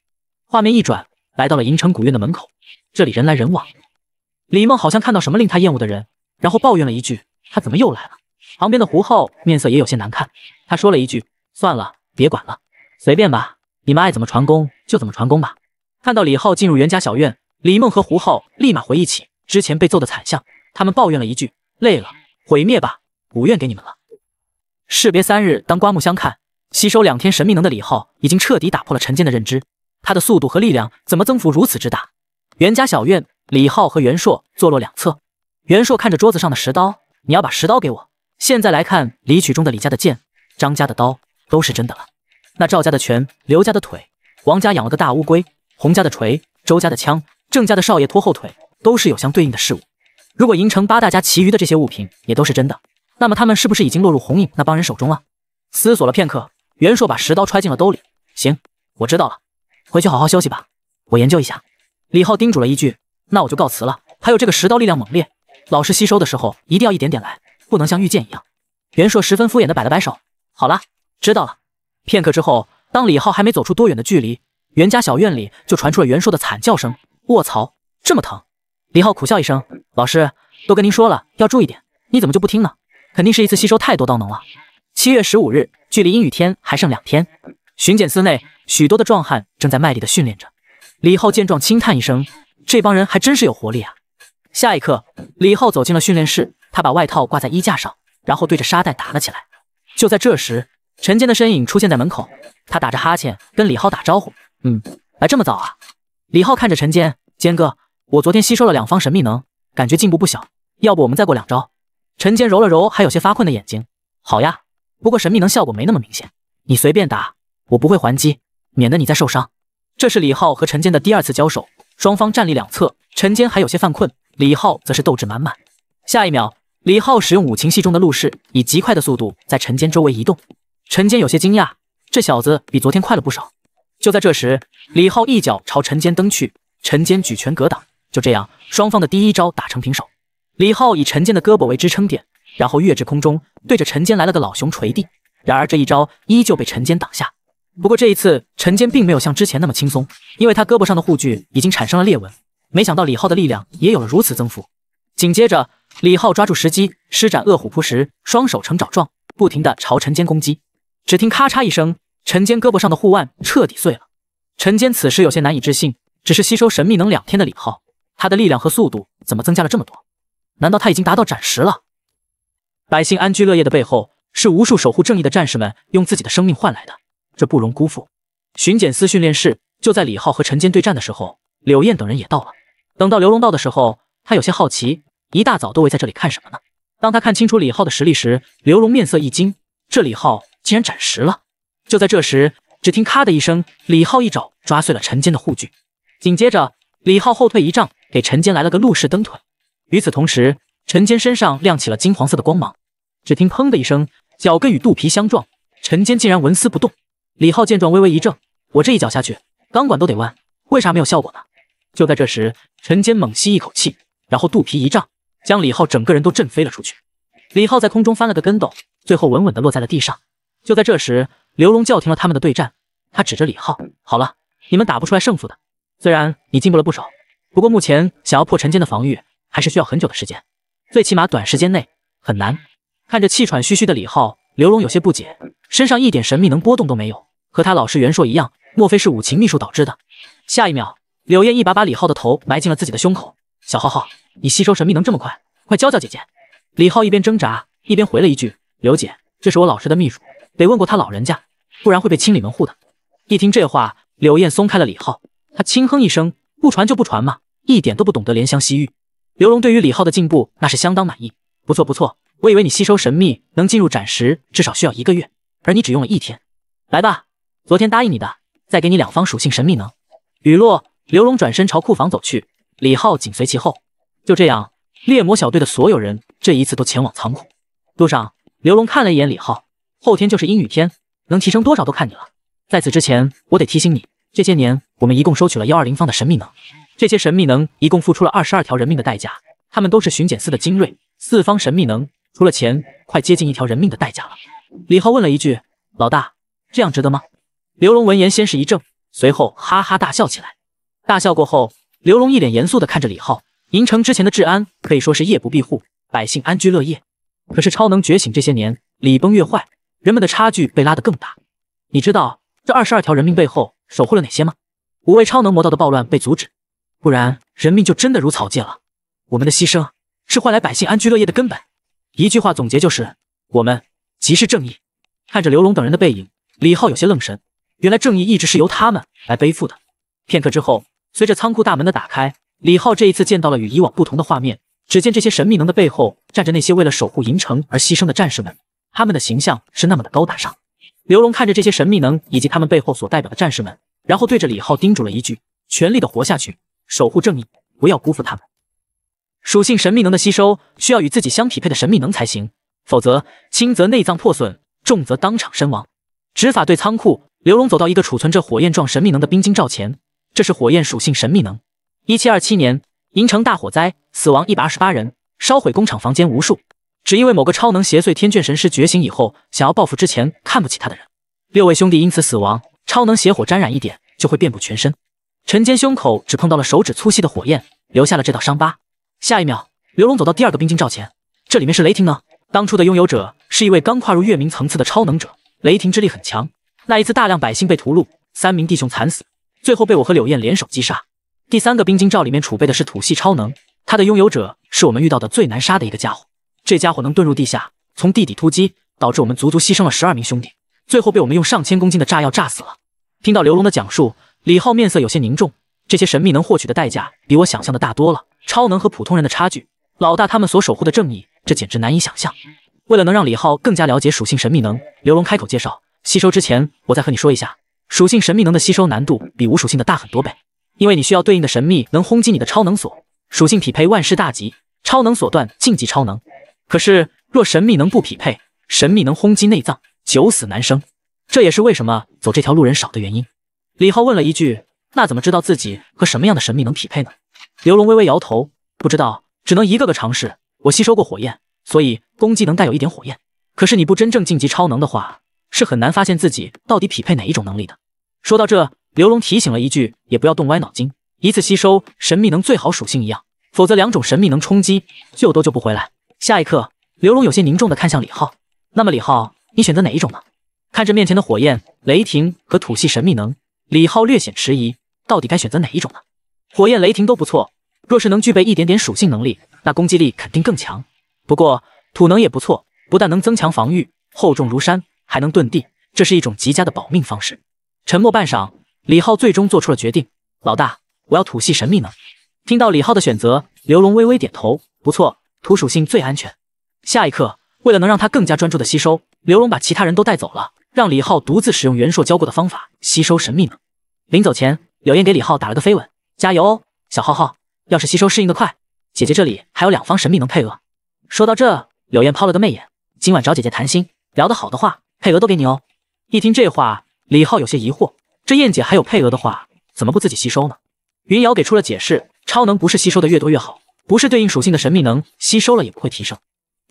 画面一转，来到了银城古院的门口。这里人来人往，李梦好像看到什么令他厌恶的人，然后抱怨了一句：“他怎么又来了？”旁边的胡浩面色也有些难看，他说了一句：“算了，别管了，随便吧。”你们爱怎么传功就怎么传功吧。看到李浩进入袁家小院，李梦和胡浩立马回忆起之前被揍的惨相，他们抱怨了一句：“累了，毁灭吧，五院给你们了。”士别三日，当刮目相看。吸收两天神秘能的李浩，已经彻底打破了陈坚的认知。他的速度和力量怎么增幅如此之大？袁家小院，李浩和袁硕坐落两侧。袁硕看着桌子上的石刀，你要把石刀给我。现在来看，李曲中的李家的剑，张家的刀，都是真的了。那赵家的拳，刘家的腿，王家养了个大乌龟，洪家的锤，周家的枪，郑家的少爷拖后腿，都是有相对应的事物。如果银城八大家其余的这些物品也都是真的，那么他们是不是已经落入红影那帮人手中了？思索了片刻，袁硕把石刀揣进了兜里。行，我知道了，回去好好休息吧，我研究一下。李浩叮嘱了一句：“那我就告辞了，还有这个石刀力量猛烈，老师吸收的时候一定要一点点来，不能像御剑一样。”袁硕十分敷衍的摆了摆手：“好了，知道了。”片刻之后，当李浩还没走出多远的距离，袁家小院里就传出了袁硕的惨叫声。卧槽，这么疼！李浩苦笑一声：“老师都跟您说了要注意点，你怎么就不听呢？”肯定是一次吸收太多刀能了。七月十五日，距离阴雨天还剩两天。巡检司内，许多的壮汉正在卖力的训练着。李浩见状，轻叹一声：“这帮人还真是有活力啊！”下一刻，李浩走进了训练室，他把外套挂在衣架上，然后对着沙袋打了起来。就在这时，陈坚的身影出现在门口，他打着哈欠跟李浩打招呼：“嗯，来这么早啊。”李浩看着陈坚：“坚哥，我昨天吸收了两方神秘能，感觉进步不小，要不我们再过两招？”陈坚揉了揉还有些发困的眼睛：“好呀，不过神秘能效果没那么明显，你随便打，我不会还击，免得你再受伤。”这是李浩和陈坚的第二次交手，双方站立两侧，陈坚还有些犯困，李浩则是斗志满满。下一秒，李浩使用五禽戏中的陆氏，以极快的速度在陈坚周围移动。陈坚有些惊讶，这小子比昨天快了不少。就在这时，李浩一脚朝陈坚蹬去，陈坚举拳格挡，就这样，双方的第一招打成平手。李浩以陈坚的胳膊为支撑点，然后跃至空中，对着陈坚来了个老熊捶地。然而这一招依旧被陈坚挡下。不过这一次，陈坚并没有像之前那么轻松，因为他胳膊上的护具已经产生了裂纹。没想到李浩的力量也有了如此增幅。紧接着，李浩抓住时机，施展恶虎扑食，双手成爪状，不停地朝陈坚攻击。只听咔嚓一声，陈坚胳膊上的护腕彻底碎了。陈坚此时有些难以置信，只是吸收神秘能两天的李浩，他的力量和速度怎么增加了这么多？难道他已经达到斩石了？百姓安居乐业的背后，是无数守护正义的战士们用自己的生命换来的，这不容辜负。巡检司训练室，就在李浩和陈坚对战的时候，柳燕等人也到了。等到刘龙到的时候，他有些好奇，一大早都围在这里看什么呢？当他看清楚李浩的实力时，刘龙面色一惊，这李浩。竟然斩实了！就在这时，只听咔的一声，李浩一爪抓碎了陈坚的护具。紧接着，李浩后退一丈，给陈坚来了个路氏蹬腿。与此同时，陈坚身上亮起了金黄色的光芒。只听砰的一声，脚跟与肚皮相撞，陈坚竟然纹丝不动。李浩见状微微一怔：“我这一脚下去，钢管都得弯，为啥没有效果呢？”就在这时，陈坚猛吸一口气，然后肚皮一胀，将李浩整个人都震飞了出去。李浩在空中翻了个跟斗，最后稳稳地落在了地上。就在这时，刘龙叫停了他们的对战。他指着李浩：“好了，你们打不出来胜负的。虽然你进步了不少，不过目前想要破陈坚的防御，还是需要很久的时间，最起码短时间内很难。”看着气喘吁吁的李浩，刘龙有些不解，身上一点神秘能波动都没有，和他老师袁硕一样。莫非是五禽秘术导致的？下一秒，柳燕一把把李浩的头埋进了自己的胸口：“小浩浩，你吸收神秘能这么快？快教教姐姐！”李浩一边挣扎，一边回了一句：“刘姐，这是我老师的秘术。”得问过他老人家，不然会被清理门户的。一听这话，柳燕松开了李浩，他轻哼一声：“不传就不传嘛，一点都不懂得怜香惜玉。”刘龙对于李浩的进步那是相当满意，不错不错，我以为你吸收神秘能进入斩石至少需要一个月，而你只用了一天。来吧，昨天答应你的，再给你两方属性神秘能。雨落，刘龙转身朝库房走去，李浩紧随其后。就这样，猎魔小队的所有人这一次都前往仓库。路上，刘龙看了一眼李浩。后天就是阴雨天，能提升多少都看你了。在此之前，我得提醒你，这些年我们一共收取了幺二零方的神秘能，这些神秘能一共付出了二十二条人命的代价，他们都是巡检司的精锐。四方神秘能，除了钱，快接近一条人命的代价了。李浩问了一句：“老大，这样值得吗？”刘龙闻言先是一怔，随后哈哈大笑起来。大笑过后，刘龙一脸严肃地看着李浩。银城之前的治安可以说是夜不闭户，百姓安居乐业。可是超能觉醒这些年，礼崩乐坏。人们的差距被拉得更大，你知道这二十二条人命背后守护了哪些吗？五位超能魔道的暴乱被阻止，不然人命就真的如草芥了。我们的牺牲是换来百姓安居乐业的根本。一句话总结就是，我们即是正义。看着刘龙等人的背影，李浩有些愣神。原来正义一直是由他们来背负的。片刻之后，随着仓库大门的打开，李浩这一次见到了与以往不同的画面。只见这些神秘能的背后站着那些为了守护银城而牺牲的战士们。他们的形象是那么的高大上。刘龙看着这些神秘能以及他们背后所代表的战士们，然后对着李浩叮嘱了一句：“全力的活下去，守护正义，不要辜负他们。”属性神秘能的吸收需要与自己相匹配的神秘能才行，否则轻则内脏破损，重则当场身亡。执法队仓库，刘龙走到一个储存着火焰状神秘能的冰晶罩前，这是火焰属性神秘能。一七二七年，银城大火灾，死亡一百二十八人，烧毁工厂房间无数。只因为某个超能邪祟天卷神师觉醒以后，想要报复之前看不起他的人，六位兄弟因此死亡。超能邪火沾染一点就会遍布全身。陈坚胸口只碰到了手指粗细的火焰，留下了这道伤疤。下一秒，刘龙走到第二个冰晶罩前，这里面是雷霆呢。当初的拥有者是一位刚跨入月明层次的超能者，雷霆之力很强。那一次大量百姓被屠戮，三名弟兄惨死，最后被我和柳燕联手击杀。第三个冰晶罩里面储备的是土系超能，它的拥有者是我们遇到的最难杀的一个家伙。这家伙能遁入地下，从地底突击，导致我们足足牺牲了十二名兄弟，最后被我们用上千公斤的炸药炸死了。听到刘龙的讲述，李浩面色有些凝重。这些神秘能获取的代价比我想象的大多了。超能和普通人的差距，老大他们所守护的正义，这简直难以想象。为了能让李浩更加了解属性神秘能，刘龙开口介绍：吸收之前，我再和你说一下，属性神秘能的吸收难度比无属性的大很多倍，因为你需要对应的神秘能轰击你的超能锁，属性匹配万事大吉，超能锁断晋级超能。可是，若神秘能不匹配，神秘能轰击内脏，九死难生。这也是为什么走这条路人少的原因。李浩问了一句：“那怎么知道自己和什么样的神秘能匹配呢？”刘龙微微摇头，不知道，只能一个个尝试。我吸收过火焰，所以攻击能带有一点火焰。可是你不真正晋级超能的话，是很难发现自己到底匹配哪一种能力的。说到这，刘龙提醒了一句：“也不要动歪脑筋，一次吸收神秘能最好属性一样，否则两种神秘能冲击，救都救不回来。”下一刻，刘龙有些凝重的看向李浩，那么李浩，你选择哪一种呢？看着面前的火焰、雷霆和土系神秘能，李浩略显迟疑，到底该选择哪一种呢？火焰、雷霆都不错，若是能具备一点点属性能力，那攻击力肯定更强。不过土能也不错，不但能增强防御，厚重如山，还能遁地，这是一种极佳的保命方式。沉默半晌，李浩最终做出了决定，老大，我要土系神秘能。听到李浩的选择，刘龙微微点头，不错。土属性最安全。下一刻，为了能让他更加专注的吸收，刘龙把其他人都带走了，让李浩独自使用袁硕教过的方法吸收神秘能。临走前，柳燕给李浩打了个飞吻，加油哦，小浩浩！要是吸收适应的快，姐姐这里还有两方神秘能配额。说到这，柳燕抛了个媚眼，今晚找姐姐谈心，聊得好的话，配额都给你哦。一听这话，李浩有些疑惑，这燕姐还有配额的话，怎么不自己吸收呢？云瑶给出了解释，超能不是吸收的越多越好。不是对应属性的神秘能吸收了也不会提升，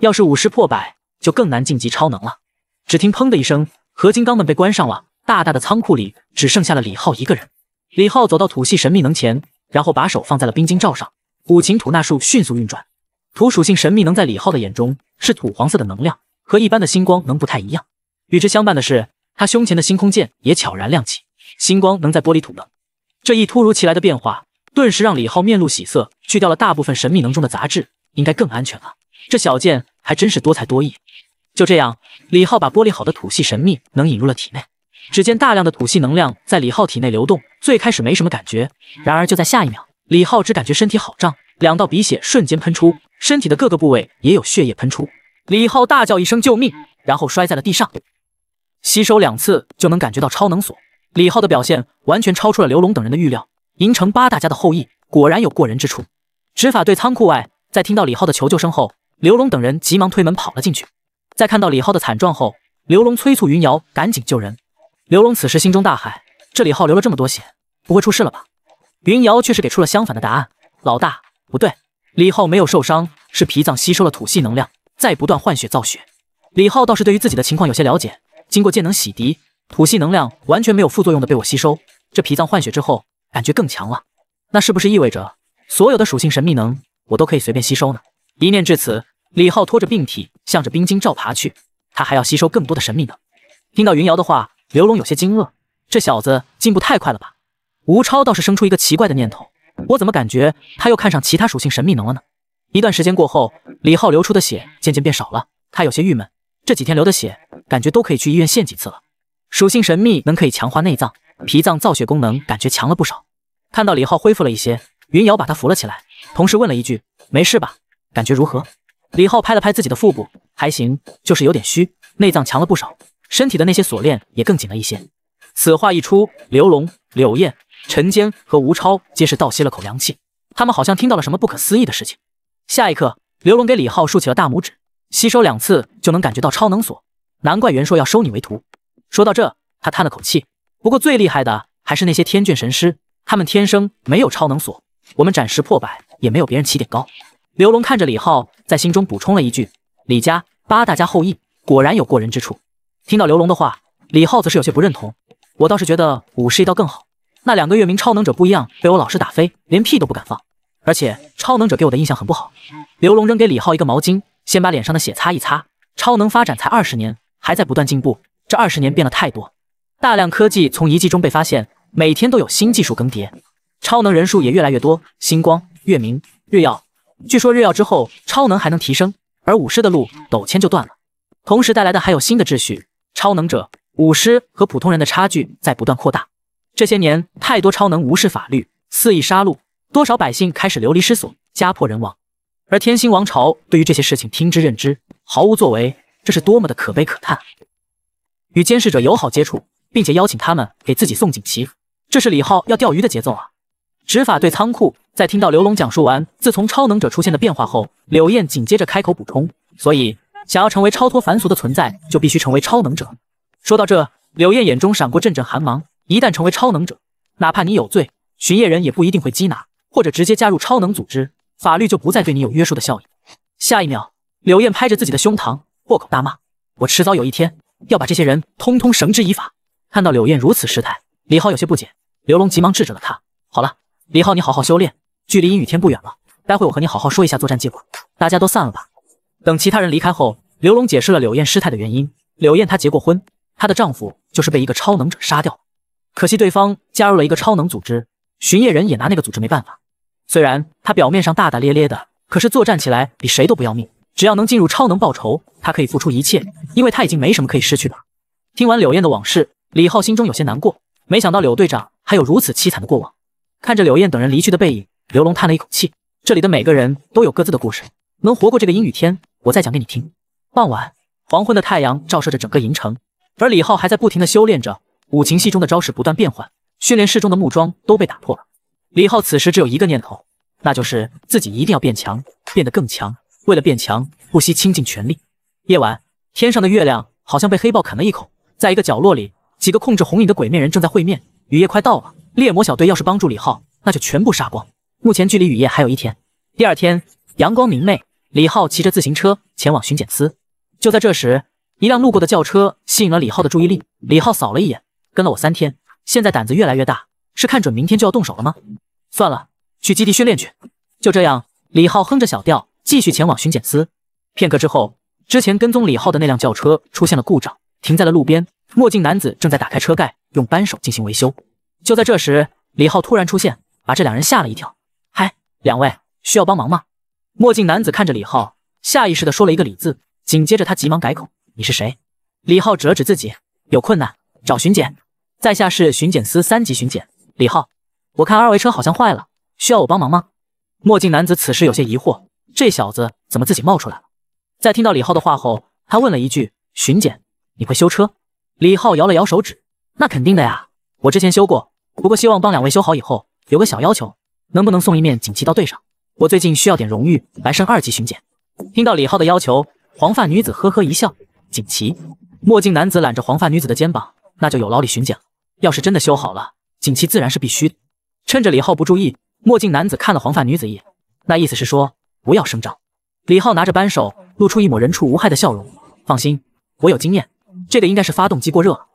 要是武十破百就更难晋级超能了。只听砰的一声，合金钢门被关上了，大大的仓库里只剩下了李浩一个人。李浩走到土系神秘能前，然后把手放在了冰晶罩上，五行土纳术迅速运转。土属性神秘能在李浩的眼中是土黄色的能量，和一般的星光能不太一样。与之相伴的是，他胸前的星空剑也悄然亮起。星光能在玻璃土的这一突如其来的变化。顿时让李浩面露喜色，去掉了大部分神秘能中的杂质，应该更安全了。这小贱还真是多才多艺。就这样，李浩把剥离好的土系神秘能引入了体内。只见大量的土系能量在李浩体内流动，最开始没什么感觉，然而就在下一秒，李浩只感觉身体好胀，两道鼻血瞬间喷出，身体的各个部位也有血液喷出。李浩大叫一声“救命”，然后摔在了地上。吸收两次就能感觉到超能锁，李浩的表现完全超出了刘龙等人的预料。银城八大家的后裔果然有过人之处。执法队仓库外，在听到李浩的求救声后，刘龙等人急忙推门跑了进去。在看到李浩的惨状后，刘龙催促云瑶赶紧救人。刘龙此时心中大骇：这李浩流了这么多血，不会出事了吧？云瑶却是给出了相反的答案：老大，不对，李浩没有受伤，是脾脏吸收了土系能量，再不断换血造血。李浩倒是对于自己的情况有些了解，经过剑能洗涤，土系能量完全没有副作用的被我吸收。这脾脏换血之后。感觉更强了，那是不是意味着所有的属性神秘能我都可以随便吸收呢？一念至此，李浩拖着病体向着冰晶罩爬去，他还要吸收更多的神秘能。听到云瑶的话，刘龙有些惊愕，这小子进步太快了吧？吴超倒是生出一个奇怪的念头，我怎么感觉他又看上其他属性神秘能了呢？一段时间过后，李浩流出的血渐渐变少了，他有些郁闷，这几天流的血感觉都可以去医院献几次了。属性神秘能可以强化内脏、脾脏造血功能，感觉强了不少。看到李浩恢复了一些，云瑶把他扶了起来，同时问了一句：“没事吧？感觉如何？”李浩拍了拍自己的腹部，还行，就是有点虚，内脏强了不少，身体的那些锁链也更紧了一些。此话一出，刘龙、柳燕、陈坚和吴超皆是倒吸了口凉气，他们好像听到了什么不可思议的事情。下一刻，刘龙给李浩竖起了大拇指：“吸收两次就能感觉到超能锁，难怪袁硕要收你为徒。”说到这，他叹了口气。不过最厉害的还是那些天眷神师，他们天生没有超能锁，我们暂时破百也没有别人起点高。刘龙看着李浩，在心中补充了一句：“李家八大家后裔果然有过人之处。”听到刘龙的话，李浩则是有些不认同。我倒是觉得武士一道更好，那两个月明超能者不一样，被我老师打飞，连屁都不敢放。而且超能者给我的印象很不好。刘龙扔给李浩一个毛巾，先把脸上的血擦一擦。超能发展才二十年，还在不断进步。这二十年变了太多，大量科技从遗迹中被发现，每天都有新技术更迭，超能人数也越来越多。星光、月明、日耀，据说日耀之后，超能还能提升，而武师的路陡迁就断了。同时带来的还有新的秩序，超能者、武师和普通人的差距在不断扩大。这些年，太多超能无视法律，肆意杀戮，多少百姓开始流离失所，家破人亡。而天星王朝对于这些事情听之任之，毫无作为，这是多么的可悲可叹！与监视者友好接触，并且邀请他们给自己送锦旗，这是李浩要钓鱼的节奏啊！执法队仓库在听到刘龙讲述完自从超能者出现的变化后，柳燕紧接着开口补充：“所以，想要成为超脱凡俗的存在，就必须成为超能者。”说到这，柳燕眼中闪过阵阵寒芒。一旦成为超能者，哪怕你有罪，巡夜人也不一定会缉拿，或者直接加入超能组织，法律就不再对你有约束的效应。下一秒，柳燕拍着自己的胸膛破口大骂：“我迟早有一天！”要把这些人通通绳之以法。看到柳燕如此失态，李浩有些不解。刘龙急忙制止了他。好了，李浩，你好好修炼，距离阴雨天不远了。待会我和你好好说一下作战计划。大家都散了吧。等其他人离开后，刘龙解释了柳燕失态的原因。柳燕她结过婚，她的丈夫就是被一个超能者杀掉。可惜对方加入了一个超能组织，巡夜人也拿那个组织没办法。虽然他表面上大大咧咧的，可是作战起来比谁都不要命。只要能进入超能报仇，他可以付出一切，因为他已经没什么可以失去的。听完柳燕的往事，李浩心中有些难过，没想到柳队长还有如此凄惨的过往。看着柳燕等人离去的背影，刘龙叹了一口气。这里的每个人都有各自的故事，能活过这个阴雨天，我再讲给你听。傍晚，黄昏的太阳照射着整个银城，而李浩还在不停的修炼着五禽戏中的招式，不断变换。训练室中的木桩都被打破了。李浩此时只有一个念头，那就是自己一定要变强，变得更强。为了变强，不惜倾尽全力。夜晚，天上的月亮好像被黑豹啃了一口。在一个角落里，几个控制红影的鬼面人正在会面。雨夜快到了，猎魔小队要是帮助李浩，那就全部杀光。目前距离雨夜还有一天。第二天，阳光明媚，李浩骑着自行车前往巡检司。就在这时，一辆路过的轿车吸引了李浩的注意力。李浩扫了一眼，跟了我三天，现在胆子越来越大，是看准明天就要动手了吗？算了，去基地训练去。就这样，李浩哼着小调。继续前往巡检司。片刻之后，之前跟踪李浩的那辆轿车出现了故障，停在了路边。墨镜男子正在打开车盖，用扳手进行维修。就在这时，李浩突然出现，把这两人吓了一跳。嗨，两位需要帮忙吗？墨镜男子看着李浩，下意识地说了一个“李”字，紧接着他急忙改口：“你是谁？”李浩指了指自己：“有困难找巡检，在下是巡检司三级巡检李浩。我看二位车好像坏了，需要我帮忙吗？”墨镜男子此时有些疑惑。这小子怎么自己冒出来了？在听到李浩的话后，他问了一句：“巡检，你会修车？”李浩摇了摇手指：“那肯定的呀，我之前修过。不过希望帮两位修好以后，有个小要求，能不能送一面锦旗到队上？我最近需要点荣誉来升二级巡检。”听到李浩的要求，黄发女子呵呵一笑：“锦旗。”墨镜男子揽着黄发女子的肩膀：“那就有劳李巡检了。要是真的修好了，锦旗自然是必须的。”趁着李浩不注意，墨镜男子看了黄发女子一眼，那意思是说。不要声张。李浩拿着扳手，露出一抹人畜无害的笑容。放心，我有经验。这个应该是发动机过热了。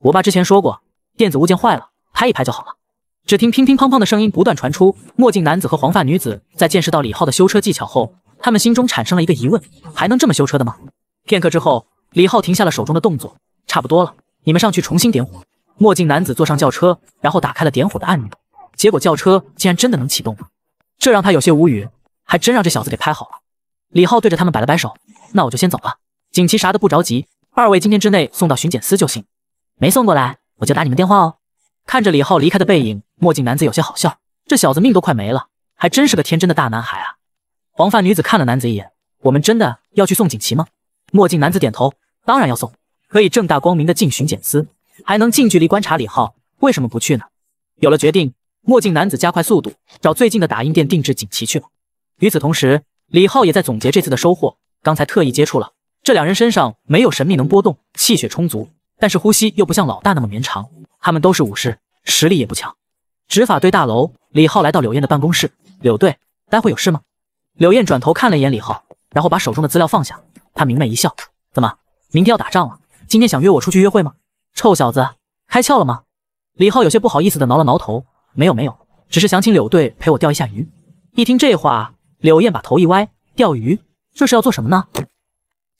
我爸之前说过，电子物件坏了，拍一拍就好了。只听乒乒乓乓的声音不断传出，墨镜男子和黄发女子在见识到李浩的修车技巧后，他们心中产生了一个疑问：还能这么修车的吗？片刻之后，李浩停下了手中的动作。差不多了，你们上去重新点火。墨镜男子坐上轿车，然后打开了点火的按钮，结果轿车竟然真的能启动了，这让他有些无语。还真让这小子给拍好了。李浩对着他们摆了摆手：“那我就先走了，锦旗啥的不着急，二位今天之内送到巡检司就行。没送过来，我就打你们电话哦。”看着李浩离开的背影，墨镜男子有些好笑：“这小子命都快没了，还真是个天真的大男孩啊。”黄发女子看了男子一眼：“我们真的要去送锦旗吗？”墨镜男子点头：“当然要送，可以正大光明的进巡检司，还能近距离观察李浩，为什么不去呢？”有了决定，墨镜男子加快速度，找最近的打印店定制锦旗去了。与此同时，李浩也在总结这次的收获。刚才特意接触了这两人，身上没有神秘能波动，气血充足，但是呼吸又不像老大那么绵长。他们都是武士，实力也不强。执法队大楼，李浩来到柳燕的办公室。柳队，待会有事吗？柳燕转头看了一眼李浩，然后把手中的资料放下。她明媚一笑：“怎么，明天要打仗了？今天想约我出去约会吗？臭小子，开窍了吗？”李浩有些不好意思的挠了挠头：“没有没有，只是想请柳队陪我钓一下鱼。”一听这话。柳燕把头一歪，钓鱼，这是要做什么呢？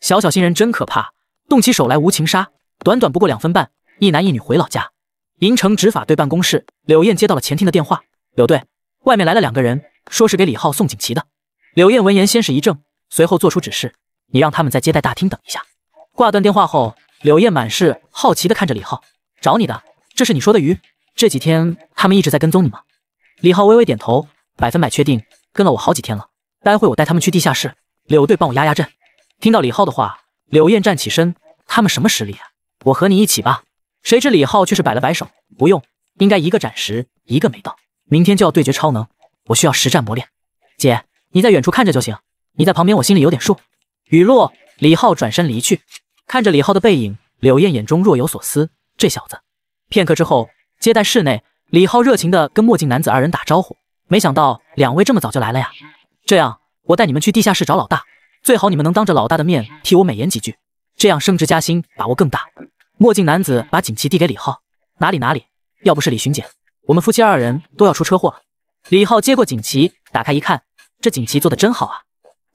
小小新人真可怕，动起手来无情杀。短短不过两分半，一男一女回老家。银城执法队办公室，柳燕接到了前厅的电话。柳队，外面来了两个人，说是给李浩送锦旗的。柳燕闻言先是一怔，随后做出指示：“你让他们在接待大厅等一下。”挂断电话后，柳燕满是好奇地看着李浩：“找你的，这是你说的鱼？这几天他们一直在跟踪你吗？”李浩微微点头，百分百确定。跟了我好几天了，待会我带他们去地下室。柳队，帮我压压阵。听到李浩的话，柳燕站起身：“他们什么实力啊？我和你一起吧。”谁知李浩却是摆了摆手：“不用，应该一个斩时，一个没到。明天就要对决超能，我需要实战磨练。姐，你在远处看着就行，你在旁边，我心里有点数。”雨落，李浩转身离去。看着李浩的背影，柳燕眼中若有所思。这小子。片刻之后，接待室内，李浩热情地跟墨镜男子二人打招呼。没想到两位这么早就来了呀！这样，我带你们去地下室找老大，最好你们能当着老大的面替我美言几句，这样升职加薪把握更大。墨镜男子把锦旗递给李浩：“哪里哪里，要不是李巡检，我们夫妻二人都要出车祸了。”李浩接过锦旗，打开一看，这锦旗做的真好啊！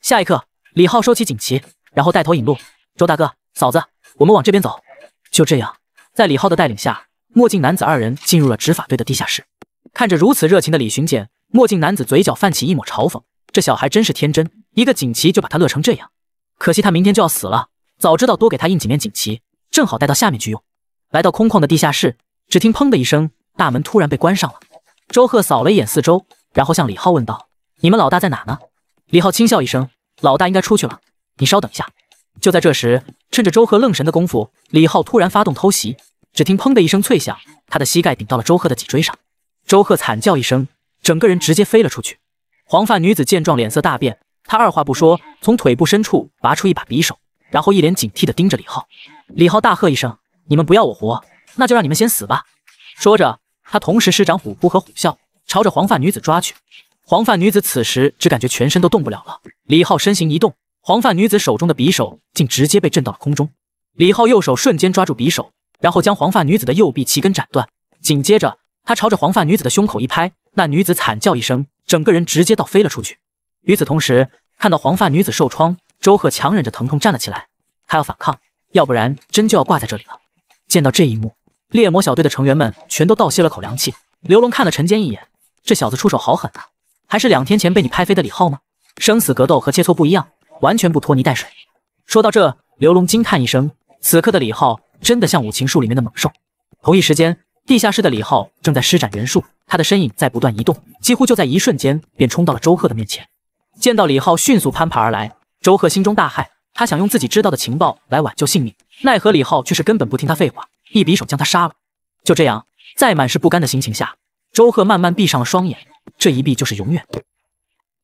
下一刻，李浩收起锦旗，然后带头引路：“周大哥、嫂子，我们往这边走。”就这样，在李浩的带领下，墨镜男子二人进入了执法队的地下室，看着如此热情的李巡检。墨镜男子嘴角泛起一抹嘲讽：“这小孩真是天真，一个锦旗就把他乐成这样。可惜他明天就要死了，早知道多给他印几面锦旗，正好带到下面去用。”来到空旷的地下室，只听“砰”的一声，大门突然被关上了。周贺扫了一眼四周，然后向李浩问道：“你们老大在哪呢？”李浩轻笑一声：“老大应该出去了，你稍等一下。”就在这时，趁着周贺愣神的功夫，李浩突然发动偷袭。只听“砰”的一声脆响，他的膝盖顶到了周贺的脊椎上，周贺惨叫一声。整个人直接飞了出去。黄发女子见状，脸色大变。她二话不说，从腿部深处拔出一把匕首，然后一脸警惕地盯着李浩。李浩大喝一声：“你们不要我活，那就让你们先死吧！”说着，他同时施展虎扑和虎啸，朝着黄发女子抓去。黄发女子此时只感觉全身都动不了了。李浩身形一动，黄发女子手中的匕首竟直接被震到了空中。李浩右手瞬间抓住匕首，然后将黄发女子的右臂齐根斩断。紧接着，他朝着黄发女子的胸口一拍。那女子惨叫一声，整个人直接倒飞了出去。与此同时，看到黄发女子受创，周贺强忍着疼痛站了起来，他要反抗，要不然真就要挂在这里了。见到这一幕，猎魔小队的成员们全都倒吸了口凉气。刘龙看了陈坚一眼，这小子出手好狠啊！还是两天前被你拍飞的李浩吗？生死格斗和切磋不一样，完全不拖泥带水。说到这，刘龙惊叹一声，此刻的李浩真的像五禽术里面的猛兽。同一时间。地下室的李浩正在施展元术，他的身影在不断移动，几乎就在一瞬间便冲到了周贺的面前。见到李浩迅速攀爬而来，周贺心中大骇，他想用自己知道的情报来挽救性命，奈何李浩却是根本不听他废话，一匕首将他杀了。就这样，在满是不甘的心情下，周贺慢慢闭上了双眼，这一闭就是永远。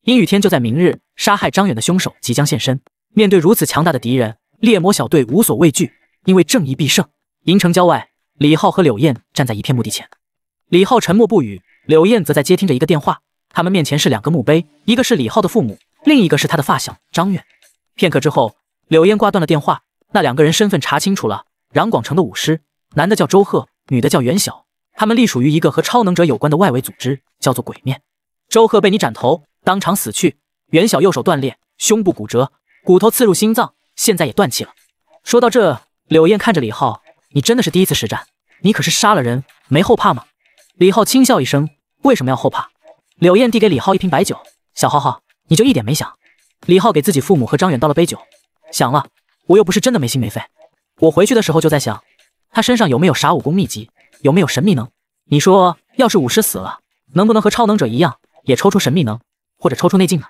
阴雨天就在明日，杀害张远的凶手即将现身。面对如此强大的敌人，猎魔小队无所畏惧，因为正义必胜。银城郊外。李浩和柳燕站在一片墓地前，李浩沉默不语，柳燕则在接听着一个电话。他们面前是两个墓碑，一个是李浩的父母，另一个是他的发小张远。片刻之后，柳燕挂断了电话。那两个人身份查清楚了，冉广成的武师，男的叫周贺，女的叫袁晓。他们隶属于一个和超能者有关的外围组织，叫做鬼面。周贺被你斩头，当场死去；袁晓右手断裂，胸部骨折，骨头刺入心脏，现在也断气了。说到这，柳燕看着李浩。你真的是第一次实战，你可是杀了人没后怕吗？李浩轻笑一声，为什么要后怕？柳燕递给李浩一瓶白酒，小浩浩，你就一点没想？李浩给自己父母和张远倒了杯酒，想了，我又不是真的没心没肺。我回去的时候就在想，他身上有没有啥武功秘籍，有没有神秘能？你说要是武师死了，能不能和超能者一样，也抽出神秘能，或者抽出内劲呢？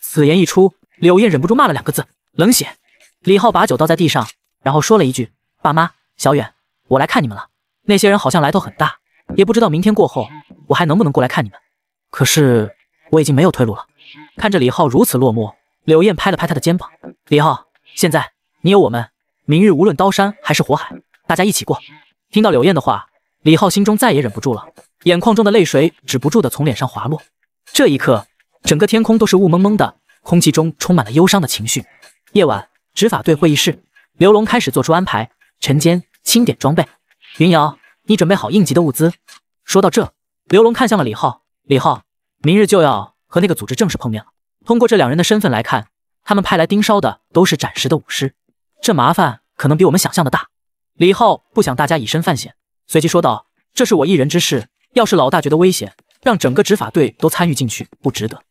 此言一出，柳燕忍不住骂了两个字：冷血。李浩把酒倒在地上，然后说了一句：爸妈。小远，我来看你们了。那些人好像来头很大，也不知道明天过后我还能不能过来看你们。可是我已经没有退路了。看着李浩如此落寞，柳燕拍了拍他的肩膀：“李浩，现在你有我们，明日无论刀山还是火海，大家一起过。”听到柳燕的话，李浩心中再也忍不住了，眼眶中的泪水止不住的从脸上滑落。这一刻，整个天空都是雾蒙蒙的，空气中充满了忧伤的情绪。夜晚，执法队会议室，刘龙开始做出安排。晨间。清点装备，云瑶，你准备好应急的物资。说到这，刘龙看向了李浩。李浩，明日就要和那个组织正式碰面了。通过这两人的身份来看，他们派来盯梢的都是暂时的武师，这麻烦可能比我们想象的大。李浩不想大家以身犯险，随即说道：“这是我一人之事，要是老大觉得危险，让整个执法队都参与进去，不值得。”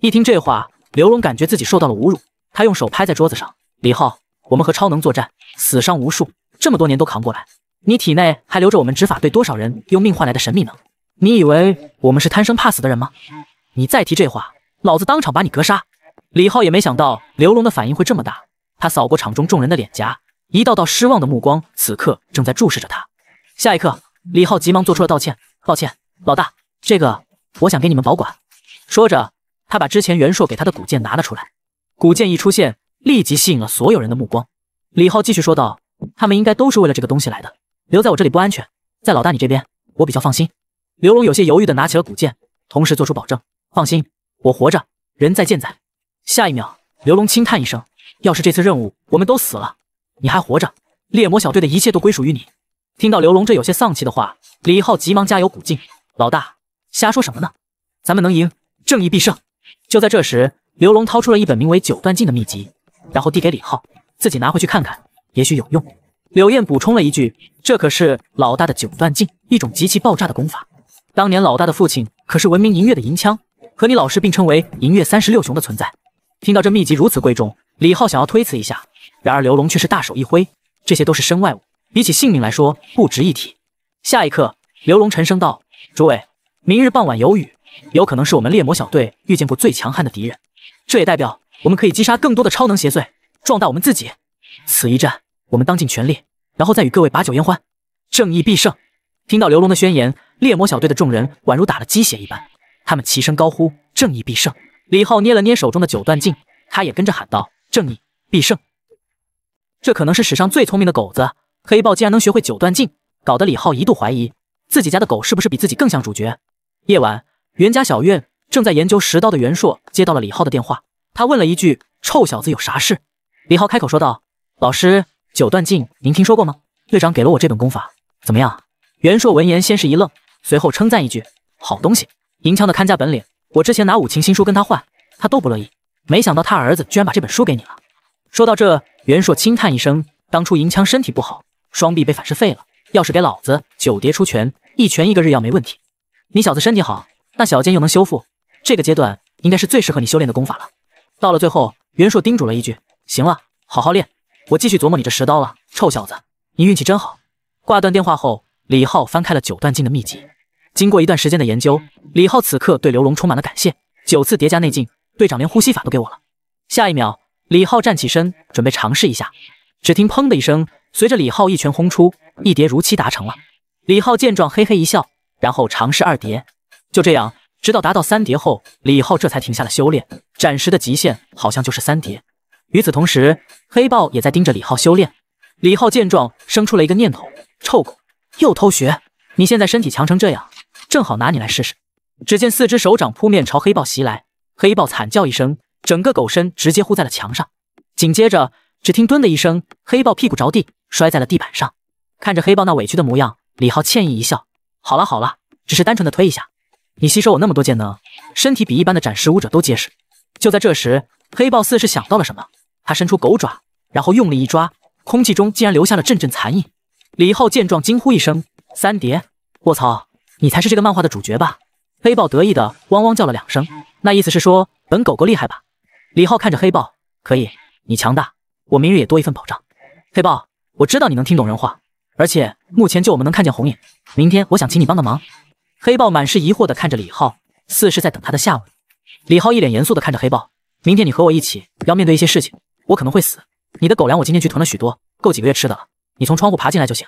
一听这话，刘龙感觉自己受到了侮辱，他用手拍在桌子上：“李浩，我们和超能作战，死伤无数。”这么多年都扛过来，你体内还留着我们执法队多少人用命换来的神秘能？你以为我们是贪生怕死的人吗？你再提这话，老子当场把你格杀！李浩也没想到刘龙的反应会这么大，他扫过场中众人的脸颊，一道道失望的目光此刻正在注视着他。下一刻，李浩急忙做出了道歉：“抱歉，老大，这个我想给你们保管。”说着，他把之前袁硕给他的古剑拿了出来。古剑一出现，立即吸引了所有人的目光。李浩继续说道。他们应该都是为了这个东西来的，留在我这里不安全，在老大你这边我比较放心。刘龙有些犹豫的拿起了古剑，同时做出保证：放心，我活着，人在剑在。下一秒，刘龙轻叹一声：要是这次任务我们都死了，你还活着，猎魔小队的一切都归属于你。听到刘龙这有些丧气的话，李浩急忙加油鼓劲：老大，瞎说什么呢？咱们能赢，正义必胜！就在这时，刘龙掏出了一本名为《九段镜》的秘籍，然后递给李浩，自己拿回去看看。也许有用，柳燕补充了一句：“这可是老大的九段镜，一种极其爆炸的功法。当年老大的父亲可是闻名银月的银枪，和你老师并称为银月三十六雄的存在。”听到这秘籍如此贵重，李浩想要推辞一下，然而刘龙却是大手一挥：“这些都是身外物，比起性命来说不值一提。”下一刻，刘龙沉声道：“诸位，明日傍晚有雨，有可能是我们猎魔小队遇见过最强悍的敌人。这也代表我们可以击杀更多的超能邪祟，壮大我们自己。此一战。”我们当尽全力，然后再与各位把酒言欢，正义必胜！听到刘龙的宣言，猎魔小队的众人宛如打了鸡血一般，他们齐声高呼：“正义必胜！”李浩捏了捏手中的九段镜，他也跟着喊道：“正义必胜！”这可能是史上最聪明的狗子，黑豹竟然能学会九段镜，搞得李浩一度怀疑自己家的狗是不是比自己更像主角。夜晚，袁家小院正在研究石刀的袁硕接到了李浩的电话，他问了一句：“臭小子，有啥事？”李浩开口说道：“老师。”九段境，您听说过吗？队长给了我这本功法，怎么样？袁硕闻言先是一愣，随后称赞一句：“好东西，银枪的看家本领。我之前拿五禽新书跟他换，他都不乐意。没想到他儿子居然把这本书给你了。”说到这，袁硕轻叹一声：“当初银枪身体不好，双臂被反噬废了。要是给老子九叠出拳，一拳一个日耀没问题。你小子身体好，那小剑又能修复，这个阶段应该是最适合你修炼的功法了。”到了最后，袁硕叮嘱了一句：“行了，好好练。”我继续琢磨你这十刀了，臭小子，你运气真好。挂断电话后，李浩翻开了九段镜的秘籍。经过一段时间的研究，李浩此刻对刘龙充满了感谢。九次叠加内镜，队长连呼吸法都给我了。下一秒，李浩站起身，准备尝试一下。只听“砰”的一声，随着李浩一拳轰出，一叠如期达成了。李浩见状，嘿嘿一笑，然后尝试二叠。就这样，直到达到三叠后，李浩这才停下了修炼。暂时的极限好像就是三叠。与此同时，黑豹也在盯着李浩修炼。李浩见状，生出了一个念头：臭狗又偷学！你现在身体强成这样，正好拿你来试试。只见四只手掌扑面朝黑豹袭来，黑豹惨叫一声，整个狗身直接糊在了墙上。紧接着，只听“蹲”的一声，黑豹屁股着地，摔在了地板上。看着黑豹那委屈的模样，李浩歉意一笑：“好了好了，只是单纯的推一下。你吸收我那么多剑能，身体比一般的斩尸武者都结实。”就在这时，黑豹似是想到了什么。他伸出狗爪，然后用力一抓，空气中竟然留下了阵阵残影。李浩见状，惊呼一声：“三叠，卧槽，你才是这个漫画的主角吧？”黑豹得意的汪汪叫了两声，那意思是说：“本狗狗厉害吧？”李浩看着黑豹，可以，你强大，我明日也多一份保障。黑豹，我知道你能听懂人话，而且目前就我们能看见红影。明天我想请你帮个忙。黑豹满是疑惑的看着李浩，似是在等他的下文。李浩一脸严肃的看着黑豹：“明天你和我一起要面对一些事情。”我可能会死，你的狗粮我今天去囤了许多，够几个月吃的了。你从窗户爬进来就行。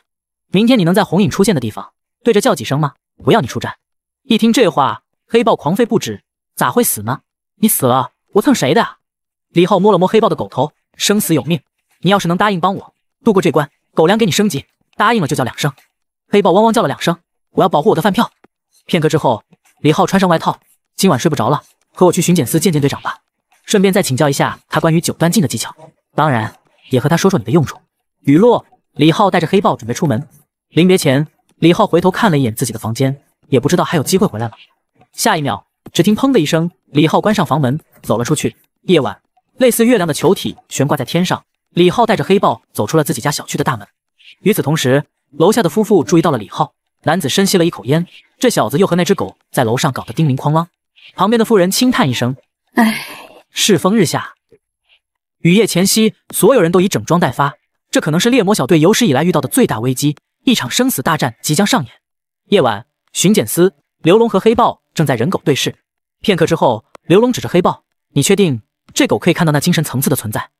明天你能在红影出现的地方对着叫几声吗？不要你出战。一听这话，黑豹狂吠不止。咋会死呢？你死了我蹭谁的啊？李浩摸了摸黑豹的狗头，生死有命。你要是能答应帮我度过这关，狗粮给你升级。答应了就叫两声。黑豹汪汪叫了两声。我要保护我的饭票。片刻之后，李浩穿上外套，今晚睡不着了，和我去巡检司见见队长吧。顺便再请教一下他关于九段镜的技巧，当然也和他说说你的用处。雨落，李浩带着黑豹准备出门。临别前，李浩回头看了一眼自己的房间，也不知道还有机会回来了。下一秒，只听砰的一声，李浩关上房门走了出去。夜晚，类似月亮的球体悬挂在天上。李浩带着黑豹走出了自己家小区的大门。与此同时，楼下的夫妇注意到了李浩。男子深吸了一口烟，这小子又和那只狗在楼上搞得叮铃哐啷。旁边的妇人轻叹一声：“唉。”世风日下，雨夜前夕，所有人都已整装待发。这可能是猎魔小队有史以来遇到的最大危机，一场生死大战即将上演。夜晚，巡检司刘龙和黑豹正在人狗对视。片刻之后，刘龙指着黑豹：“你确定这狗可以看到那精神层次的存在？”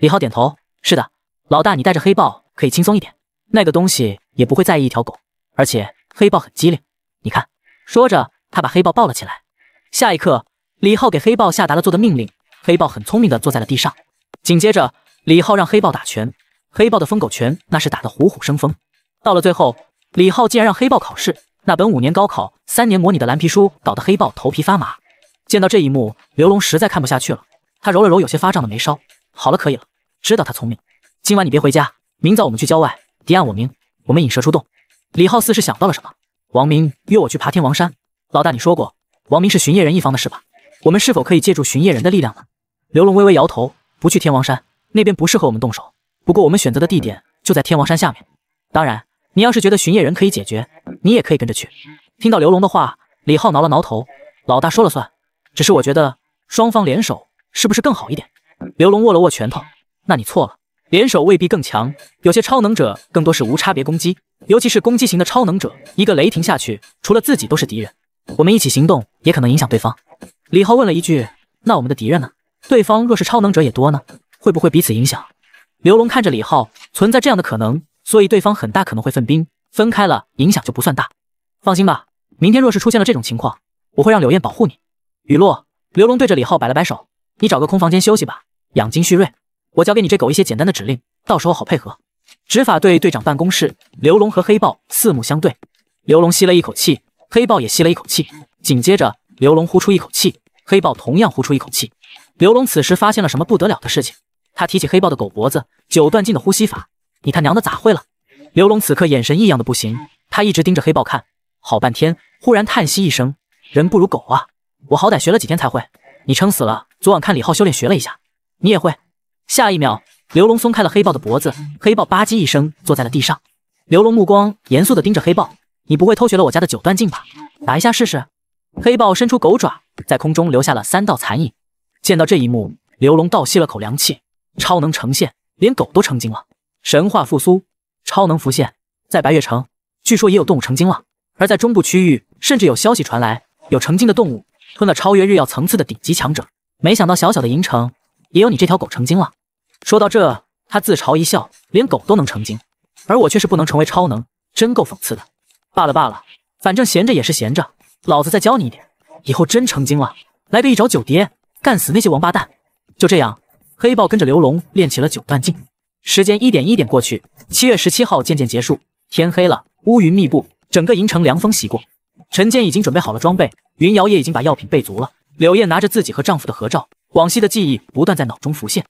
李浩点头：“是的，老大，你带着黑豹可以轻松一点，那个东西也不会在意一条狗，而且黑豹很机灵，你看。”说着，他把黑豹抱了起来。下一刻，李浩给黑豹下达了做的命令。黑豹很聪明地坐在了地上，紧接着李浩让黑豹打拳，黑豹的疯狗拳那是打得虎虎生风。到了最后，李浩竟然让黑豹考试那本五年高考三年模拟的蓝皮书，搞得黑豹头皮发麻。见到这一幕，刘龙实在看不下去了，他揉了揉有些发胀的眉梢，好了，可以了，知道他聪明，今晚你别回家，明早我们去郊外，敌暗我明，我们引蛇出洞。李浩似是想到了什么，王明约我去爬天王山，老大你说过王明是巡夜人一方的事吧？我们是否可以借助巡夜人的力量呢？刘龙微微摇头，不去天王山那边不适合我们动手。不过我们选择的地点就在天王山下面。当然，你要是觉得巡夜人可以解决，你也可以跟着去。听到刘龙的话，李浩挠了挠头，老大说了算。只是我觉得双方联手是不是更好一点？刘龙握了握拳头，那你错了，联手未必更强。有些超能者更多是无差别攻击，尤其是攻击型的超能者，一个雷霆下去，除了自己都是敌人。我们一起行动，也可能影响对方。李浩问了一句：“那我们的敌人呢？”对方若是超能者也多呢，会不会彼此影响？刘龙看着李浩，存在这样的可能，所以对方很大可能会分兵，分开了影响就不算大。放心吧，明天若是出现了这种情况，我会让柳燕保护你。雨落，刘龙对着李浩摆了摆手，你找个空房间休息吧，养精蓄锐。我交给你这狗一些简单的指令，到时候好配合。执法队队长办公室，刘龙和黑豹四目相对。刘龙吸了一口气，黑豹也吸了一口气，紧接着刘龙呼出一口气，黑豹同样呼出一口气。刘龙此时发现了什么不得了的事情，他提起黑豹的狗脖子，九段劲的呼吸法，你他娘的咋会了？刘龙此刻眼神异样的不行，他一直盯着黑豹看，好半天，忽然叹息一声：“人不如狗啊！我好歹学了几天才会，你撑死了。昨晚看李浩修炼学了一下，你也会。”下一秒，刘龙松开了黑豹的脖子，黑豹吧唧一声坐在了地上。刘龙目光严肃的盯着黑豹：“你不会偷学了我家的九段劲吧？打一下试试。”黑豹伸出狗爪，在空中留下了三道残影。见到这一幕，刘龙倒吸了口凉气。超能呈现，连狗都成精了。神话复苏，超能浮现。在白月城，据说也有动物成精了。而在中部区域，甚至有消息传来，有成精的动物吞了超越日耀层次的顶级强者。没想到小小的银城也有你这条狗成精了。说到这，他自嘲一笑，连狗都能成精，而我却是不能成为超能，真够讽刺的。罢了罢了，反正闲着也是闲着，老子再教你一点，以后真成精了，来个一招九跌。干死那些王八蛋！就这样，黑豹跟着刘龙练起了九段镜。时间一点一点过去，七月十七号渐渐结束，天黑了，乌云密布，整个银城凉风袭过。陈坚已经准备好了装备，云瑶也已经把药品备足了。柳燕拿着自己和丈夫的合照，往昔的记忆不断在脑中浮现。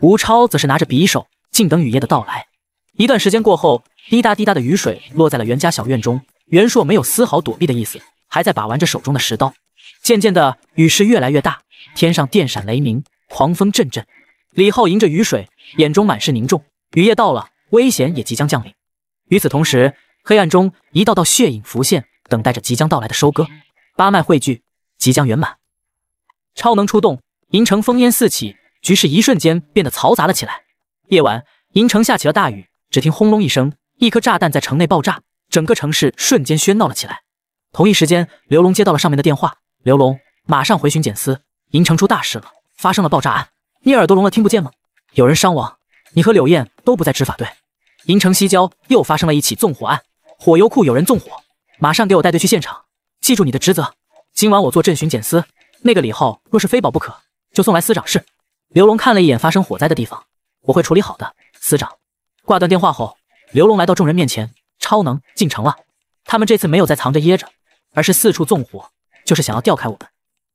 吴超则是拿着匕首，静等雨夜的到来。一段时间过后，滴答滴答的雨水落在了袁家小院中。袁硕没有丝毫躲避的意思，还在把玩着手中的石刀。渐渐的，雨势越来越大。天上电闪雷鸣，狂风阵阵。李浩迎着雨水，眼中满是凝重。雨夜到了，危险也即将降临。与此同时，黑暗中一道道血影浮现，等待着即将到来的收割。八脉汇聚，即将圆满。超能出动，银城烽烟四起，局势一瞬间变得嘈杂了起来。夜晚，银城下起了大雨。只听轰隆一声，一颗炸弹在城内爆炸，整个城市瞬间喧闹了起来。同一时间，刘龙接到了上面的电话，刘龙马上回巡检司。银城出大事了，发生了爆炸案，你耳朵聋了听不见吗？有人伤亡，你和柳燕都不在执法队。银城西郊又发生了一起纵火案，火油库有人纵火，马上给我带队去现场，记住你的职责。今晚我做镇巡检司，那个李浩若是非保不可，就送来司长室。刘龙看了一眼发生火灾的地方，我会处理好的。司长挂断电话后，刘龙来到众人面前，超能进城了。他们这次没有再藏着掖着，而是四处纵火，就是想要调开我们。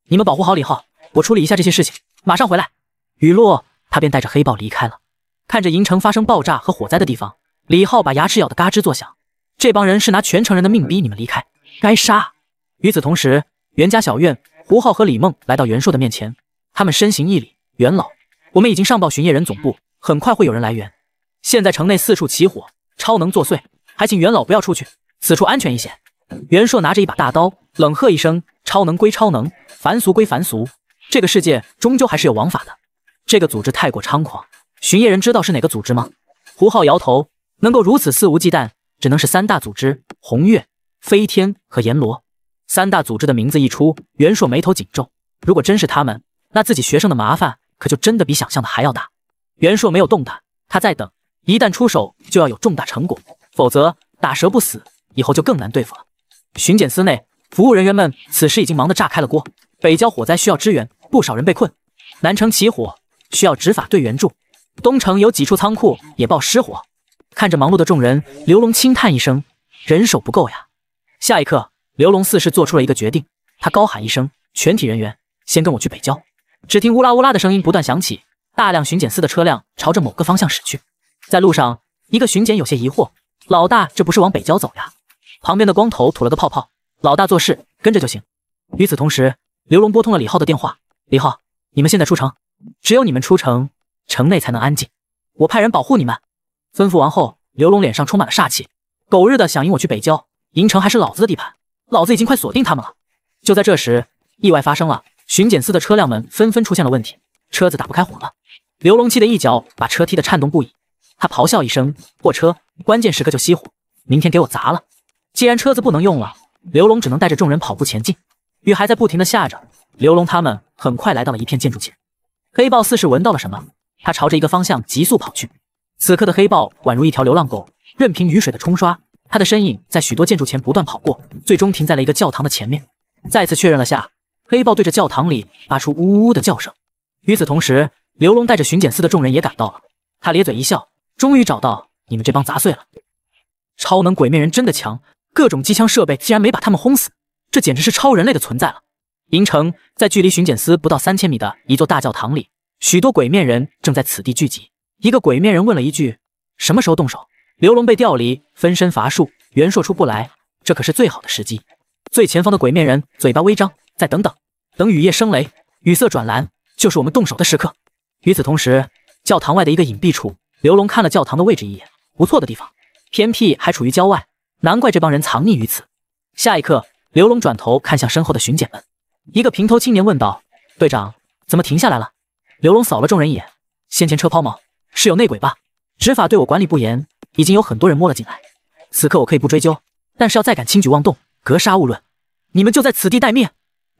你们保护好李浩。我处理一下这些事情，马上回来。雨落，他便带着黑豹离开了。看着银城发生爆炸和火灾的地方，李浩把牙齿咬得嘎吱作响。这帮人是拿全城人的命逼你们离开，该杀！与此同时，袁家小院，胡浩和李梦来到袁硕的面前，他们身行一礼：“袁老，我们已经上报巡夜人总部，很快会有人来援。现在城内四处起火，超能作祟，还请袁老不要出去，此处安全一些。”袁硕拿着一把大刀，冷喝一声：“超能归超能，凡俗归凡俗。”这个世界终究还是有王法的。这个组织太过猖狂，巡夜人知道是哪个组织吗？胡浩摇头，能够如此肆无忌惮，只能是三大组织：红月、飞天和阎罗。三大组织的名字一出，袁硕眉头紧皱。如果真是他们，那自己学生的麻烦可就真的比想象的还要大。袁硕没有动弹，他在等。一旦出手，就要有重大成果，否则打蛇不死，以后就更难对付了。巡检司内，服务人员们此时已经忙得炸开了锅。北郊火灾需要支援。不少人被困，南城起火，需要执法队援助。东城有几处仓库也爆失火。看着忙碌的众人，刘龙轻叹一声：“人手不够呀。”下一刻，刘龙似是做出了一个决定，他高喊一声：“全体人员，先跟我去北郊。”只听乌拉乌拉的声音不断响起，大量巡检司的车辆朝着某个方向驶去。在路上，一个巡检有些疑惑：“老大，这不是往北郊走呀？”旁边的光头吐了个泡泡：“老大做事，跟着就行。”与此同时，刘龙拨通了李浩的电话。李浩，你们现在出城，只有你们出城，城内才能安静。我派人保护你们。吩咐完后，刘龙脸上充满了煞气。狗日的想引我去北郊，银城还是老子的地盘，老子已经快锁定他们了。就在这时，意外发生了，巡检司的车辆们纷纷出现了问题，车子打不开火了。刘龙气得一脚把车踢得颤动不已，他咆哮一声：“货车关键时刻就熄火，明天给我砸了！”既然车子不能用了，刘龙只能带着众人跑步前进。雨还在不停的下着，刘龙他们。很快来到了一片建筑前，黑豹似是闻到了什么，他朝着一个方向急速跑去。此刻的黑豹宛如一条流浪狗，任凭雨水的冲刷，他的身影在许多建筑前不断跑过，最终停在了一个教堂的前面。再次确认了下，黑豹对着教堂里发出呜呜呜的叫声。与此同时，刘龙带着巡检司的众人也赶到了。他咧嘴一笑，终于找到你们这帮杂碎了。超能鬼面人真的强，各种机枪设备竟然没把他们轰死，这简直是超人类的存在了。银城在距离巡检司不到三千米的一座大教堂里，许多鬼面人正在此地聚集。一个鬼面人问了一句：“什么时候动手？”刘龙被调离，分身乏术，元硕出不来，这可是最好的时机。最前方的鬼面人嘴巴微张：“再等等，等雨夜生雷，雨色转蓝，就是我们动手的时刻。”与此同时，教堂外的一个隐蔽处，刘龙看了教堂的位置一眼，不错的地方，偏僻还处于郊外，难怪这帮人藏匿于此。下一刻，刘龙转头看向身后的巡检们。一个平头青年问道：“队长，怎么停下来了？”刘龙扫了众人一眼：“先前车抛锚，是有内鬼吧？执法队我管理不严，已经有很多人摸了进来。此刻我可以不追究，但是要再敢轻举妄动，格杀勿论。你们就在此地待命。”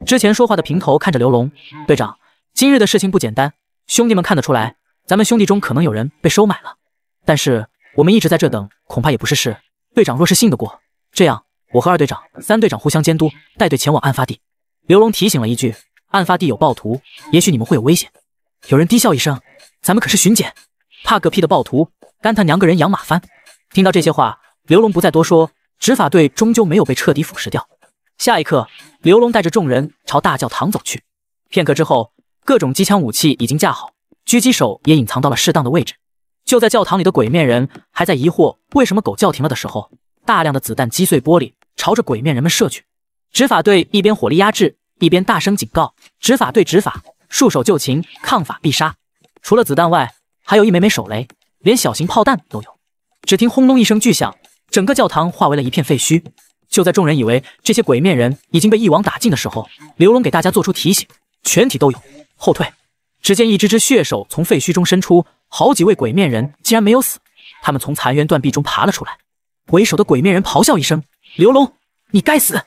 之前说话的平头看着刘龙：“队长，今日的事情不简单，兄弟们看得出来，咱们兄弟中可能有人被收买了。但是我们一直在这等，恐怕也不是事。队长若是信得过，这样我和二队长、三队长互相监督，带队前往案发地。”刘龙提醒了一句：“案发地有暴徒，也许你们会有危险。”有人低笑一声：“咱们可是巡检，怕个屁的暴徒！干他娘个人仰马翻！”听到这些话，刘龙不再多说。执法队终究没有被彻底腐蚀掉。下一刻，刘龙带着众人朝大教堂走去。片刻之后，各种机枪武器已经架好，狙击手也隐藏到了适当的位置。就在教堂里的鬼面人还在疑惑为什么狗叫停了的时候，大量的子弹击碎玻璃，朝着鬼面人们射去。执法队一边火力压制。一边大声警告执法队：“执法，束手就擒，抗法必杀。”除了子弹外，还有一枚枚手雷，连小型炮弹都有。只听轰隆一声巨响，整个教堂化为了一片废墟。就在众人以为这些鬼面人已经被一网打尽的时候，刘龙给大家做出提醒：“全体都有，后退！”只见一只只血手从废墟中伸出，好几位鬼面人竟然没有死，他们从残垣断壁中爬了出来。为首的鬼面人咆哮一声：“刘龙，你该死！”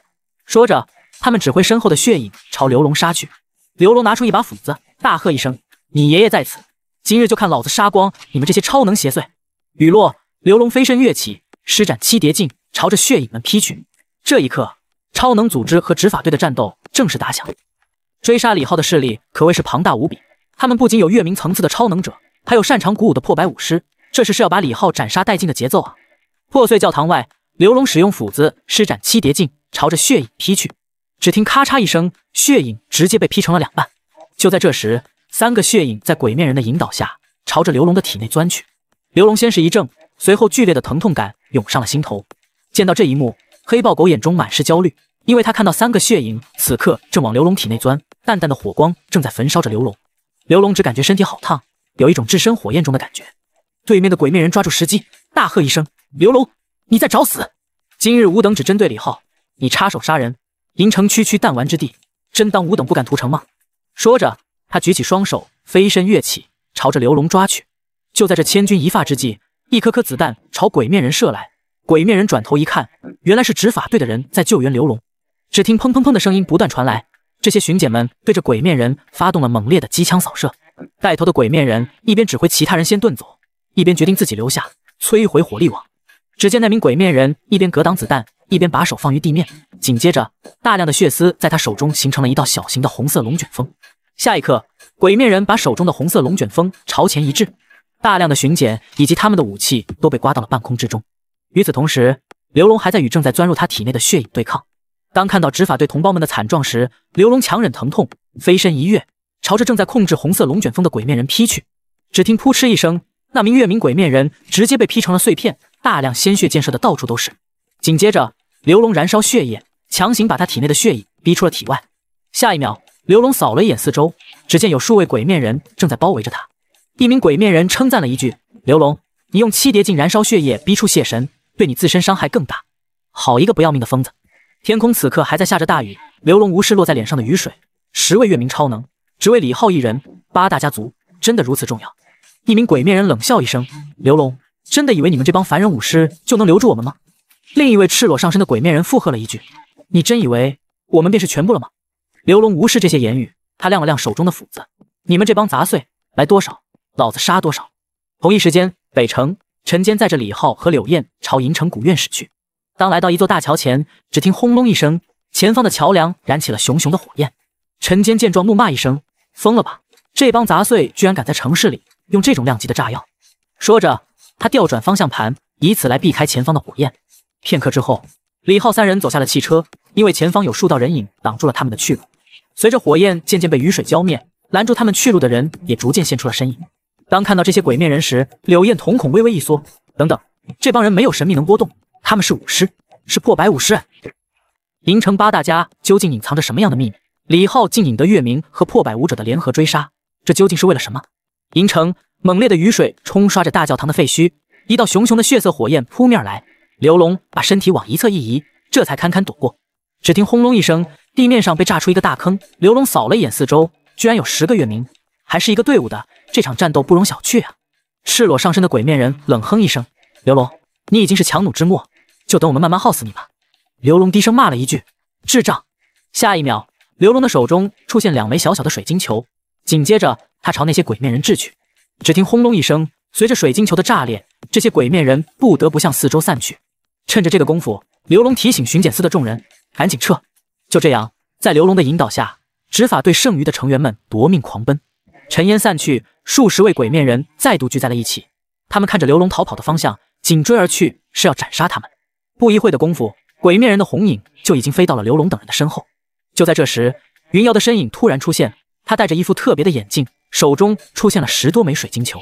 说着。他们指挥身后的血影朝刘龙杀去。刘龙拿出一把斧子，大喝一声：“你爷爷在此！今日就看老子杀光你们这些超能邪祟！”雨落，刘龙飞身跃起，施展七叠镜，朝着血影们劈去。这一刻，超能组织和执法队的战斗正式打响。追杀李浩的势力可谓是庞大无比，他们不仅有月明层次的超能者，还有擅长鼓舞的破百武师。这是是要把李浩斩杀殆尽的节奏啊！破碎教堂外，刘龙使用斧子施展七叠镜，朝着血影劈去。只听咔嚓一声，血影直接被劈成了两半。就在这时，三个血影在鬼面人的引导下，朝着刘龙的体内钻去。刘龙先是一怔，随后剧烈的疼痛感涌上了心头。见到这一幕，黑豹狗眼中满是焦虑，因为他看到三个血影此刻正往刘龙体内钻，淡淡的火光正在焚烧着刘龙。刘龙只感觉身体好烫，有一种置身火焰中的感觉。对面的鬼面人抓住时机，大喝一声：“刘龙，你在找死！今日吾等只针对李浩，你插手杀人！”银城区区弹丸之地，真当吾等不敢屠城吗？说着，他举起双手，飞身跃起，朝着刘龙抓去。就在这千钧一发之际，一颗颗子弹朝鬼面人射来。鬼面人转头一看，原来是执法队的人在救援刘龙。只听砰砰砰的声音不断传来，这些巡检们对着鬼面人发动了猛烈的机枪扫射。带头的鬼面人一边指挥其他人先遁走，一边决定自己留下摧毁火力网。只见那名鬼面人一边格挡子弹，一边把手放于地面，紧接着大量的血丝在他手中形成了一道小型的红色龙卷风。下一刻，鬼面人把手中的红色龙卷风朝前一掷，大量的巡检以及他们的武器都被刮到了半空之中。与此同时，刘龙还在与正在钻入他体内的血影对抗。当看到执法队同胞们的惨状时，刘龙强忍疼痛，飞身一跃，朝着正在控制红色龙卷风的鬼面人劈去。只听扑哧一声，那名月明鬼面人直接被劈成了碎片。大量鲜血溅射的到处都是，紧接着刘龙燃烧血液，强行把他体内的血液逼出了体外。下一秒，刘龙扫了一眼四周，只见有数位鬼面人正在包围着他。一名鬼面人称赞了一句：“刘龙，你用七叠镜燃烧血液逼出血神，对你自身伤害更大。好一个不要命的疯子！”天空此刻还在下着大雨，刘龙无视落在脸上的雨水。十位月明超能，只为李浩一人。八大家族真的如此重要？一名鬼面人冷笑一声：“刘龙。”真的以为你们这帮凡人武师就能留住我们吗？另一位赤裸上身的鬼面人附和了一句：“你真以为我们便是全部了吗？”刘龙无视这些言语，他亮了亮手中的斧子：“你们这帮杂碎，来多少，老子杀多少。”同一时间，北城陈坚载着李浩和柳燕朝银城古院驶去。当来到一座大桥前，只听轰隆一声，前方的桥梁燃起了熊熊的火焰。陈坚见状，怒骂一声：“疯了吧！这帮杂碎居然敢在城市里用这种量级的炸药！”说着。他调转方向盘，以此来避开前方的火焰。片刻之后，李浩三人走下了汽车，因为前方有数道人影挡住了他们的去路。随着火焰渐渐被雨水浇灭，拦住他们去路的人也逐渐现出了身影。当看到这些鬼面人时，柳燕瞳孔微微一缩。等等，这帮人没有神秘能波动，他们是武师，是破百武师。银城八大家究竟隐藏着什么样的秘密？李浩竟引得月明和破百武者的联合追杀，这究竟是为了什么？银城。猛烈的雨水冲刷着大教堂的废墟，一道熊熊的血色火焰扑面而来。刘龙把身体往一侧一移，这才堪堪躲过。只听轰隆一声，地面上被炸出一个大坑。刘龙扫了一眼四周，居然有十个月明，还是一个队伍的。这场战斗不容小觑啊！赤裸上身的鬼面人冷哼一声：“刘龙，你已经是强弩之末，就等我们慢慢耗死你吧。”刘龙低声骂了一句：“智障！”下一秒，刘龙的手中出现两枚小小的水晶球，紧接着他朝那些鬼面人掷去。只听轰隆一声，随着水晶球的炸裂，这些鬼面人不得不向四周散去。趁着这个功夫，刘龙提醒巡检司的众人赶紧撤。就这样，在刘龙的引导下，执法队剩余的成员们夺命狂奔。尘烟散去，数十位鬼面人再度聚在了一起。他们看着刘龙逃跑的方向，紧追而去，是要斩杀他们。不一会的功夫，鬼面人的红影就已经飞到了刘龙等人的身后。就在这时，云瑶的身影突然出现，她戴着一副特别的眼镜。手中出现了十多枚水晶球，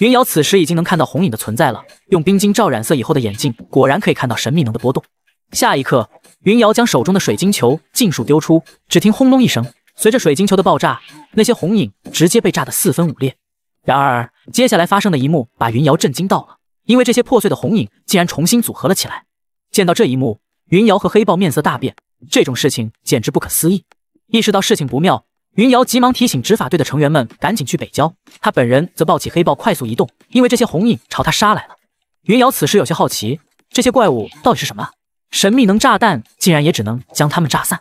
云瑶此时已经能看到红影的存在了。用冰晶罩染色以后的眼镜，果然可以看到神秘能的波动。下一刻，云瑶将手中的水晶球尽数丢出，只听轰隆一声，随着水晶球的爆炸，那些红影直接被炸得四分五裂。然而，接下来发生的一幕把云瑶震惊到了，因为这些破碎的红影竟然重新组合了起来。见到这一幕，云瑶和黑豹面色大变，这种事情简直不可思议。意识到事情不妙。云瑶急忙提醒执法队的成员们赶紧去北郊，他本人则抱起黑豹快速移动，因为这些红影朝他杀来了。云瑶此时有些好奇，这些怪物到底是什么？神秘能炸弹竟然也只能将他们炸散。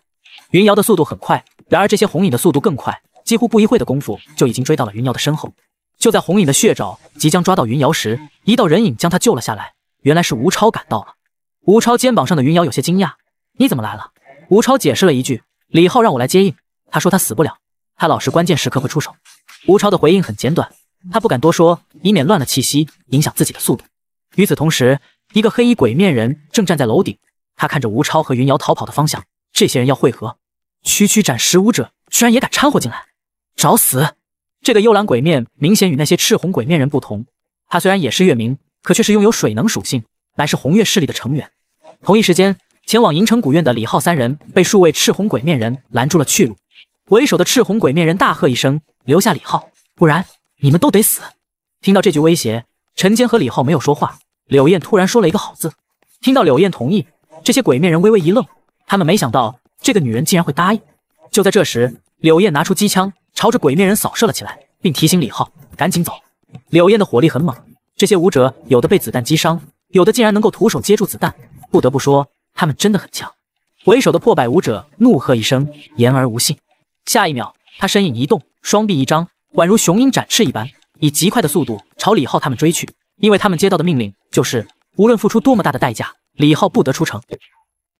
云瑶的速度很快，然而这些红影的速度更快，几乎不一会的功夫就已经追到了云瑶的身后。就在红影的血爪即将抓到云瑶时，一道人影将他救了下来。原来是吴超赶到了。吴超肩膀上的云瑶有些惊讶：“你怎么来了？”吴超解释了一句：“李浩让我来接应，他说他死不了。”他老实，关键时刻会出手。吴超的回应很简短，他不敢多说，以免乱了气息，影响自己的速度。与此同时，一个黑衣鬼面人正站在楼顶，他看着吴超和云瑶逃跑的方向。这些人要汇合，区区斩十五者，居然也敢掺和进来，找死！这个幽蓝鬼面明显与那些赤红鬼面人不同，他虽然也是月明，可却是拥有水能属性，乃是红月势力的成员。同一时间，前往银城古院的李浩三人被数位赤红鬼面人拦住了去路。为首的赤红鬼面人大喝一声：“留下李浩，不然你们都得死！”听到这句威胁，陈坚和李浩没有说话。柳燕突然说了一个“好”字。听到柳燕同意，这些鬼面人微微一愣，他们没想到这个女人竟然会答应。就在这时，柳燕拿出机枪，朝着鬼面人扫射了起来，并提醒李浩赶紧走。柳燕的火力很猛，这些武者有的被子弹击伤，有的竟然能够徒手接住子弹。不得不说，他们真的很强。为首的破败武者怒喝一声：“言而无信！”下一秒，他身影一动，双臂一张，宛如雄鹰展翅一般，以极快的速度朝李浩他们追去。因为他们接到的命令就是，无论付出多么大的代价，李浩不得出城。